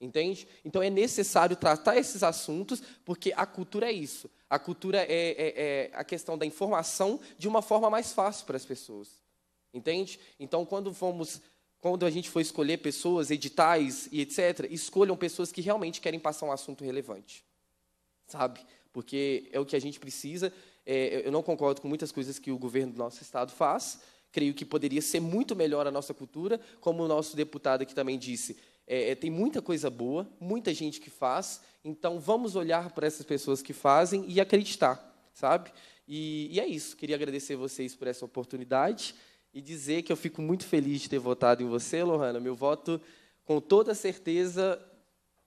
Entende? Então é necessário tratar esses assuntos, porque a cultura é isso. A cultura é, é, é a questão da informação de uma forma mais fácil para as pessoas. Entende? Então, quando vamos quando a gente for escolher pessoas, editais e etc., escolham pessoas que realmente querem passar um assunto relevante. Sabe? Porque é o que a gente precisa. É, eu não concordo com muitas coisas que o governo do nosso estado faz. Creio que poderia ser muito melhor a nossa cultura, como o nosso deputado aqui também disse. É, é, tem muita coisa boa, muita gente que faz, então vamos olhar para essas pessoas que fazem e acreditar, sabe? E, e é isso. Queria agradecer vocês por essa oportunidade e dizer que eu fico muito feliz de ter votado em você, Lohana. Meu voto, com toda certeza,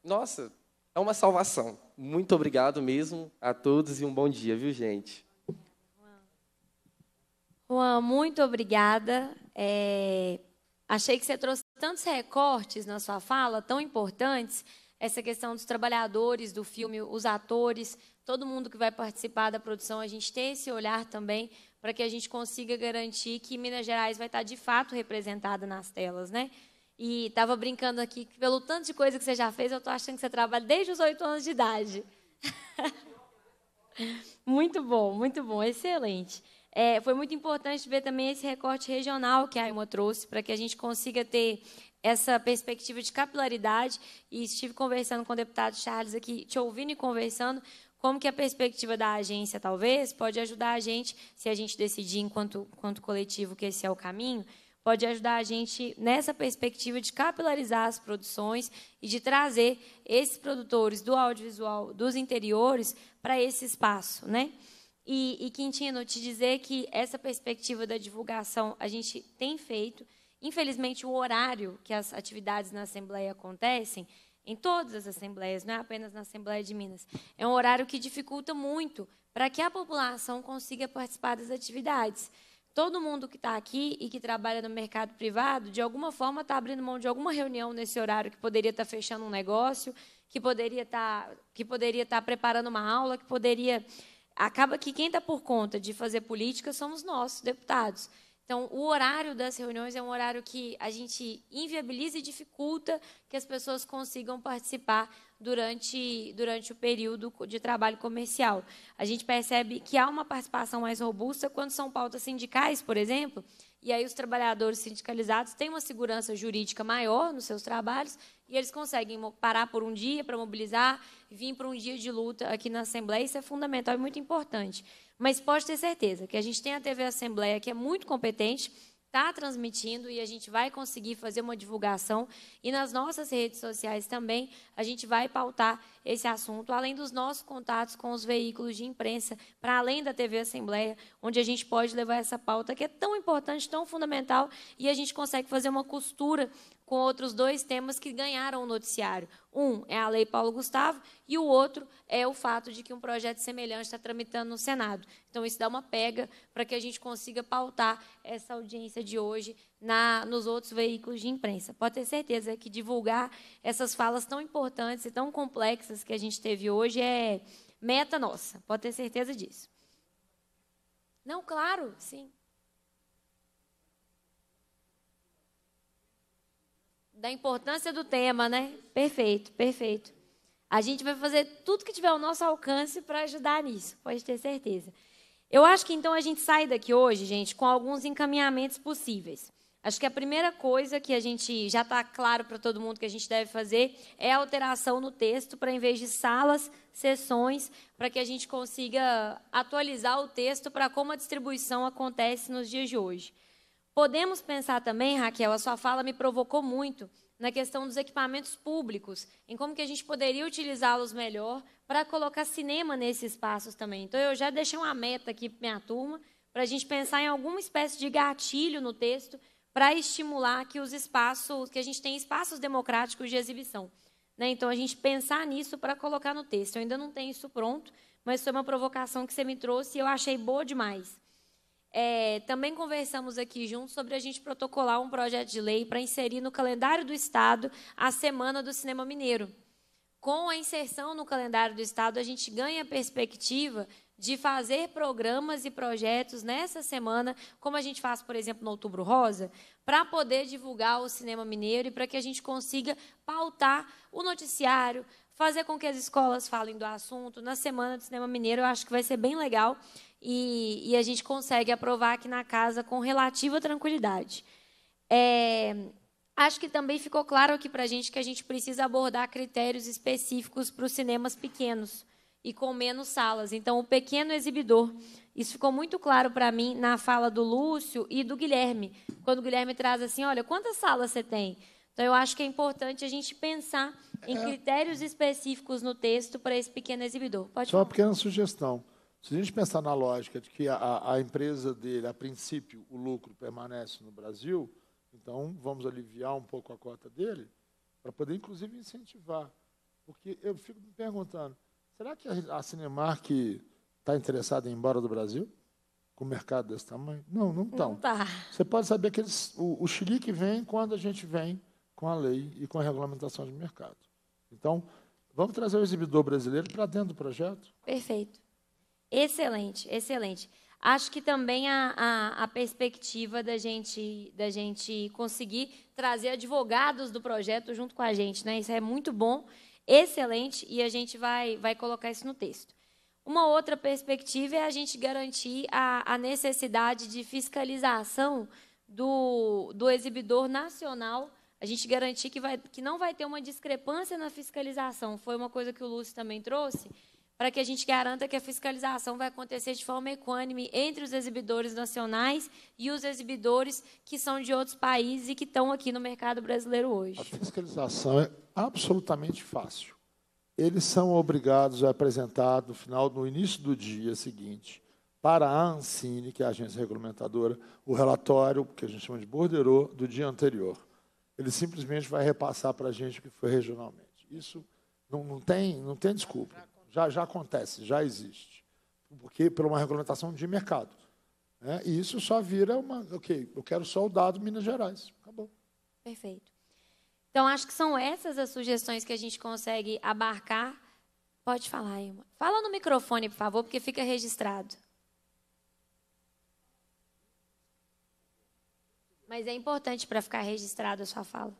nossa, é uma salvação. Muito obrigado mesmo a todos e um bom dia, viu, gente? Juan, muito obrigada. É... Achei que você trouxe tantos recortes na sua fala, tão importantes, essa questão dos trabalhadores do filme, os atores, todo mundo que vai participar da produção, a gente tem esse olhar também para que a gente consiga garantir que Minas Gerais vai estar de fato representada nas telas, né? E estava brincando aqui que pelo tanto de coisa que você já fez, eu estou achando que você trabalha desde os oito anos de idade. muito bom, muito bom, excelente é, foi muito importante ver também esse recorte regional que a Aima trouxe, para que a gente consiga ter essa perspectiva de capilaridade. E estive conversando com o deputado Charles aqui, te ouvindo e conversando, como que a perspectiva da agência, talvez, pode ajudar a gente, se a gente decidir, enquanto, enquanto coletivo, que esse é o caminho, pode ajudar a gente nessa perspectiva de capilarizar as produções e de trazer esses produtores do audiovisual dos interiores para esse espaço, né? E, e Quintino, te dizer que essa perspectiva da divulgação a gente tem feito. Infelizmente, o horário que as atividades na Assembleia acontecem, em todas as assembleias, não é apenas na Assembleia de Minas, é um horário que dificulta muito para que a população consiga participar das atividades. Todo mundo que está aqui e que trabalha no mercado privado, de alguma forma, está abrindo mão de alguma reunião nesse horário que poderia estar tá fechando um negócio, que poderia estar, tá, que poderia estar tá preparando uma aula, que poderia acaba que quem está por conta de fazer política somos nós, deputados. Então, o horário das reuniões é um horário que a gente inviabiliza e dificulta que as pessoas consigam participar durante, durante o período de trabalho comercial. A gente percebe que há uma participação mais robusta quando são pautas sindicais, por exemplo, e aí os trabalhadores sindicalizados têm uma segurança jurídica maior nos seus trabalhos e eles conseguem parar por um dia para mobilizar, vir para um dia de luta aqui na Assembleia. Isso é fundamental e é muito importante. Mas pode ter certeza que a gente tem a TV Assembleia, que é muito competente, está transmitindo e a gente vai conseguir fazer uma divulgação. E nas nossas redes sociais também, a gente vai pautar esse assunto, além dos nossos contatos com os veículos de imprensa, para além da TV Assembleia, onde a gente pode levar essa pauta que é tão importante, tão fundamental, e a gente consegue fazer uma costura com outros dois temas que ganharam o noticiário. Um é a Lei Paulo Gustavo e o outro é o fato de que um projeto semelhante está tramitando no Senado. Então, isso dá uma pega para que a gente consiga pautar essa audiência de hoje na, nos outros veículos de imprensa. Pode ter certeza que divulgar essas falas tão importantes e tão complexas que a gente teve hoje é meta nossa. Pode ter certeza disso. Não, claro, sim. da importância do tema, né? Perfeito, perfeito. A gente vai fazer tudo que tiver ao nosso alcance para ajudar nisso, pode ter certeza. Eu acho que então a gente sai daqui hoje, gente, com alguns encaminhamentos possíveis. Acho que a primeira coisa que a gente já está claro para todo mundo que a gente deve fazer é a alteração no texto para, em vez de salas, sessões, para que a gente consiga atualizar o texto para como a distribuição acontece nos dias de hoje. Podemos pensar também, Raquel, a sua fala me provocou muito na questão dos equipamentos públicos, em como que a gente poderia utilizá-los melhor para colocar cinema nesses espaços também. Então eu já deixei uma meta aqui para minha turma para a gente pensar em alguma espécie de gatilho no texto para estimular que os espaços, que a gente tem espaços democráticos de exibição. Né? Então a gente pensar nisso para colocar no texto. Eu ainda não tenho isso pronto, mas foi uma provocação que você me trouxe e eu achei boa demais. É, também conversamos aqui juntos sobre a gente protocolar um projeto de lei para inserir no calendário do Estado a Semana do Cinema Mineiro. Com a inserção no calendário do Estado, a gente ganha a perspectiva de fazer programas e projetos nessa semana, como a gente faz, por exemplo, no Outubro Rosa, para poder divulgar o cinema mineiro e para que a gente consiga pautar o noticiário, fazer com que as escolas falem do assunto. Na semana do cinema mineiro, eu acho que vai ser bem legal e, e a gente consegue aprovar aqui na casa com relativa tranquilidade. É, acho que também ficou claro aqui para a gente que a gente precisa abordar critérios específicos para os cinemas pequenos e com menos salas. Então, o pequeno exibidor. Isso ficou muito claro para mim na fala do Lúcio e do Guilherme, quando o Guilherme traz assim: olha, quantas salas você tem? Então, eu acho que é importante a gente pensar em é. critérios específicos no texto para esse pequeno exibidor. Pode Só falar. uma pequena sugestão. Se a gente pensar na lógica de que a, a empresa dele, a princípio, o lucro permanece no Brasil, então vamos aliviar um pouco a cota dele, para poder, inclusive, incentivar. Porque eu fico me perguntando, será que a Cinemark está interessada em ir embora do Brasil? com o mercado desse tamanho? Não, não estão. Tá. Você pode saber que eles, o, o Chile que vem quando a gente vem com a lei e com a regulamentação de mercado. Então, vamos trazer o exibidor brasileiro para dentro do projeto? Perfeito. Excelente, excelente. Acho que também a, a, a perspectiva da gente, da gente conseguir trazer advogados do projeto junto com a gente, né? Isso é muito bom, excelente, e a gente vai, vai colocar isso no texto. Uma outra perspectiva é a gente garantir a, a necessidade de fiscalização do, do exibidor nacional a gente garantir que, vai, que não vai ter uma discrepância na fiscalização. Foi uma coisa que o Lúcio também trouxe para que a gente garanta que a fiscalização vai acontecer de forma equânime entre os exibidores nacionais e os exibidores que são de outros países e que estão aqui no mercado brasileiro hoje. A fiscalização é absolutamente fácil. Eles são obrigados a apresentar no final, no início do dia seguinte, para a Ancine, que é a agência regulamentadora, o relatório, que a gente chama de borderô, do dia anterior. Ele simplesmente vai repassar para a gente o que foi regionalmente. Isso não, não tem, não tem desculpa já, já acontece, já existe. Porque por uma regulamentação de mercado. Né? E isso só vira uma. Ok, eu quero só o dado Minas Gerais. Acabou. Perfeito. Então, acho que são essas as sugestões que a gente consegue abarcar. Pode falar, Irma. Fala no microfone, por favor, porque fica registrado. Mas é importante para ficar registrado a sua fala.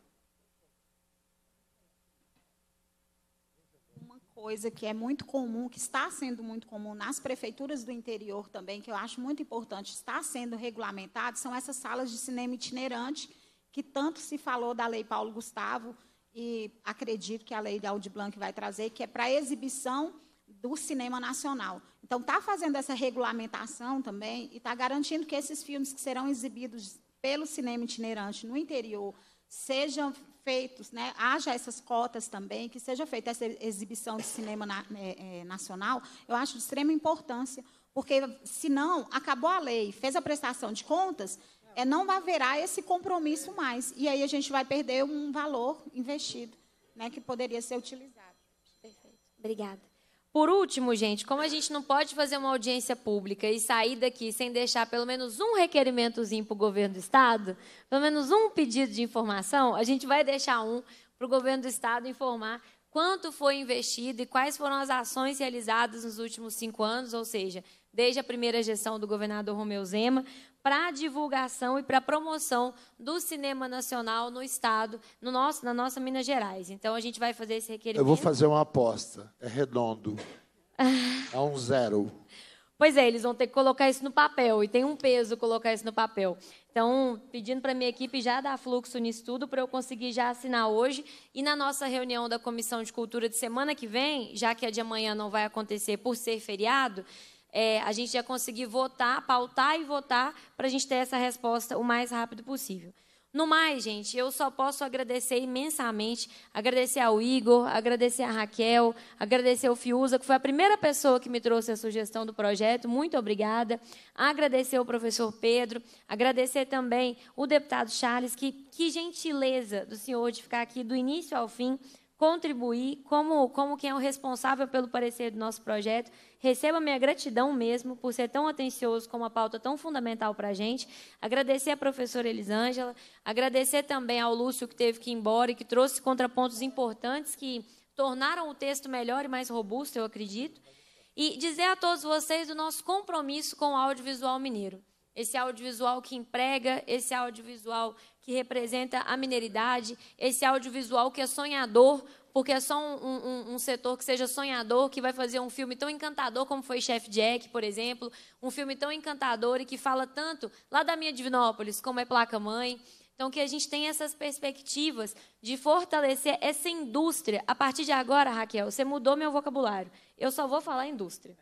coisa que é muito comum, que está sendo muito comum nas prefeituras do interior também, que eu acho muito importante, está sendo regulamentado, são essas salas de cinema itinerante, que tanto se falou da Lei Paulo Gustavo, e acredito que a Lei da Aldi Blanc vai trazer, que é para exibição do cinema nacional. Então, está fazendo essa regulamentação também e está garantindo que esses filmes que serão exibidos pelo cinema itinerante no interior sejam feitos, né, haja essas cotas também, que seja feita essa exibição de cinema na, é, é nacional, eu acho de extrema importância, porque senão acabou a lei, fez a prestação de contas, é, não haverá esse compromisso mais. E aí a gente vai perder um valor investido, né, que poderia ser utilizado. Perfeito. Obrigada. Por último, gente, como a gente não pode fazer uma audiência pública e sair daqui sem deixar pelo menos um requerimentozinho para o governo do Estado, pelo menos um pedido de informação, a gente vai deixar um para o governo do Estado informar quanto foi investido e quais foram as ações realizadas nos últimos cinco anos, ou seja, desde a primeira gestão do governador Romeu Zema, para a divulgação e para a promoção do cinema nacional no estado, no nosso, na nossa Minas Gerais. Então a gente vai fazer esse requerimento. Eu vou fazer uma aposta. É redondo. é um zero. Pois é, eles vão ter que colocar isso no papel e tem um peso colocar isso no papel. Então, pedindo para minha equipe já dar fluxo nisso tudo para eu conseguir já assinar hoje e na nossa reunião da comissão de cultura de semana que vem, já que a é de amanhã não vai acontecer por ser feriado, é, a gente já conseguir votar, pautar e votar para a gente ter essa resposta o mais rápido possível. No mais, gente, eu só posso agradecer imensamente, agradecer ao Igor, agradecer a Raquel, agradecer ao Fiuza, que foi a primeira pessoa que me trouxe a sugestão do projeto, muito obrigada. Agradecer ao professor Pedro, agradecer também o deputado Charles, que, que gentileza do senhor de ficar aqui do início ao fim, contribuir como, como quem é o responsável pelo parecer do nosso projeto Receba minha gratidão mesmo por ser tão atencioso com uma pauta tão fundamental para a gente. Agradecer à professora Elisângela, agradecer também ao Lúcio que teve que ir embora e que trouxe contrapontos importantes que tornaram o texto melhor e mais robusto, eu acredito. E dizer a todos vocês o nosso compromisso com o audiovisual mineiro esse audiovisual que emprega, esse audiovisual que representa a mineridade, esse audiovisual que é sonhador porque é só um, um, um, setor que seja sonhador, que vai fazer um filme tão encantador como foi Chef Jack, por exemplo, um filme tão encantador e que fala tanto lá da minha Divinópolis, como é Placa Mãe. Então, que a gente tenha essas perspectivas de fortalecer essa indústria. A partir de agora, Raquel, você mudou meu vocabulário. Eu só vou falar indústria.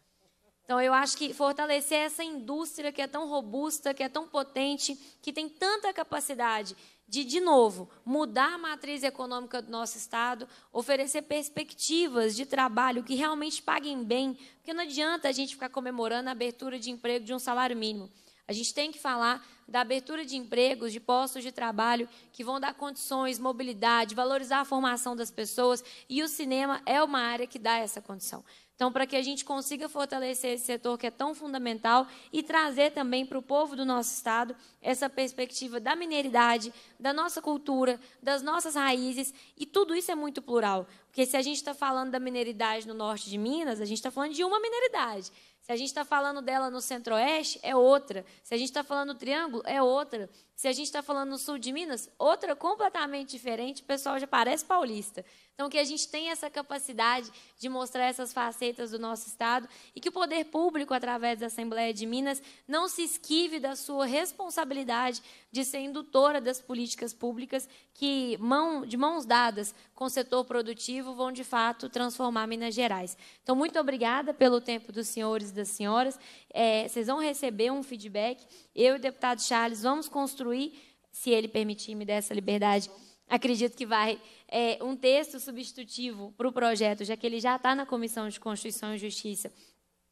Então, eu acho que fortalecer essa indústria que é tão robusta, que é tão potente, que tem tanta capacidade de, de novo, mudar a matriz econômica do nosso Estado, oferecer perspectivas de trabalho que realmente paguem bem, porque não adianta a gente ficar comemorando a abertura de emprego de um salário mínimo. A gente tem que falar da abertura de empregos, de postos de trabalho que vão dar condições, mobilidade, valorizar a formação das pessoas, e o cinema é uma área que dá essa condição. Então, para que a gente consiga fortalecer esse setor que é tão fundamental e trazer também para o povo do nosso estado essa perspectiva da mineridade, da nossa cultura, das nossas raízes, e tudo isso é muito plural. Porque se a gente está falando da mineridade no norte de Minas, a gente está falando de uma mineridade. Se a gente está falando dela no centro-oeste, é outra. Se a gente está falando do Triângulo, é outra. Se a gente está falando no sul de Minas, outra completamente diferente. O pessoal já parece paulista. Então, que a gente tenha essa capacidade de mostrar essas facetas do nosso Estado e que o poder público, através da Assembleia de Minas, não se esquive da sua responsabilidade de ser indutora das políticas públicas que, mão, de mãos dadas com o setor produtivo, vão de fato transformar Minas Gerais. Então, muito obrigada pelo tempo dos senhores e das senhoras. É, vocês vão receber um feedback. Eu e o deputado Charles vamos construir, se ele permitir me dar essa liberdade, acredito que vai é, um texto substitutivo para o projeto, já que ele já está na Comissão de Constituição e Justiça,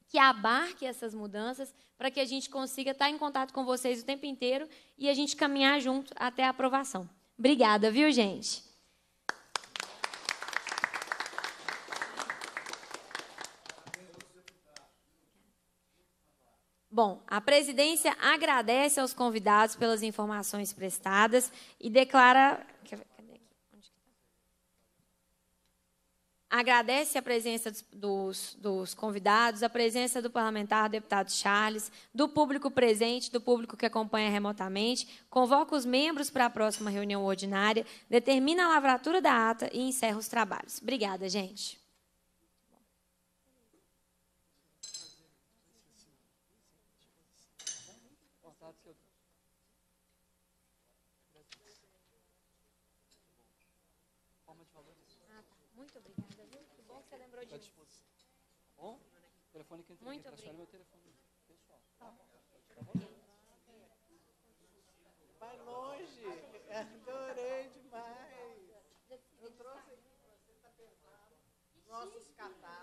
que abarque essas mudanças para que a gente consiga estar tá em contato com vocês o tempo inteiro e a gente caminhar junto até a aprovação. Obrigada, viu, gente? Bom, a presidência agradece aos convidados pelas informações prestadas e declara. agradece a presença dos, dos, convidados, a presença do parlamentar, deputado Charles, do público presente, do público que acompanha remotamente, convoca os membros para a próxima reunião ordinária, determina a lavratura da ata e encerra os trabalhos. Obrigada, gente. telefone que eu é meu telefone pessoal. Tá Vai longe. Adorei demais. Eu trouxe aqui para você, está pesado. Nossos catálogos.